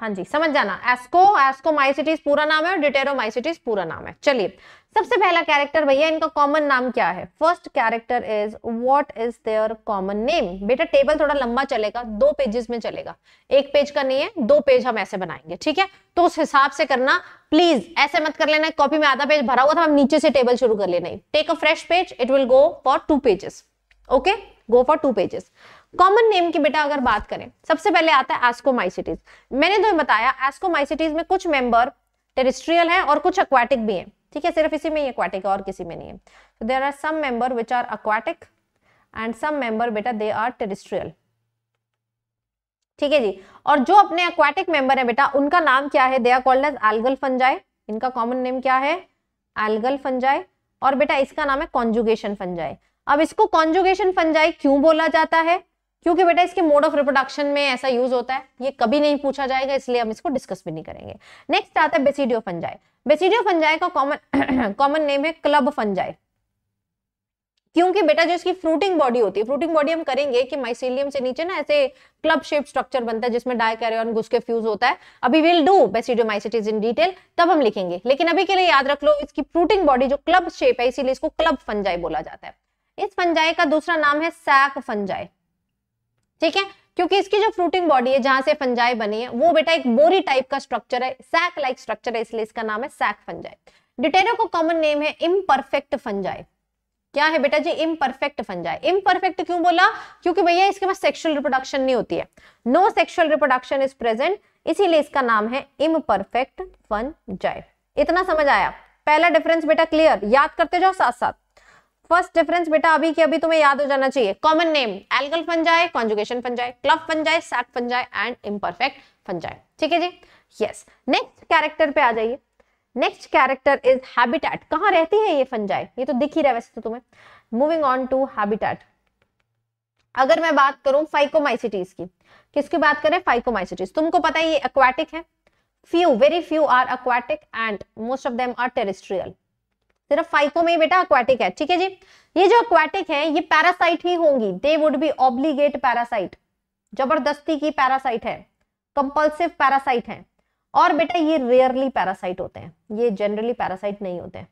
हाँ जी समझ जाना एस्को एस्को एस्कोमाइसिटीज पूरा नाम है और डिटेरो डिटेरोमाइसिटीज पूरा नाम है चलिए सबसे पहला कैरेक्टर भैया इनका कॉमन नाम क्या है first character is what is their common name बेटा टेबल थोड़ा लंबा चलेगा दो पेजेस में चलेगा एक पेज का नहीं है दो पेज हम ऐसे बनाएंगे ठीक है तो उस हिसाब से करना प्लीज ऐसे मत कर लेना कॉपी में आधा पेज भरा हुआ था हम नीचे से टेबल शुरू कर लेना take a fresh page it will go for two pages okay go for two pages common name की बेटा अगर बात करें सबसे पहले आता है एस्को माइसिटीज मैंने तो बताया एस्को माइसिटीज में कुछ मेंबर टेरिस्ट्रियल हैं और कुछ अक्वाटिक भी हैं ठीक है सिर्फ इसी में ही अक्वाटिक और किसी में नहीं है तो there are some member which are aquatic and some member बेटा दे आर टेरिस्ट्रियल ठीक है जी और जो अपने अक्वाटिक मेंबर है बेटा उनका नाम क्या है they are called as algal fungi इनका कॉमन नेम क्या है एल्गल फंजाई और बेटा इसका नाम है कॉन्जुगेशन फंजाई अब इसको कॉन्जुगेशन फंजाई क्यों बोला जाता है क्योंकि बेटा इसके मोड ऑफ रिप्रोडक्शन में ऐसा यूज होता है ये कभी नहीं पूछा जाएगा इसलिए हम इसको डिस्कस भी नहीं करेंगे नेक्स्ट आता है बेसिडियो फंजाई बेसिडियो फंजाई का कॉमन कॉमन नेम है क्लब फंजाई क्योंकि बेटा जो इसकी फ्रूटिंग बॉडी होती है फ्रूटिंग बॉडी हम करेंगे कि माइसिलियम से नीचे ना ऐसे क्लब शेप स्ट्रक्चर बनता है जिसमें डायकैरियन घुस के फ्यूज होता है अभी will do basidiomycetes in detail तब हम लिखेंगे लेकिन अभी के लिए याद रख लो इसकी फ्रूटिंग बॉडी जो क्लब शेप है इसीलिए इसको क्लब फंजाई बोला जाता है इस फंजाई का दूसरा नाम है सैक फंजाई ठीक है क्योंकि इसकी जो फ्रूटिंग बॉडी है जहां से फंजाई बनी है वो बेटा एक बोरी टाइप का स्ट्रक्चर है सैक लाइक स्ट्रक्चर है इसलिए इसका नाम है सैक फंजाई डिटेरो को कॉमन नेम है इम्परफेक्ट फंजाई क्या है बेटा जी इम्परफेक्ट फंजाई इम्परफेक्ट क्यों बोला क्योंकि भैया इसके पास सेक्शुअल रिप्रोडक्शन नहीं होती है no sexual reproduction is present इसीलिए इसका नाम है इम्परफेक्ट फंजाई इतना समझ आया पहला डिफरेंस बेटा क्लियर याद करते जाओ साथ साथ फर्स्ट डिफरेंस बेटा अभी की अभी तुम्हें याद हो जाना चाहिए common name algal fungi conjugation fungi club fungi sac fungi and imperfect fungi ठीक है जी यस नेक्स्ट कैरेक्टर पे आ जाइए नेक्स्ट कैरेक्टर इज हैबिटेट कहां रहती है ये फंजाई ये तो दिख ही रहा है वैसे तो तुम्हें मूविंग ऑन टू हैबिटेट अगर मैं बात करूं फाइकोमाइसिटीज की किसकी बात करें फाइकोमाइसिटीज तुमको पता है ये एक्वाटिक है few very few are aquatic and most of them are terrestrial सिर्फ फाइको में बेटा अक्वाटिक है ठीक है जी ये जो अक्वाटिक है ये पैरासाइट ही होंगी they would be obligate parasite जबरदस्ती की पैरासाइट है कंपल्सिव पैरासाइट है और बेटा ये रेयरली पैरासाइट होते हैं ये जनरली पैरासाइट नहीं होते हैं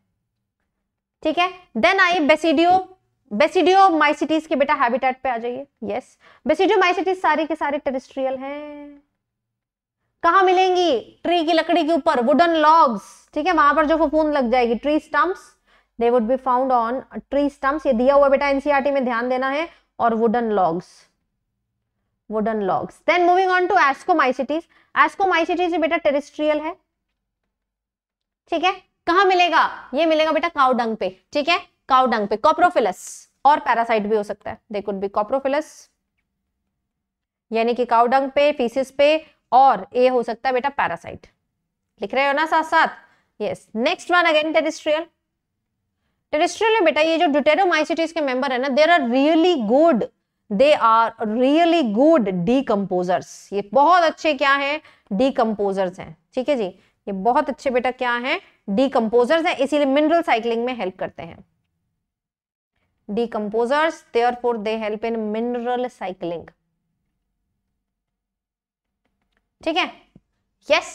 ठीक है then I basidio basidiomycetes के बेटा हैबिटेट पे आ जाइए यस बेसिडियो माइसिटीज सारे के सारे टेरिस्ट्रियल हैं कहा मिलेंगी ट्री की लकड़ी के ऊपर वुडन लॉग्स ठीक है वहां पर जो फफूंद लग जाएगी tree stumps they would be found on tree stumps ये दिया हुआ बेटा एनसीआरटी e में ध्यान देना है और wooden logs wooden logs then moving on to asco ascomycetes ascomycetes बेटा टेरिस्ट्रियल है ठीक है कहा मिलेगा ये मिलेगा बेटा काउडंग पे ठीक है काउडंग पे कॉप्रोफिलस और पैरासाइट भी हो सकता है दे कुड बी कॉप्रोफिलस यानी कि काउडंग पे फीसिस पे और ए हो सकता है बेटा पैरासाइट लिख रहे हो ना साथ साथ yes next one again terrestrial terrestrial में बेटा ये जो ड्यूटेरोमाइसिटीज के मेंबर है ना there are really good they are really good decomposers ये बहुत अच्छे क्या है डीकम्पोजर्स हैं ठीक है जी ये बहुत अच्छे बेटा क्या है डीकम्पोजर्स हैं इसीलिए मिनरल साइकिलिंग में हेल्प करते हैं decomposers therefore they help in mineral cycling ठीक है यस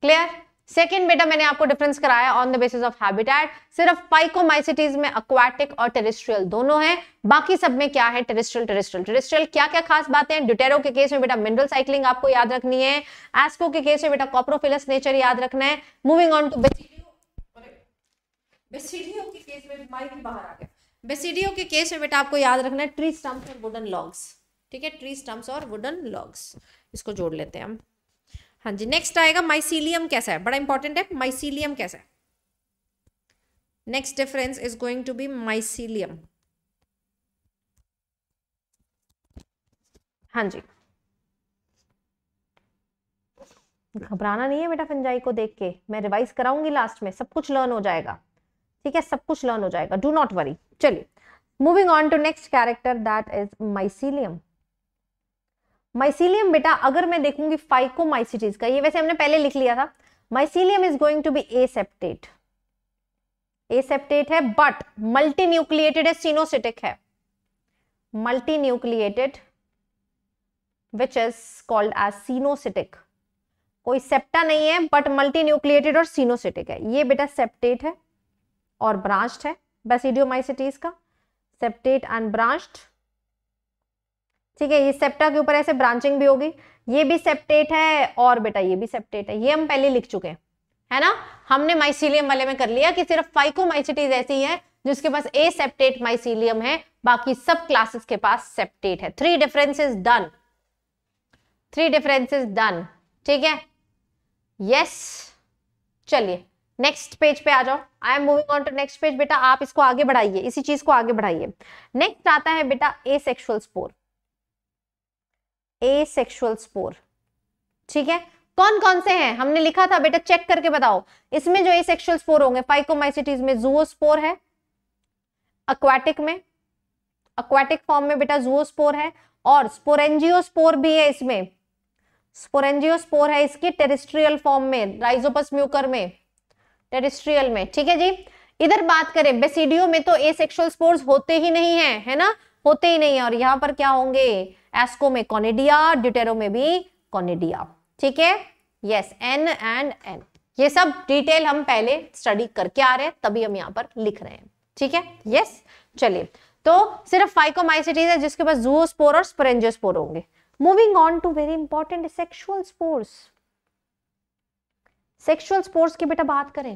क्लियर सेकेंड बेटा मैंने आपको डिफरेंस कराया on the basis of habitat सिर्फ पाइकोमाइसिटीज में अक्वाटिक और टेरिस्ट्रियल दोनों हैं बाकी सब में क्या है टेरिस्ट्रियल टेरिस्ट्रियल टेरिस्ट्रियल क्या क्या खास बातें हैं ड्यूटेरो के केस में बेटा मिनरल साइक्लिंग आपको याद रखनी है एस्को के केस में बेटा कॉप्रोफिलस नेचर याद रखना है मूविंग ऑन टू बेसिडियो के केस में माइक बाहर आ गया बेसिडियो के केस में बेटा आपको याद रखना है ट्री स्टम्प्स और वुडन लॉग्स ठीक है ट्री स्टम्प्स और वुडन लॉग्स इसको जोड़ लेते हैं हम हाँ जी नेक्स्ट आएगा माइसीलियम कैसा है बड़ा इंपॉर्टेंट है माइसीलियम कैसा है next difference is going to be mycelium हाँ जी घबराना नहीं है बेटा फंजाई को देख के मैं रिवाइज कराऊंगी लास्ट में सब कुछ लर्न हो जाएगा ठीक है सब कुछ लर्न हो जाएगा डू नॉट वरी चलिए moving on to next character that is mycelium mycelium बेटा अगर मैं देखूंगी फाइकोमाइसिटीज का ये वैसे हमने पहले लिख लिया था mycelium is going to be aseptate aseptate है बट मल्टी न्यूक्लिएटेड है सीनोसिटिक है multi nucleated which is called as coenocytic कोई सेप्टा नहीं है बट मल्टी न्यूक्लिएटेड और सीनोसिटिक है ये बेटा सेप्टेट है और ब्रांच्ड है बेसिडियोमाइसिटीज का सेप्टेट एंड ब्रांच्ड ठीक है ये सेप्टा के ऊपर ऐसे ब्रांचिंग भी होगी ये भी सेप्टेट है और बेटा ये भी सेप्टेट है ये हम पहले लिख चुके हैं है ना हमने माइसिलियम वाले में कर लिया कि सिर्फ माइसिटीज ऐसी है जिसके पास ए सेप्टेट माइसिलियम है बाकी सब क्लासेस के पास सेप्टेट है three differences done three differences done ठीक है यस चलिए नेक्स्ट पेज पे आ जाओ I am moving on to next page बेटा आप इसको आगे बढ़ाइए इसी चीज को आगे बढ़ाइए नेक्स्ट आता है बेटा asexual spore asexual spore ठीक है कौन कौन से हैं हमने लिखा था बेटा चेक करके बताओ इसमें जो ए सेक्शुअल स्पोर होंगे पाइकोमाइसिटीज में जुओस्पोर है अक्वाटिक में अक्वाटिक फॉर्म में बेटा जुओस्पोर है और स्पोरेंजियोस्पोर भी है इसमें स्पोरेंजियोस्पोर है इसकी टेरिस्ट्रियल फॉर्म में राइजोपस म्यूकर में टेरिस्ट्रियल में ठीक है जी इधर बात करें बेसिडियो में तो ए सेक्शुअल स्पोर्स होते ही नहीं है है ना होते ही नहीं है और यहां पर क्या होंगे एस्को में कॉनेडिया ड्यूटेरो में भी कॉनेडिया ठीक है यस एन एंड एन ये सब डिटेल हम पहले स्टडी करके आ रहे हैं तभी हम यहाँ पर लिख रहे हैं ठीक है यस चलिए तो सिर्फ फाइकोमाइसिटीज है जिसके पास जूस्पोर और स्परेंजोस्पोर होंगे moving on to very important sexual spores sexual spores की बेटा बात करें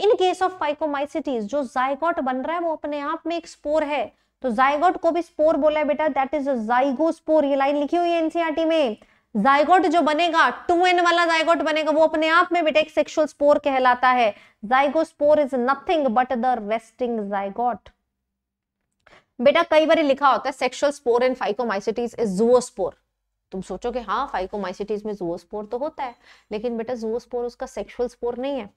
इन केस ऑफ फाइकोमाइसिटीज जो जायकोट बन रहा है वो अपने आप में एक स्पोर है तो जाइगोट को भी स्पोर बोला है बेटा दैट इज स्पोर ये लाइन लिखी हुई है एनसीआरटी में जाइगोट जो बनेगा टू एन वाला जाइगोट बनेगा वो अपने आप में बेटा एक सेक्सुअल स्पोर कहलाता है spore is nothing but the resting zygote बेटा कई बार लिखा होता है sexual spore in phycomycetes is zoospore तुम सोचो कि हाँ फाइकोमाइसिटीज में जुओस्पोर तो होता है लेकिन बेटा जुओस्पोर उसका सेक्सुअल स्पोर नहीं है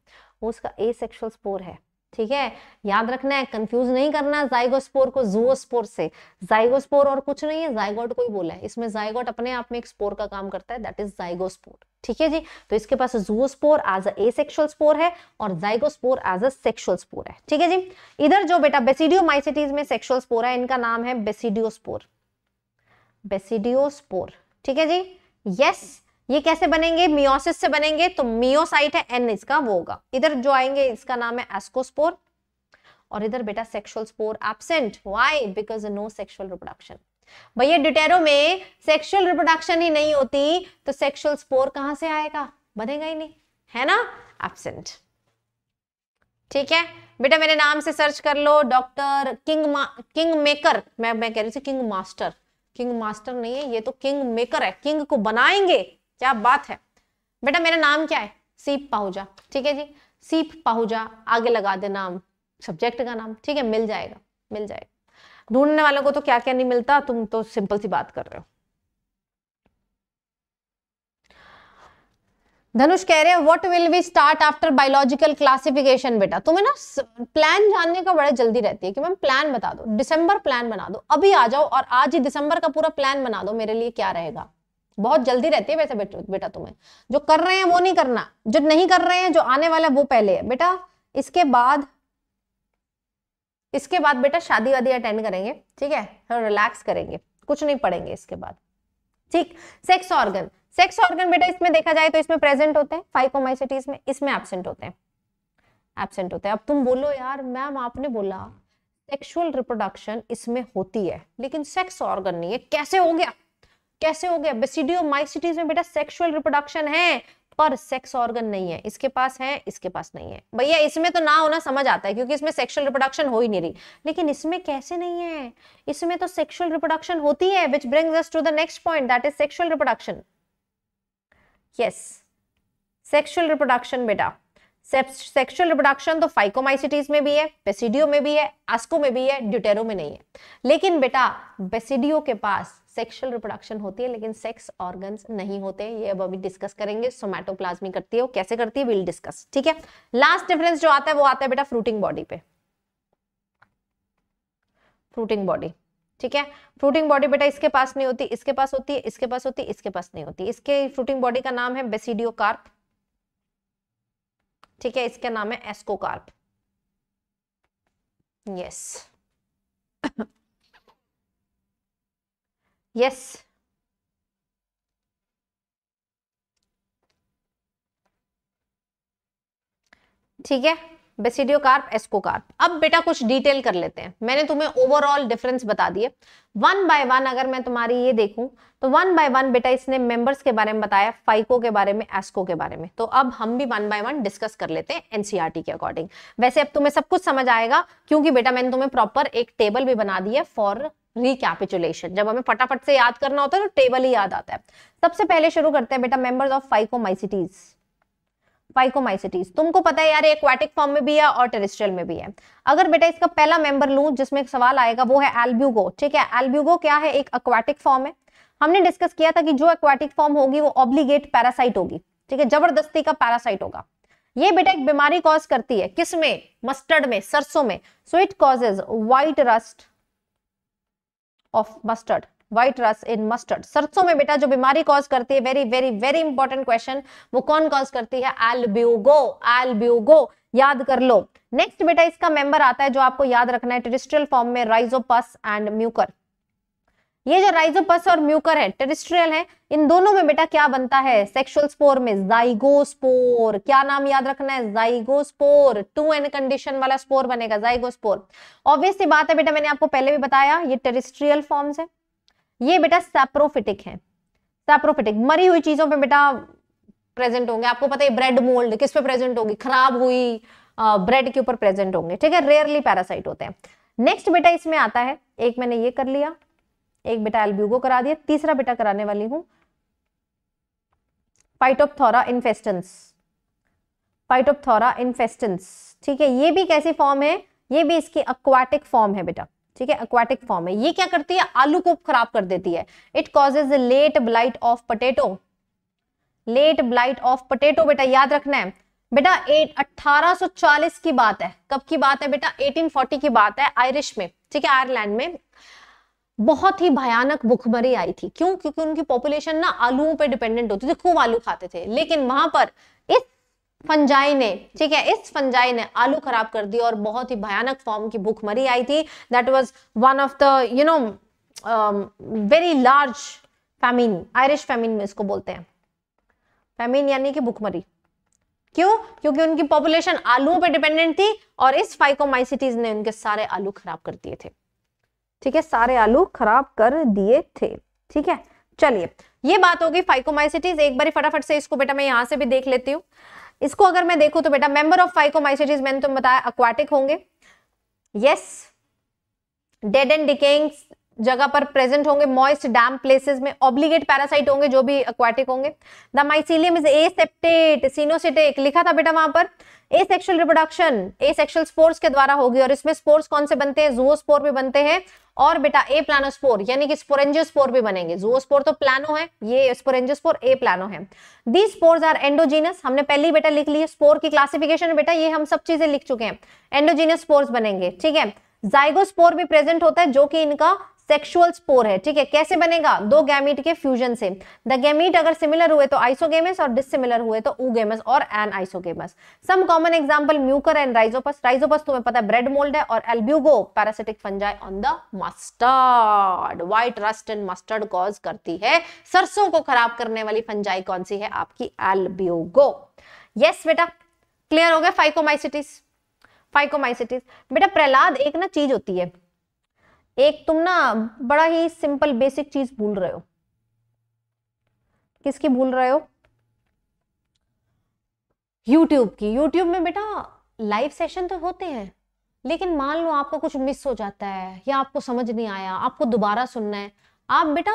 वो उसका ए सेक्सुअल स्पोर है ठीक है याद रखना है कंफ्यूज नहीं करना जाइगोस्पोर को जुओस्पोर से जाइगोस्पोर और कुछ नहीं है जाइगोट को ही बोला है इसमें जाइगोट अपने आप में एक स्पोर का काम करता है दैट इज जाइगोस्पोर ठीक है जी तो इसके पास zoospore as a asexual spore है और zygospore as a sexual spore है ठीक है जी इधर जो बेटा बेसिडियोमाइसिटीज में सेक्सुअल स्पोर है इनका नाम है बेसिडियोस्पोर बेसिडियोस्पोर ठीक है जी यस yes, ये कैसे बनेंगे मियोसिस से बनेंगे तो मियोसाइट है एन इसका वो होगा इधर जो आएंगे इसका नाम है एस्कोस्पोर और इधर बेटा sexual spore absent why because no sexual reproduction भैया डिटेरो में सेक्सुअल रिप्रोडक्शन ही नहीं होती तो सेक्सुअल स्पोर कहां से आएगा बनेगा ही नहीं है ना एबसेंट ठीक है बेटा मेरे नाम से सर्च कर लो डॉक्टर किंग किंग मेकर मैं मैं कह रही थी किंग मास्टर किंग मास्टर नहीं है ये तो किंग मेकर है किंग को बनाएंगे क्या बात है बेटा मेरा नाम क्या है सीप पाहुजा ठीक है जी सीप पाहुजा आगे लगा दे नाम सब्जेक्ट का नाम ठीक है मिल जाएगा मिल जाएगा ढूंढने वालों को तो क्या क्या नहीं मिलता तुम तो सिंपल सी बात कर रहे हो धनुष कह रहे हैं what will we start after biological classification बेटा तुम्हें ना प्लान जानने का बड़ा जल्दी रहती है कि मैम प्लान बता दो दिसंबर प्लान बना दो अभी आ जाओ और आज ही दिसंबर का पूरा प्लान बना दो मेरे लिए क्या रहेगा बहुत जल्दी रहती है वैसे बेटा, बेटा तुम्हें जो कर रहे हैं वो नहीं करना जो नहीं कर रहे हैं जो आने वाला है वो पहले है बेटा इसके बाद इसके बाद बेटा शादी वादी अटेंड करेंगे ठीक है हम रिलैक्स करेंगे कुछ नहीं पढ़ेंगे इसके बाद ठीक सेक्स ऑर्गन सेक्स ऑर्गन बेटा इसमें देखा जाए तो इसमें प्रेजेंट होते हैं फाइकोमाइसिटीज में इसमें एबसेंट होते हैं एबसेंट होते हैं अब तुम बोलो यार मैम आपने बोला सेक्सुअल रिप्रोडक्शन इसमें होती है लेकिन सेक्स ऑर्गन नहीं है कैसे हो गया कैसे हो गया बेसिडियोमाइसिटीज में बेटा सेक्सुअल रिप्रोडक्शन है पर सेक्स ऑर्गन नहीं है इसके पास है इसके पास नहीं है भैया इसमें तो ना होना समझ आता है क्योंकि इसमें सेक्सुअल रिप्रोडक्शन हो ही नहीं रही लेकिन इसमें कैसे नहीं है इसमें तो सेक्सुअल रिप्रोडक्शन होती है which bring us to the next point that is sexual reproduction yes sexual reproduction बेटा सेक्सुअल रिप्रोडक्शन तो फाइकोमाइसिटीज में भी है बेसिडियो में भी है आस्को में भी है ड्यूटेरो में नहीं है लेकिन बेटा बेसिडियो के पास सेक्सुअल रिप्रोडक्शन होती है लेकिन सेक्स ऑर्गन्स नहीं होते ये अब अभी डिस्कस करेंगे सोमैटोप्लाज्मी करती है वो कैसे करती है विल डिस्कस ठीक है लास्ट डिफरेंस जो आता है वो आता है बेटा फ्रूटिंग बॉडी पे फ्रूटिंग बॉडी ठीक है फ्रूटिंग बॉडी बेटा इसके पास नहीं होती इसके पास होती है इसके पास होती है इसके पास नहीं होती इसके फ्रूटिंग बॉडी का नाम है बेसिडियो कार्प ठीक है इसका नाम है एस्कोकार्प यस यस ठीक है बेसिडियोकार्प एस्कोकार्प अब बेटा कुछ डिटेल कर लेते हैं मैंने तुम्हें ओवरऑल डिफरेंस बता दिए वन बाय वन अगर मैं तुम्हारी ये देखूं तो वन बाय वन बेटा इसने मेंबर्स के बारे में बताया फाइको के बारे में एस्को के बारे में तो अब हम भी वन बाय वन डिस्कस कर लेते हैं एनसीआरटी e के अकॉर्डिंग वैसे अब तुम्हें सब कुछ समझ आएगा क्योंकि बेटा मैंने तुम्हें प्रॉपर एक टेबल भी बना दी है फॉर रिकैपिचुलेशन जब हमें फटाफट से याद करना होता है तो टेबल ही याद आता है सबसे पहले शुरू करते हैं बेटा members of phycomycetes phycomycetes तुमको पता है यार एक्वाटिक फॉर्म में भी है और टेरिस्ट्रियल में भी है अगर बेटा इसका पहला मेंबर लू जिसमें एक सवाल आएगा वो है एल्ब्यूगो ठीक है एल्ब्यूगो क्या है एक एक्वाटिक फॉर्म है हमने डिस्कस किया था कि जो एक्वाटिक फॉर्म होगी वो ऑब्लिगेट पैरासाइट होगी ठीक है जबरदस्ती का पैरासाइट होगा ये बेटा एक बीमारी कॉज करती है किसमें मस्टर्ड में सरसों में so it causes white rust of mustard white rust in mustard सरसों में बेटा जो बीमारी कॉज करती है very very very important question वो कौन कॉज करती है एल्ब्यूगो एल्ब्यूगो याद कर लो नेक्स्ट बेटा इसका मेंबर आता है जो आपको याद रखना है टेरिस्ट्रियल फॉर्म में राइजोपस एंड म्यूकर ये जो राइजोपस और म्यूकर है टेरिस्ट्रियल है इन दोनों में बेटा क्या बनता है सेक्सुअल स्पोर में जाइगोस्पोर क्या नाम याद रखना है जाइगोस्पोर टू एन कंडीशन वाला स्पोर बनेगा जाइगोस्पोर ऑब्वियसली बात है बेटा मैंने आपको पहले भी बताया ये टेरिस्ट्रियल फॉर्म्स है ये बेटा सेप्रोफिटिक है सेप्रोफिटिक मरी हुई चीजों पे बेटा प्रेजेंट होंगे आपको पता है ब्रेड मोल्ड किस पे प्रेजेंट होगी खराब हुई ब्रेड के ऊपर प्रेजेंट होंगे ठीक है रेयरली पैरासाइट होते हैं नेक्स्ट बेटा इसमें आता है एक मैंने ये कर लिया एक बेटा एल्ब्यूगो करा दिया तीसरा बेटा कराने वाली हूं फाइटोपथोरा इन्फेस्टेंस फाइटोपथोरा इन्फेस्टेंस ठीक है ये भी कैसी फॉर्म है ये भी इसकी अक्वाटिक फॉर्म है बेटा ठीक है एक्वाटिक फॉर्म है ये क्या करती है आलू को खराब कर देती है it causes late blight of potato late blight of potato बेटा याद रखना है बेटा एट 1840 की बात है कब की बात है बेटा 1840 की बात है आयरिश में ठीक है आयरलैंड में बहुत ही भयानक भुखमरी आई थी क्यों क्योंकि उनकी पॉपुलेशन ना आलूओं पे डिपेंडेंट होती थी खूब आलू खाते थे लेकिन वहां पर फंजाई ने ठीक है इस फंजाई ने आलू खराब कर दिया और बहुत ही भयानक फॉर्म की भूखमरी आई थी that was one of the you know very large famine Irish famine में इसको बोलते हैं फैमिन यानी कि भूखमरी क्यों क्योंकि उनकी पॉपुलेशन आलुओं पे डिपेंडेंट थी और इस फाइकोमाइसिटीज ने उनके सारे आलू खराब कर दिए थे ठीक है सारे आलू खराब कर दिए थे ठीक है चलिए ये बात होगी फाइकोमाइसिटीज एक बार फटाफट से इसको बेटा मैं यहां से भी देख लेती हूँ इसको अगर मैं देखू तो बेटा मेंबर ऑफ फाइकोमाइसिटीज मैंने तुम तो बताया अक्वाटिक होंगे यस डेड एंड डिकेइंग जगह पर प्रेजेंट होंगे मॉइस्ट डैम प्लेसेस में ऑब्लिगेट पैरासाइट होंगे जो भी अक्वाटिक होंगे the mycelium is aseptate coenocytic लिखा था बेटा वहां पर asexual reproduction asexual spores के द्वारा होगी और इसमें स्पोर्स कौन से बनते हैं जूओस्पोर भी बनते हैं और बेटा ए प्लानोस्पोर यानी कि स्पोरेंजियोस्पोर भी बनेंगे जूओस्पोर तो प्लानो है ये स्पोरेंजियोस्पोर ए प्लानो है दी स्पोर्स आर एंडोजीनस हमने पहले ही बेटा लिख लिया स्पोर की क्लासिफिकेशन बेटा ये हम सब चीजें लिख चुके हैं एंडोजीनस स्पोर्स बनेंगे ठीक है जाइगोस्पोर भी प्रेजेंट होता है जो कि इनका सेक्सुअल स्पोर है ठीक है कैसे बनेगा दो गैमीट के फ्यूजन से द गैमीट अगर सिमिलर हुए तो आइसोगेमस और डिसिमिलर हुए तो ऊगेमस और anisogamous some common example Mucor and Rhizopus Rhizopus तुम्हें पता है ब्रेड मोल्ड है और Albugo parasitic fungi on the mustard white rust and mustard cause करती है सरसों को खराब करने वाली फंजाई कौन सी है आपकी एल्ब्यूगो यस बेटा क्लियर हो गया फाइकोमाइसिटिस फाइकोमाइसिटिस बेटा प्रहलाद एक ना चीज होती है एक तुम ना बड़ा ही सिंपल बेसिक चीज भूल रहे हो किसकी भूल रहे हो यूट्यूब की यूट्यूब में बेटा लाइव सेशन तो होते हैं लेकिन मान लो आपका कुछ मिस हो जाता है या आपको समझ नहीं आया आपको दोबारा सुनना है आप बेटा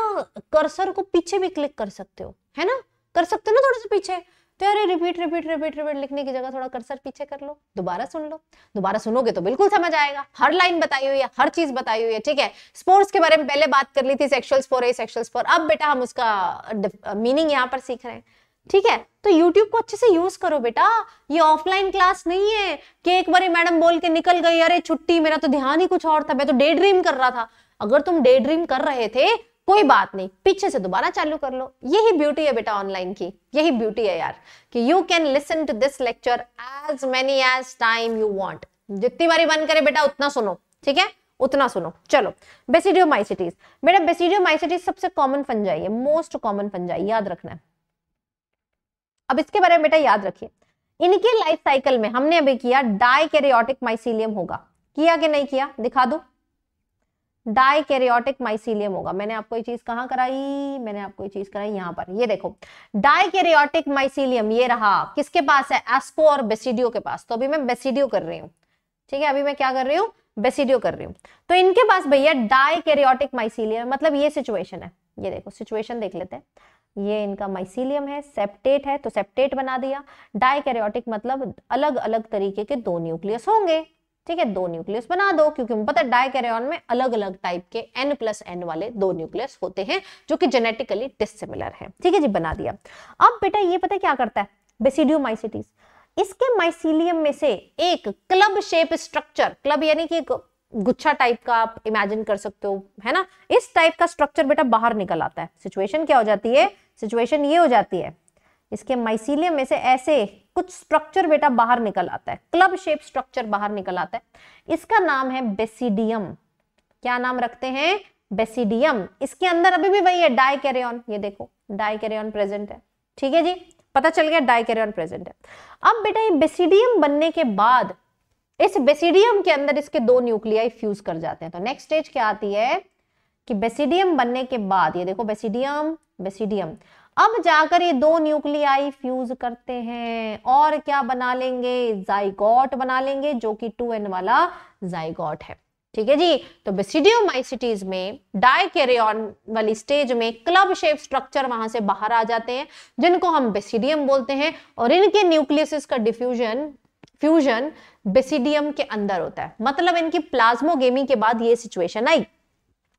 कर्सर को पीछे भी क्लिक कर सकते हो है ना कर सकते हो ना थोड़े से पीछे तो अरे रिपीट रिपीट रिपीट रिपीट लिखने की जगह थोड़ा कर्सर पीछे कर लो दोबारा सुन लो दोबारा सुनोगे तो बिल्कुल समझ आएगा हर लाइन बताई हुई है हर चीज बताई हुई है ठीक है स्पोर्ट्स के बारे में पहले बात कर ली थी सेक्शुअल स्पोर है सेक्शुअल स्पोर अब बेटा हम उसका मीनिंग यहाँ पर सीख रहे हैं ठीक है तो YouTube को अच्छे से यूज करो बेटा ये ऑफलाइन क्लास नहीं है कि एक बार मैडम बोल के निकल गई अरे छुट्टी मेरा तो ध्यान ही कुछ और था मैं तो डे ड्रीम कर रहा था अगर तुम डे ड्रीम कर रहे थे कोई बात नहीं पीछे से दोबारा चालू कर लो यही ब्यूटी है बेटा ऑनलाइन की यही ब्यूटी है यार कि you can listen to this lecture as many as time you want जितनी बारी मन करे बेटा उतना सुनो ठीक है उतना सुनो चलो बेसिडियो माइसिटीज बेटा बेसिडियो माइसिटीज सबसे कॉमन फंजाई है मोस्ट कॉमन फंजाई याद रखना है अब इसके बारे में बेटा याद रखिए इनके लाइफ साइकिल में हमने अभी किया डाई कैरियोटिक माइसिलियम होगा किया कि नहीं किया दिखा दू डायकेरियोटिक माइसीलियम होगा मैंने आपको ये चीज कहाँ कराई मैंने आपको ये चीज कराई यहाँ पर ये देखो डायकेरियोटिक माइसीलियम ये रहा किसके पास है एस्को और बेसिडियो के पास तो अभी मैं बेसिडियो कर रही हूँ ठीक है अभी मैं क्या कर रही हूँ बेसिडियो कर रही हूँ तो इनके पास भैया डायकेरियोटिक माइसीलियम मतलब ये सिचुएशन है ये देखो सिचुएशन देख लेते हैं ये इनका माइसीलियम है सेप्टेट है तो सेप्टेट बना दिया डायकेरियोटिक मतलब अलग अलग तरीके के दो न्यूक्लियस होंगे ठीक है दो न्यूक्लियस बना दो क्योंकि हम पता डाय डायकैरियन में अलग अलग टाइप के एन प्लस एन वाले दो न्यूक्लियस होते हैं जो कि जेनेटिकली डिसिमिलर है ठीक है जी बना दिया अब बेटा ये पता क्या करता है बेसिडियो इसके माइसिलियम में से एक क्लब शेप स्ट्रक्चर क्लब यानी कि गुच्छा टाइप का आप इमेजिन कर सकते हो है ना इस टाइप का स्ट्रक्चर बेटा बाहर निकल आता है सिचुएशन क्या हो जाती है सिचुएशन ये हो जाती है इसके माइसिलियम में से ऐसे कुछ स्ट्रक्चर बेटा बाहर निकल आता है क्लब शेप स्ट्रक्चर बाहर निकल आता है इसका नाम है बेसिडियम क्या नाम रखते हैं बेसिडियम इसके अंदर अभी भी वही है डाइकेरियन ये देखो डाइकेरियन प्रेजेंट है ठीक है जी पता चल गया डाइकेरियन प्रेजेंट है अब बेटा ये बेसिडियम बनने के बाद इस बेसिडियम के अंदर इसके दो न्यूक्लियाई फ्यूज कर जाते हैं तो नेक्स्ट स्टेज क्या आती है कि बेसिडियम बनने के बाद ये देखो बेसिडियम बेसिडियम अब जाकर ये दो न्यूक्लियाई फ्यूज करते हैं और क्या बना लेंगे जाइगॉट बना लेंगे जो कि टू एन वाला जाइगॉट है ठीक है जी तो माइसिटीज में डायकेरियन वाली स्टेज में क्लब शेप स्ट्रक्चर वहां से बाहर आ जाते हैं जिनको हम बेसिडियम बोलते हैं और इनके न्यूक्लियसिस का डिफ्यूजन फ्यूजन बेसिडियम के अंदर होता है मतलब इनकी प्लाज्मोगेमी के बाद ये सिचुएशन आई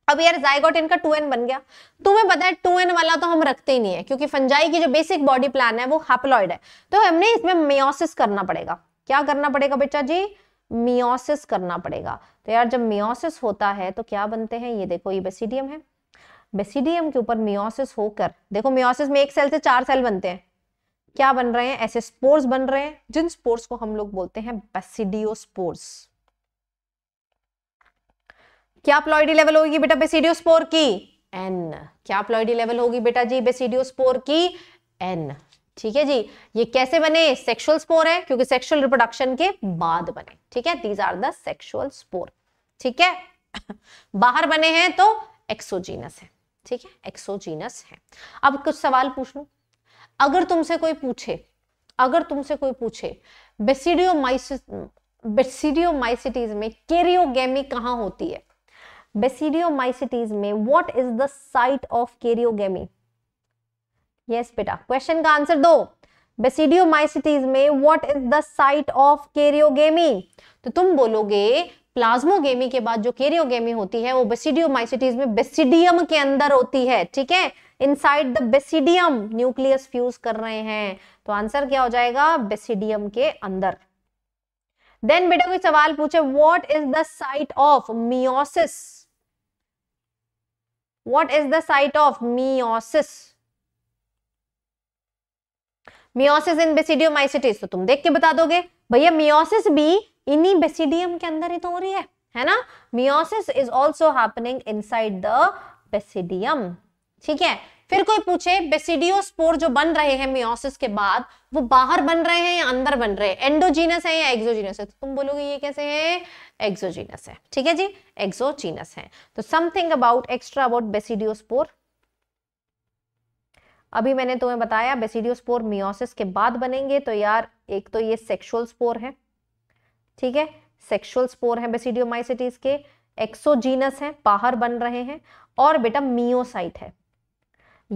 अब यार जायगोट इनका टू एन बन गया तुम्हें पता है टू एन वाला तो हम रखते ही नहीं है क्योंकि फंजाई की जो बेसिक बॉडी प्लान है वो हेप्लॉइड है तो हमने इसमें मियोसिस करना पड़ेगा क्या करना पड़ेगा बेटा जी मियोसिस करना पड़ेगा तो यार जब मियोसिस होता है तो क्या बनते हैं ये देखो ये बेसिडियम है बेसिडियम के ऊपर मियोसिस होकर देखो मियोसिस में एक सेल से चार सेल बनते हैं क्या बन रहे हैं ऐसे स्पोर्स बन रहे हैं जिन स्पोर्स को हम लोग बोलते हैं बेसिडियो स्पोर्स क्या प्लॉइडी लेवल होगी बेटा बेसिडियोस्पोर की एन क्या प्लॉइडी लेवल होगी बेटा जी बेसिडियोस्पोर की एन ठीक है जी ये कैसे बने सेक्सुअल स्पोर है क्योंकि सेक्सुअल रिप्रोडक्शन के बाद बने ठीक है these are the sexual spore ठीक है बाहर बने हैं तो एक्सोजीनस है ठीक है एक्सोजीनस है अब कुछ सवाल पूछ लू अगर तुमसे कोई पूछे अगर तुमसे कोई पूछे बेसिडियोमाइसिस बेसिडियोमाइसिटीज में केरियोगेमी कहां होती है बेसिडियोमाइसिटीज में what is the site of karyogamy yes बेटा क्वेश्चन का आंसर दो बेसिडियोमाइसिटीज में what is the site of karyogamy तो तुम बोलोगे प्लाज्मोगेमी के बाद जो केरियोगेमी होती है वो बेसिडियोमाइसिटीज में बेसिडियम के अंदर होती है ठीक है inside the basidium nucleus fuse कर रहे हैं तो आंसर क्या हो जाएगा बेसिडियम के अंदर देन बेटा कोई सवाल पूछे what is the site of meiosis what is the site of meiosis meiosis in basidiomycetes तो तुम देख के बता दोगे भैया मियोसिस भी इन्हीं बेसिडियम के अंदर ही तो हो रही है है ना meiosis is also happening inside the basidium ठीक है फिर कोई पूछे बेसिडियोस्पोर जो बन रहे हैं मियोसिस के बाद वो बाहर बन रहे हैं या अंदर बन रहे हैं एंडोजीनस है या एक्सोजीनस है तो तुम बोलोगे ये कैसे है एक्सोजीनस है ठीक है जी एक्सोजीनस है तो something about extra about basidiospore अभी मैंने तुम्हें बताया बेसिडियोस्पोर मियोसिस के बाद बनेंगे तो यार एक तो ये सेक्सुअल स्पोर है ठीक है सेक्सुअल स्पोर है बेसिडियोमाइसिटीज के एक्सोजीनस है बाहर बन रहे हैं और बेटा मियोसाइट है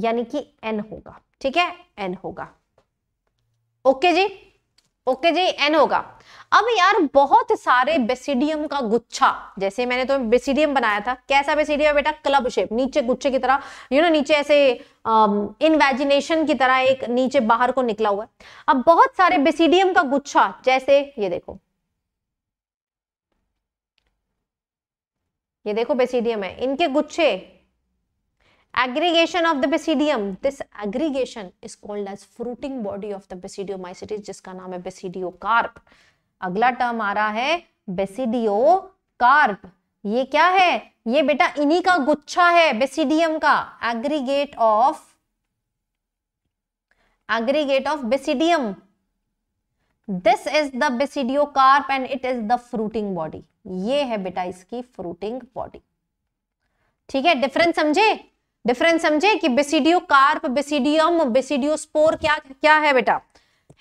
यानी कि एन होगा ठीक है एन होगा ओके जी ओके जी एन होगा अब यार बहुत सारे बेसिडियम का गुच्छा जैसे मैंने तो बेसिडियम बनाया था कैसा बेसिडियम है बेटा क्लब शेप नीचे गुच्छे की तरह यू नो नीचे ऐसे इनवेजिनेशन um, की तरह एक नीचे बाहर को निकला हुआ है अब बहुत सारे बेसिडियम का गुच्छा जैसे ये देखो ये देखो बेसिडियम है इनके गुच्छे aggregation of the basidium this aggregation is called as fruiting body of the basidiomycetes जिसका नाम है कार्प अगला टर्म आ रहा है basidicarp ये क्या है ये बेटा इन्हीं का गुच्छा है बेसिडियम का aggregate of aggregate of basidium this is the carp and it is the fruiting body ये है बेटा इसकी फ्रूटिंग बॉडी ठीक है डिफरेंस समझे डिफरेंस समझे कि basidiocarp basidium basidiospore क्या क्या है बेटा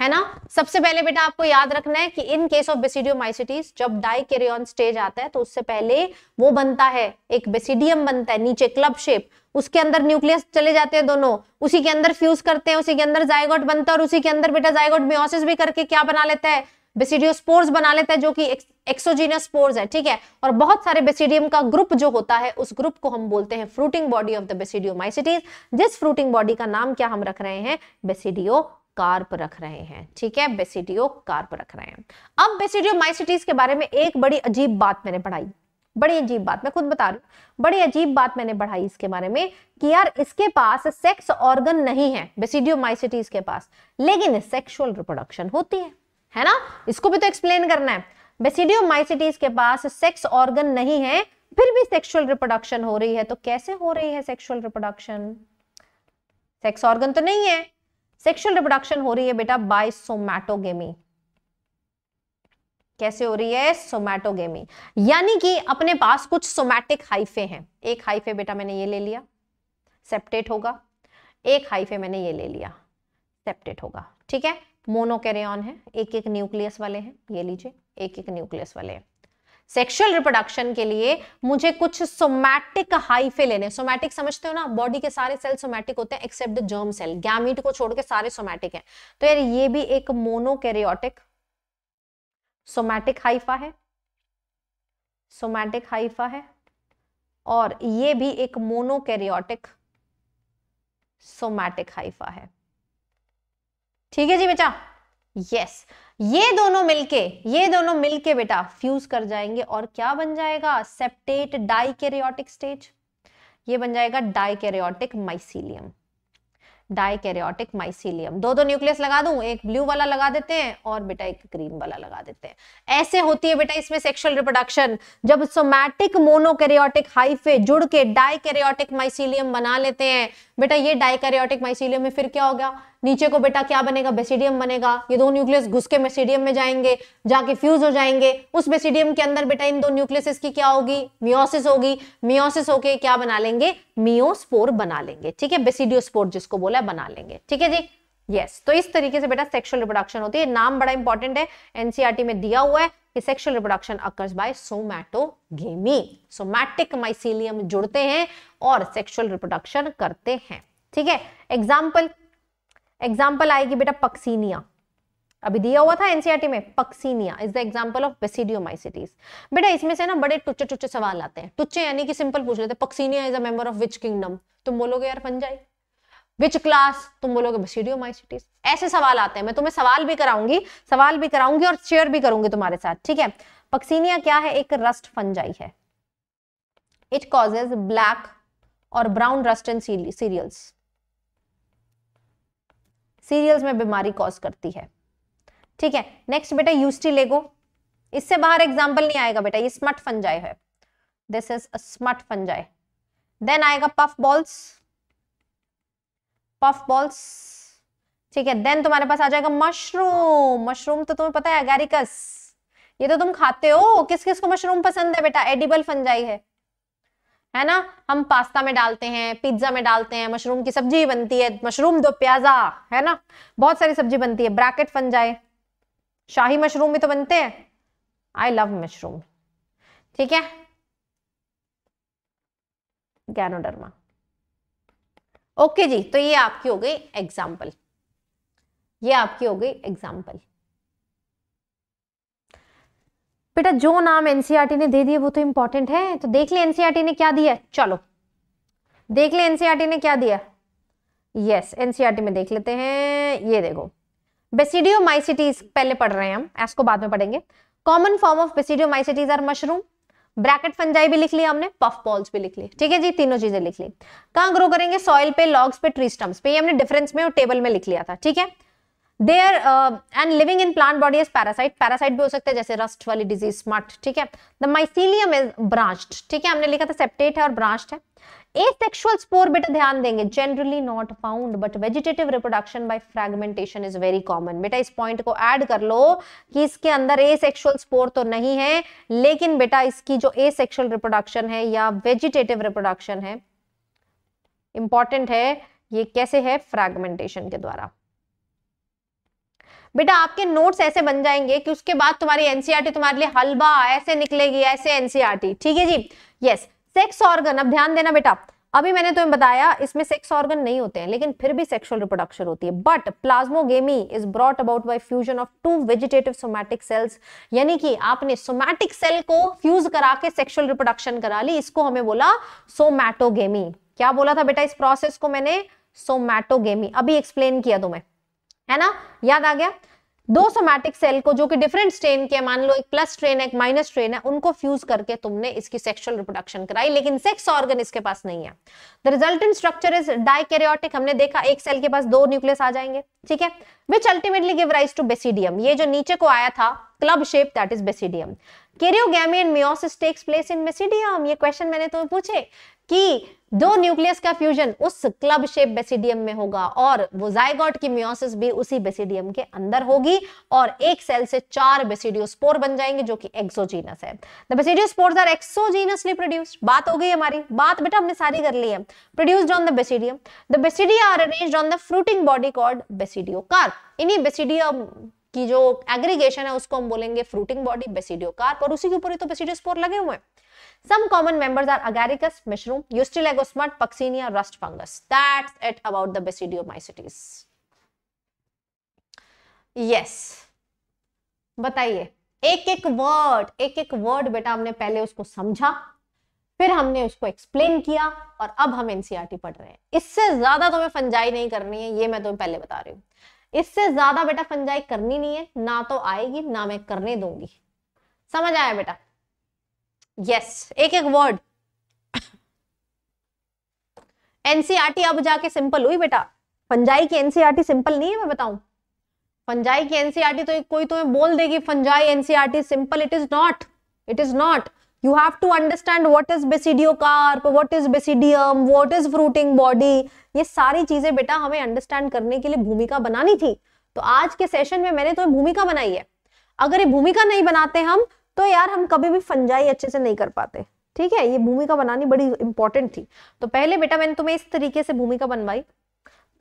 है ना सबसे पहले बेटा आपको याद रखना है कि इन केस ऑफ माइसिटीज जब डाइकेरियन स्टेज आता है तो उससे पहले वो बनता है एक बेसिडियम बनता है नीचे क्लब शेप उसके अंदर न्यूक्लियस चले जाते हैं दोनों उसी के अंदर फ्यूज करते हैं उसी के अंदर जायगोट बनता है और उसी के अंदर बेटा जायगोट मियोसिस भी करके क्या बना लेता है बेसिडियो स्पोर्स बना लेता है जो कि एक्सोजीनियस स्पोर्स है ठीक है और बहुत सारे बेसिडियम का ग्रुप जो होता है उस ग्रुप को हम बोलते हैं fruiting body of the basidio जिस फ्रूटिंग बॉडी का नाम क्या हम रख रहे हैं बेसिडियो कार्प रख रहे हैं ठीक है बेसिडियो कार्प रख रहे हैं अब बेसिडियोमाइसिटीज के बारे में एक बड़ी अजीब बात मैंने पढ़ाई बड़ी अजीब बात मैं खुद बता रही हूँ बड़ी अजीब बात मैंने पढ़ाई इसके बारे में कि यार इसके पास सेक्स ऑर्गन नहीं है माइसिटीज के पास लेकिन सेक्सुअल रिप्रोडक्शन होती है है ना इसको भी तो एक्सप्लेन करना है बेसिडियो माइसिटीज के पास सेक्स ऑर्गन नहीं है फिर भी सेक्सुअल रिप्रोडक्शन हो रही है तो कैसे हो रही है सेक्सुअल रिप्रोडक्शन सेक्स ऑर्गन तो नहीं है सेक्सुअल रिप्रोडक्शन हो रही है बेटा बाय सोमैटोगेमी कैसे हो रही है सोमैटोगेमी यानी कि अपने पास कुछ सोमैटिक हाइफे हैं एक हाइफे बेटा मैंने ये ले लिया सेप्टेट होगा एक हाइफे मैंने ये ले लिया सेप्टेट होगा ठीक है मोनोकेरेन है एक एक न्यूक्लियस वाले हैं ये लीजिए एक एक न्यूक्लियस वाले हैं सेक्सुअल रिप्रोडक्शन के लिए मुझे कुछ सोमैटिक हाइफे लेने सोमैटिक समझते हो ना बॉडी के सारे सेल सोमैटिक होते हैं एक्सेप्ट जर्म सेल गैमिट को छोड़ के सारे सोमैटिक हैं तो यार ये भी एक मोनोकेरियोटिक सोमैटिक हाइफा है सोमैटिक हाइफा है और ये भी एक मोनोकेरियोटिक सोमैटिक हाइफा है ठीक है जी बेटा यस ये दोनों मिलके ये दोनों मिलके बेटा फ्यूज कर जाएंगे और क्या बन जाएगा सेप्टेट डाइकेरियोटिक स्टेज ये बन जाएगा डाइकेरियोटिक माइसिलियम डाइकेरियोटिक माइसिलियम दो दो न्यूक्लियस लगा दूं एक ब्लू वाला लगा देते हैं और बेटा एक ग्रीन वाला लगा देते हैं ऐसे होती है बेटा इसमें सेक्सुअल रिप्रोडक्शन जब सोमैटिक मोनोकेरियोटिक हाइफे जुड़ के डाइकेरियोटिक माइसिलियम बना लेते हैं बेटा ये डाइकेरियोटिक माइसिलियम में फिर क्या हो गया नीचे को बेटा क्या बनेगा बेसिडियम बनेगा ये दो न्यूक्लियस घुस के मेसिडियम में जाएंगे जाके फ्यूज हो जाएंगे उस बेसिडियम के अंदर बेटा इन दो न्यूक्लियस की क्या होगी मियोसिस होगी मियोसिस होके क्या बना लेंगे मियोस्पोर बना लेंगे ठीक है बेसिडियोस्पोर जिसको बोला है बना लेंगे ठीक है जी यस yes. तो इस तरीके से बेटा सेक्शुअल रिप्रोडक्शन होती है नाम बड़ा इंपॉर्टेंट है एनसीआरटी e में दिया हुआ है कि sexual reproduction occurs by somatogamy somatic mycelium जुड़ते हैं और सेक्सुअल रिप्रोडक्शन करते हैं ठीक है एग्जाम्पल एग्जाम्पल आएगी बेटा पक्सीनिया अभी दिया हुआ था एनसीआरटी e में Puccinia is the example of basidiomycetes बेटा इसमें से ना बड़े टुच्चे टुच्चे सवाल आते हैं टुच्चे यानी कि सिंपल पूछ लेते Puccinia is a member of which kingdom तुम बोलोगे यार पंजाई विच क्लास तुम बोलोगे बेसिडियोमाइसिटीज ऐसे सवाल आते हैं मैं तुम्हें सवाल भी कराऊंगी सवाल भी कराऊंगी और शेयर भी करूंगी तुम्हारे साथ ठीक है पक्सीनिया क्या है एक रस्ट फंजाई है इट कॉजेज ब्लैक और brown rust in cereals cereals में बीमारी कॉज करती है ठीक है नेक्स्ट बेटा यूस्टी लेगो इससे बाहर एग्जाम्पल नहीं आएगा बेटा ये स्मट फंजाय है this is a smut fungi then आएगा पफ बॉल्स पफ बॉल्स ठीक है देन तुम्हारे पास आ जाएगा मशरूम मशरूम तो तुम्हें पता है अगैरिकस ये तो तुम खाते हो किस किस को मशरूम पसंद है बेटा एडिबल फंजाई है है ना हम पास्ता में डालते हैं पिज्जा में डालते हैं मशरूम की सब्जी बनती है मशरूम दो प्याजा है ना बहुत सारी सब्जी बनती है ब्रैकेट बन जाए शाही मशरूम भी तो बनते हैं आई लव मशरूम ठीक है गैनोडर्मा ओके जी तो ये आपकी हो गई एग्जाम्पल ये आपकी हो गई एग्जाम्पल बेटा जो नाम एनसीआरटी e ने दे दिए वो तो इंपॉर्टेंट है तो देख ले एनसीआरटी e ने क्या दिया चलो देख ले एनसीआरटी e ने क्या दिया यस एनसीआरटी में देख लेते हैं ये देखो बेसिडियो माइसिटीज पहले पढ़ रहे हैं हम इसको बाद में पढ़ेंगे common form of basidiomycetes are mushroom bracket fungi भी लिख लिया हमने पफ बॉल्स भी लिख ली ठीक है जी तीनों चीजें लिख ली कहाँ ग्रो करेंगे सॉइल पे लॉग्स पे ट्री स्टम्स पे ये हमने डिफरेंस में और टेबल में लिख लिया था ठीक है they are and living in plant body is parasite parasite भी हो सकते हैं जैसे रस्ट वाली डिजीज स्मार्ट ठीक है द माइसिलियम इज ब्रांच्ड ठीक है हमने लिखा था सेप्टेट है और ब्रांच्ड है एसेक्सुअल स्पोर बेटा ध्यान देंगे generally not found but vegetative reproduction by fragmentation is very common बेटा इस पॉइंट को ऐड कर लो कि इसके अंदर एसेक्सुअल स्पोर तो नहीं है लेकिन बेटा इसकी जो एसेक्सुअल रिप्रोडक्शन है या वेजिटेटिव रिप्रोडक्शन है इंपॉर्टेंट है ये कैसे है फ्रेगमेंटेशन के द्वारा बेटा आपके नोट्स ऐसे बन जाएंगे कि उसके बाद तुम्हारी एनसीआरटी e तुम्हारे लिए हलवा ऐसे निकलेगी ऐसे एनसीआरटी e ठीक है जी यस सेक्स ऑर्गन अब ध्यान देना बेटा अभी मैंने तुम्हें बताया इसमें सेक्स ऑर्गन नहीं होते हैं लेकिन फिर भी सेक्सुअल रिप्रोडक्शन होती है but plasmogamy is brought about by fusion of two vegetative somatic cells यानी कि आपने सोमैटिक सेल को फ्यूज करा के सेक्सुअल रिप्रोडक्शन करा ली इसको हमें बोला सोमैटोगेमी क्या बोला था बेटा इस प्रोसेस को मैंने सोमैटोगेमी अभी एक्सप्लेन किया तुम्हें है ना याद आ गया दो सोमैटिक सेल को जो कि डिफरेंट स्ट्रेन के मान लो एक प्लस स्ट्रेन है एक माइनस स्ट्रेन है उनको फ्यूज करके तुमने इसकी सेक्सुअल रिप्रोडक्शन कराई लेकिन सेक्स ऑर्गन इसके पास नहीं है the resultant structure is dikaryotic हमने देखा एक सेल के पास दो न्यूक्लियस आ जाएंगे ठीक है which ultimately give rise to basidium ये जो नीचे को आया था club shape that is basidium karyogamy and meiosis takes place in basidium ये क्वेश्चन मैंने तुम्हें पूछे कि दो न्यूक्लियस का फ्यूजन उस क्लब शेप बेसिडियम में होगा और वो जायगॉट की मियोसिस भी उसी बेसिडियम के अंदर होगी और एक सेल से चार बेसिडियोस्पोर बन जाएंगे जो कि एक्सोजीनस है the basidiospores are exogenously produced बात हो गई हमारी बात बेटा हमने सारी कर ली है produced on the basidium the basidia are arranged on the fruiting body called basidiocarp इन्हीं बेसिडियम की जो एग्रीगेशन है उसको हम बोलेंगे फ्रूटिंग बॉडी बेसिडियोकार और उसी के ऊपर ही तो बेसिडियोस्पोर लगे हुए हैं Some common members are agaricus, mushroom, eustrylagosmut, puccinia, rust fungus. That's it about the basidiomycetes. Yes. बताइए एक एक वर्ड एक एक वर्ड बेटा हमने पहले उसको समझा फिर हमने उसको एक्सप्लेन किया और अब हम एनसीआरटी e पढ़ रहे हैं इससे ज्यादा तुम्हें फंजाई नहीं करनी है ये मैं तुम्हें पहले बता रही हूं इससे ज्यादा बेटा फंजाई करनी नहीं है ना तो आएगी ना मैं करने दूंगी समझ आया बेटा यस एक एक वर्ड एनसीआरटी e अब जाके सिंपल हुई बेटा फंजाई की एनसीआरटी सिंपल e नहीं है मैं बताऊं फंजाई की एनसीआरटी e तो कोई तुम्हें बोल देगी fungi NCERT simple it is not it is not you have to understand what is basidiocarp what is basidium what is fruiting body ये सारी चीजें बेटा हमें अंडरस्टैंड करने के लिए भूमिका बनानी थी तो आज के सेशन में मैंने तुम्हें भूमिका बनाई है अगर ये भूमिका नहीं बनाते हम तो यार हम कभी भी फंजाई अच्छे से नहीं कर पाते ठीक है ये भूमिका बनानी बड़ी इंपॉर्टेंट थी तो पहले बेटा मैंने तुम्हें इस तरीके से भूमिका बनवाई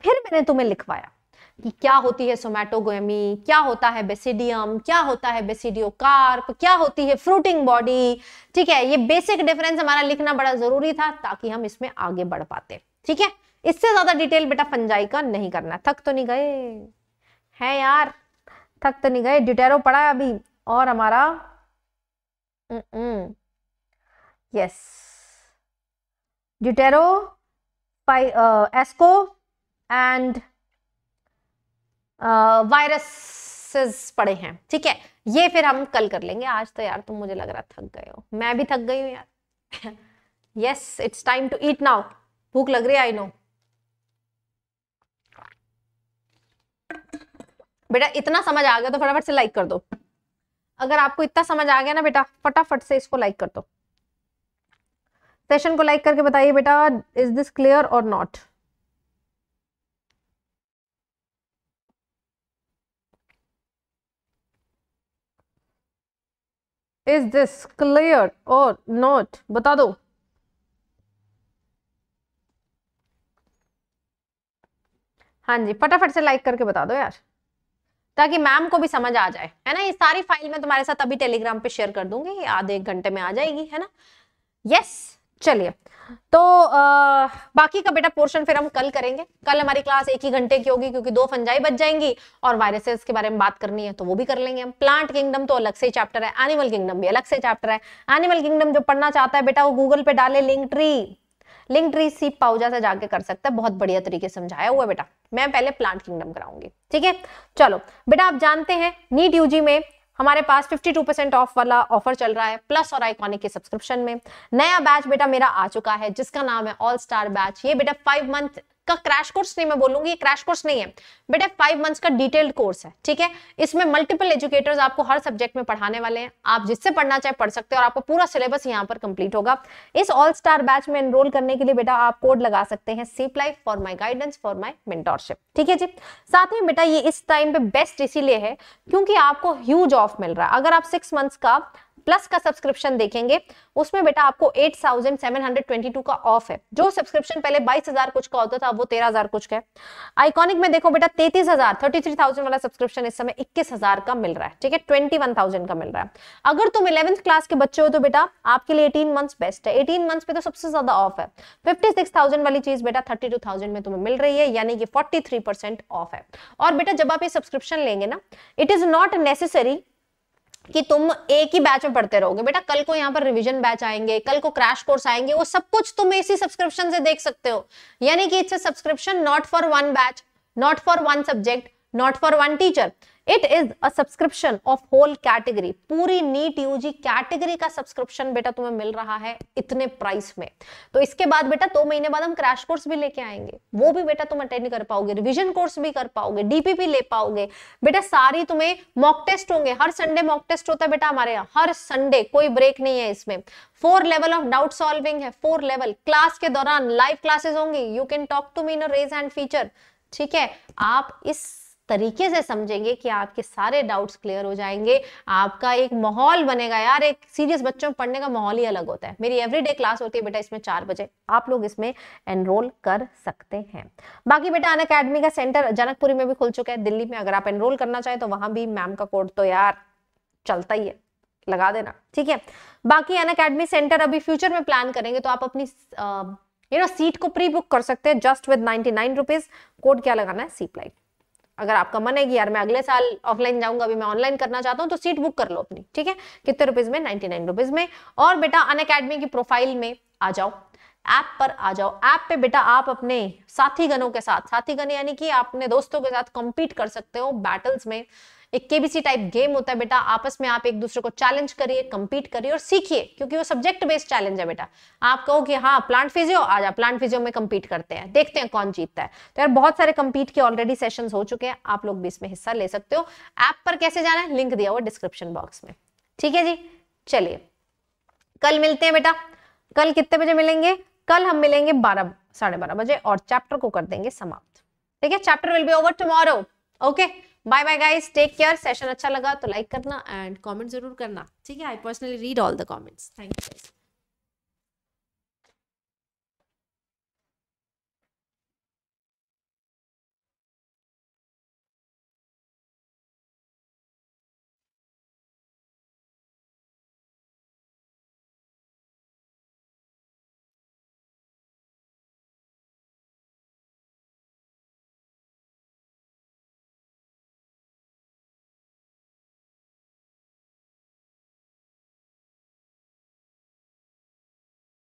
फिर मैंने तुम्हें लिखवाया कि क्या होती है सोमैटोगी क्या होता है बेसिडियम क्या होता है बेसिडियोकार्प क्या होती है फ्रूटिंग बॉडी ठीक है ये बेसिक डिफरेंस हमारा लिखना बड़ा जरूरी था ताकि हम इसमें आगे बढ़ पाते ठीक है इससे ज्यादा डिटेल बेटा फंजाई का नहीं करना थक तो नहीं गए है यार थक तो नहीं गए डिटेरो पड़ा है अभी और हमारा Mm-mm. Yes. Deutero, uh, Esco, and viruses uh, पड़े हैं ठीक है ये फिर हम कल कर लेंगे आज तो यार तुम मुझे लग रहा थक गए हो मैं भी थक गई हूँ यार yes it's time to eat now भूख लग रही है आई नो बेटा इतना समझ आ गया तो फटाफट से लाइक कर दो अगर आपको इतना समझ आ गया ना बेटा फटाफट से इसको लाइक कर दो सेशन को लाइक करके बताइए बेटा is this clear or not is this clear or not बता दो हाँ जी फटाफट से लाइक करके बता दो यार ताकि मैम को भी समझ आ जाए है ना ये सारी फाइल मैं तुम्हारे साथ अभी टेलीग्राम पे शेयर कर दूंगी आधे एक घंटे में आ जाएगी है ना यस चलिए तो आ, बाकी का बेटा पोर्शन फिर हम कल करेंगे कल हमारी क्लास एक ही घंटे की होगी क्योंकि दो फंजाई बच जाएंगी और वायरसेस के बारे में बात करनी है तो वो भी कर लेंगे हम प्लांट किंगडम तो अलग से चैप्टर है एनिमल किंगडम भी अलग से चैप्टर है एनिमल किंगडम जो पढ़ना चाहता है बेटा वो गूगल पे डाले लिंक ट्री लिंक ट्री सी पाउजा से जाके कर सकता है बहुत बढ़िया तरीके समझाया हुआ बेटा मैं पहले प्लांट किंगडम कराऊंगी ठीक है चलो बेटा आप जानते हैं नीट यूजी में हमारे पास 52% ऑफ वाला ऑफर चल रहा है प्लस और आइकॉनिक के सब्सक्रिप्शन में नया बैच बेटा मेरा आ चुका है जिसका नाम है ऑल स्टार बैच ये बेटा फाइव मंथ का क्रैश कोर्स नहीं मैं बोलूंगी क्रैश कोर्स नहीं है बेटा फाइव मंथ्स का डिटेल्ड कोर्स है ठीक है इसमें मल्टीपल एजुकेटर्स आपको हर सब्जेक्ट में पढ़ाने वाले हैं आप जिससे पढ़ना चाहे पढ़ सकते हो और आपका पूरा सिलेबस यहाँ पर कंप्लीट होगा इस ऑल स्टार बैच में एनरोल करने के लिए बेटा आप कोड लगा सकते हैं सीप life for my guidance for my mentorship ठीक है जी साथ में बेटा ये इस टाइम पे बेस्ट इसीलिए है क्योंकि आपको ह्यूज ऑफ मिल रहा है अगर आप सिक्स मंथ्स का प्लस का सब्सक्रिप्शन देखेंगे उसमें बेटा आपको 8,722 का ऑफ है जो सब्सक्रिप्शन पहले 22,000 कुछ का होता था वो 13,000 कुछ का है आइकॉनिक में देखो बेटा 33,000 33,000 वाला सब्सक्रिप्शन इस समय 21,000 का मिल रहा है ठीक है 21,000 का मिल रहा है अगर तुम इलेवंथ क्लास के बच्चे हो तो बेटा आपके लिए एटीन मंथ्स बेस्ट है एटीन मंथ्स पे तो सबसे ज्यादा ऑफ है फिफ्टी वाली चीज बेटा थर्टी में तुम्हें मिल रही है यानी कि फोर्टी ऑफ है और बेटा जब आप ये सब्सक्रिप्शन लेंगे ना इट इज नॉट नेसेसरी कि तुम एक ही बैच में पढ़ते रहोगे बेटा कल को यहाँ पर रिवीजन बैच आएंगे कल को क्रैश कोर्स आएंगे वो सब कुछ तुम इसी सब्सक्रिप्शन से देख सकते हो यानी कि it's subscription not for one batch not for one subject not for one teacher it is a subscription of whole category पूरी नीट यूजी कैटेगरी का सब्सक्रिप्शन बेटा तुम्हें मिल रहा है इतने प्राइस में तो इसके बाद बेटा दो तो महीने बाद हम क्रैश कोर्स भी लेके आएंगे वो भी बेटा तुम अटेंड कर पाओगे रिविजन कोर्स भी कर पाओगे डीपी भी ले पाओगे बेटा सारी तुम्हें मॉक टेस्ट होंगे हर संडे मॉक टेस्ट होता है बेटा हमारे यहाँ हर संडे कोई ब्रेक नहीं है इसमें four level of doubt solving है फोर लेवल क्लास के दौरान लाइव क्लासेस होंगी यू कैन टॉक टू मीन रेज एंड फीचर ठीक है आप इस तरीके से समझेंगे कि आपके सारे डाउट्स क्लियर हो जाएंगे आपका एक माहौल बनेगा यार एक सीरियस बच्चों में पढ़ने का माहौल ही अलग होता है मेरी एवरीडे क्लास होती है बेटा इसमें चार बजे आप लोग इसमें एनरोल कर सकते हैं बाकी बेटा अन अकेडमी का सेंटर जनकपुरी में भी खुल चुका है दिल्ली में अगर आप एनरोल करना चाहें तो वहां भी मैम का कोड तो यार चलता ही है लगा देना ठीक है बाकी अन अकेडमी सेंटर अभी फ्यूचर में प्लान करेंगे तो आप अपनी यू नो सीट को प्री बुक कर सकते हैं just with ninety nine rupees code क्या लगाना है सी प्लाइट अगर आपका मन है कि यार मैं अगले साल ऑफलाइन जाऊंगा अभी मैं ऑनलाइन करना चाहता हूँ तो सीट बुक कर लो अपनी ठीक है कितने रुपीज में नाइनटी नाइन रुपीज में और बेटा अन की प्रोफाइल में आ जाओ ऐप पर आ जाओ ऐप पे बेटा आप अपने साथी साथीगणों के साथ साथीगण यानी कि आप अपने दोस्तों के साथ कॉम्पीट कर सकते हो बैटल्स में एक केबीसी टाइप गेम होता है बेटा आपस में आप एक दूसरे को चैलेंज करिए कंपीट करिए और सीखिए क्योंकि वो सब्जेक्ट बेस्ड चैलेंज है बेटा आप कहो कि हाँ प्लांट फिजियो आज आप प्लांट फिजियो में कंपीट करते हैं देखते हैं कौन जीतता है तो यार बहुत सारे कंपीट के ऑलरेडी सेशन हो चुके हैं आप लोग भी इसमें हिस्सा ले सकते हो ऐप पर कैसे जाना है लिंक दिया हुआ डिस्क्रिप्शन बॉक्स में ठीक है जी चलिए कल मिलते हैं बेटा कल कितने बजे मिलेंगे कल हम मिलेंगे बारह साढ़े बारह बजे और चैप्टर को कर देंगे समाप्त ठीक है chapter will be over tomorrow okay bye bye guys take care session अच्छा लगा तो लाइक करना एंड कमेंट जरूर करना ठीक है I personally read all the comments thank you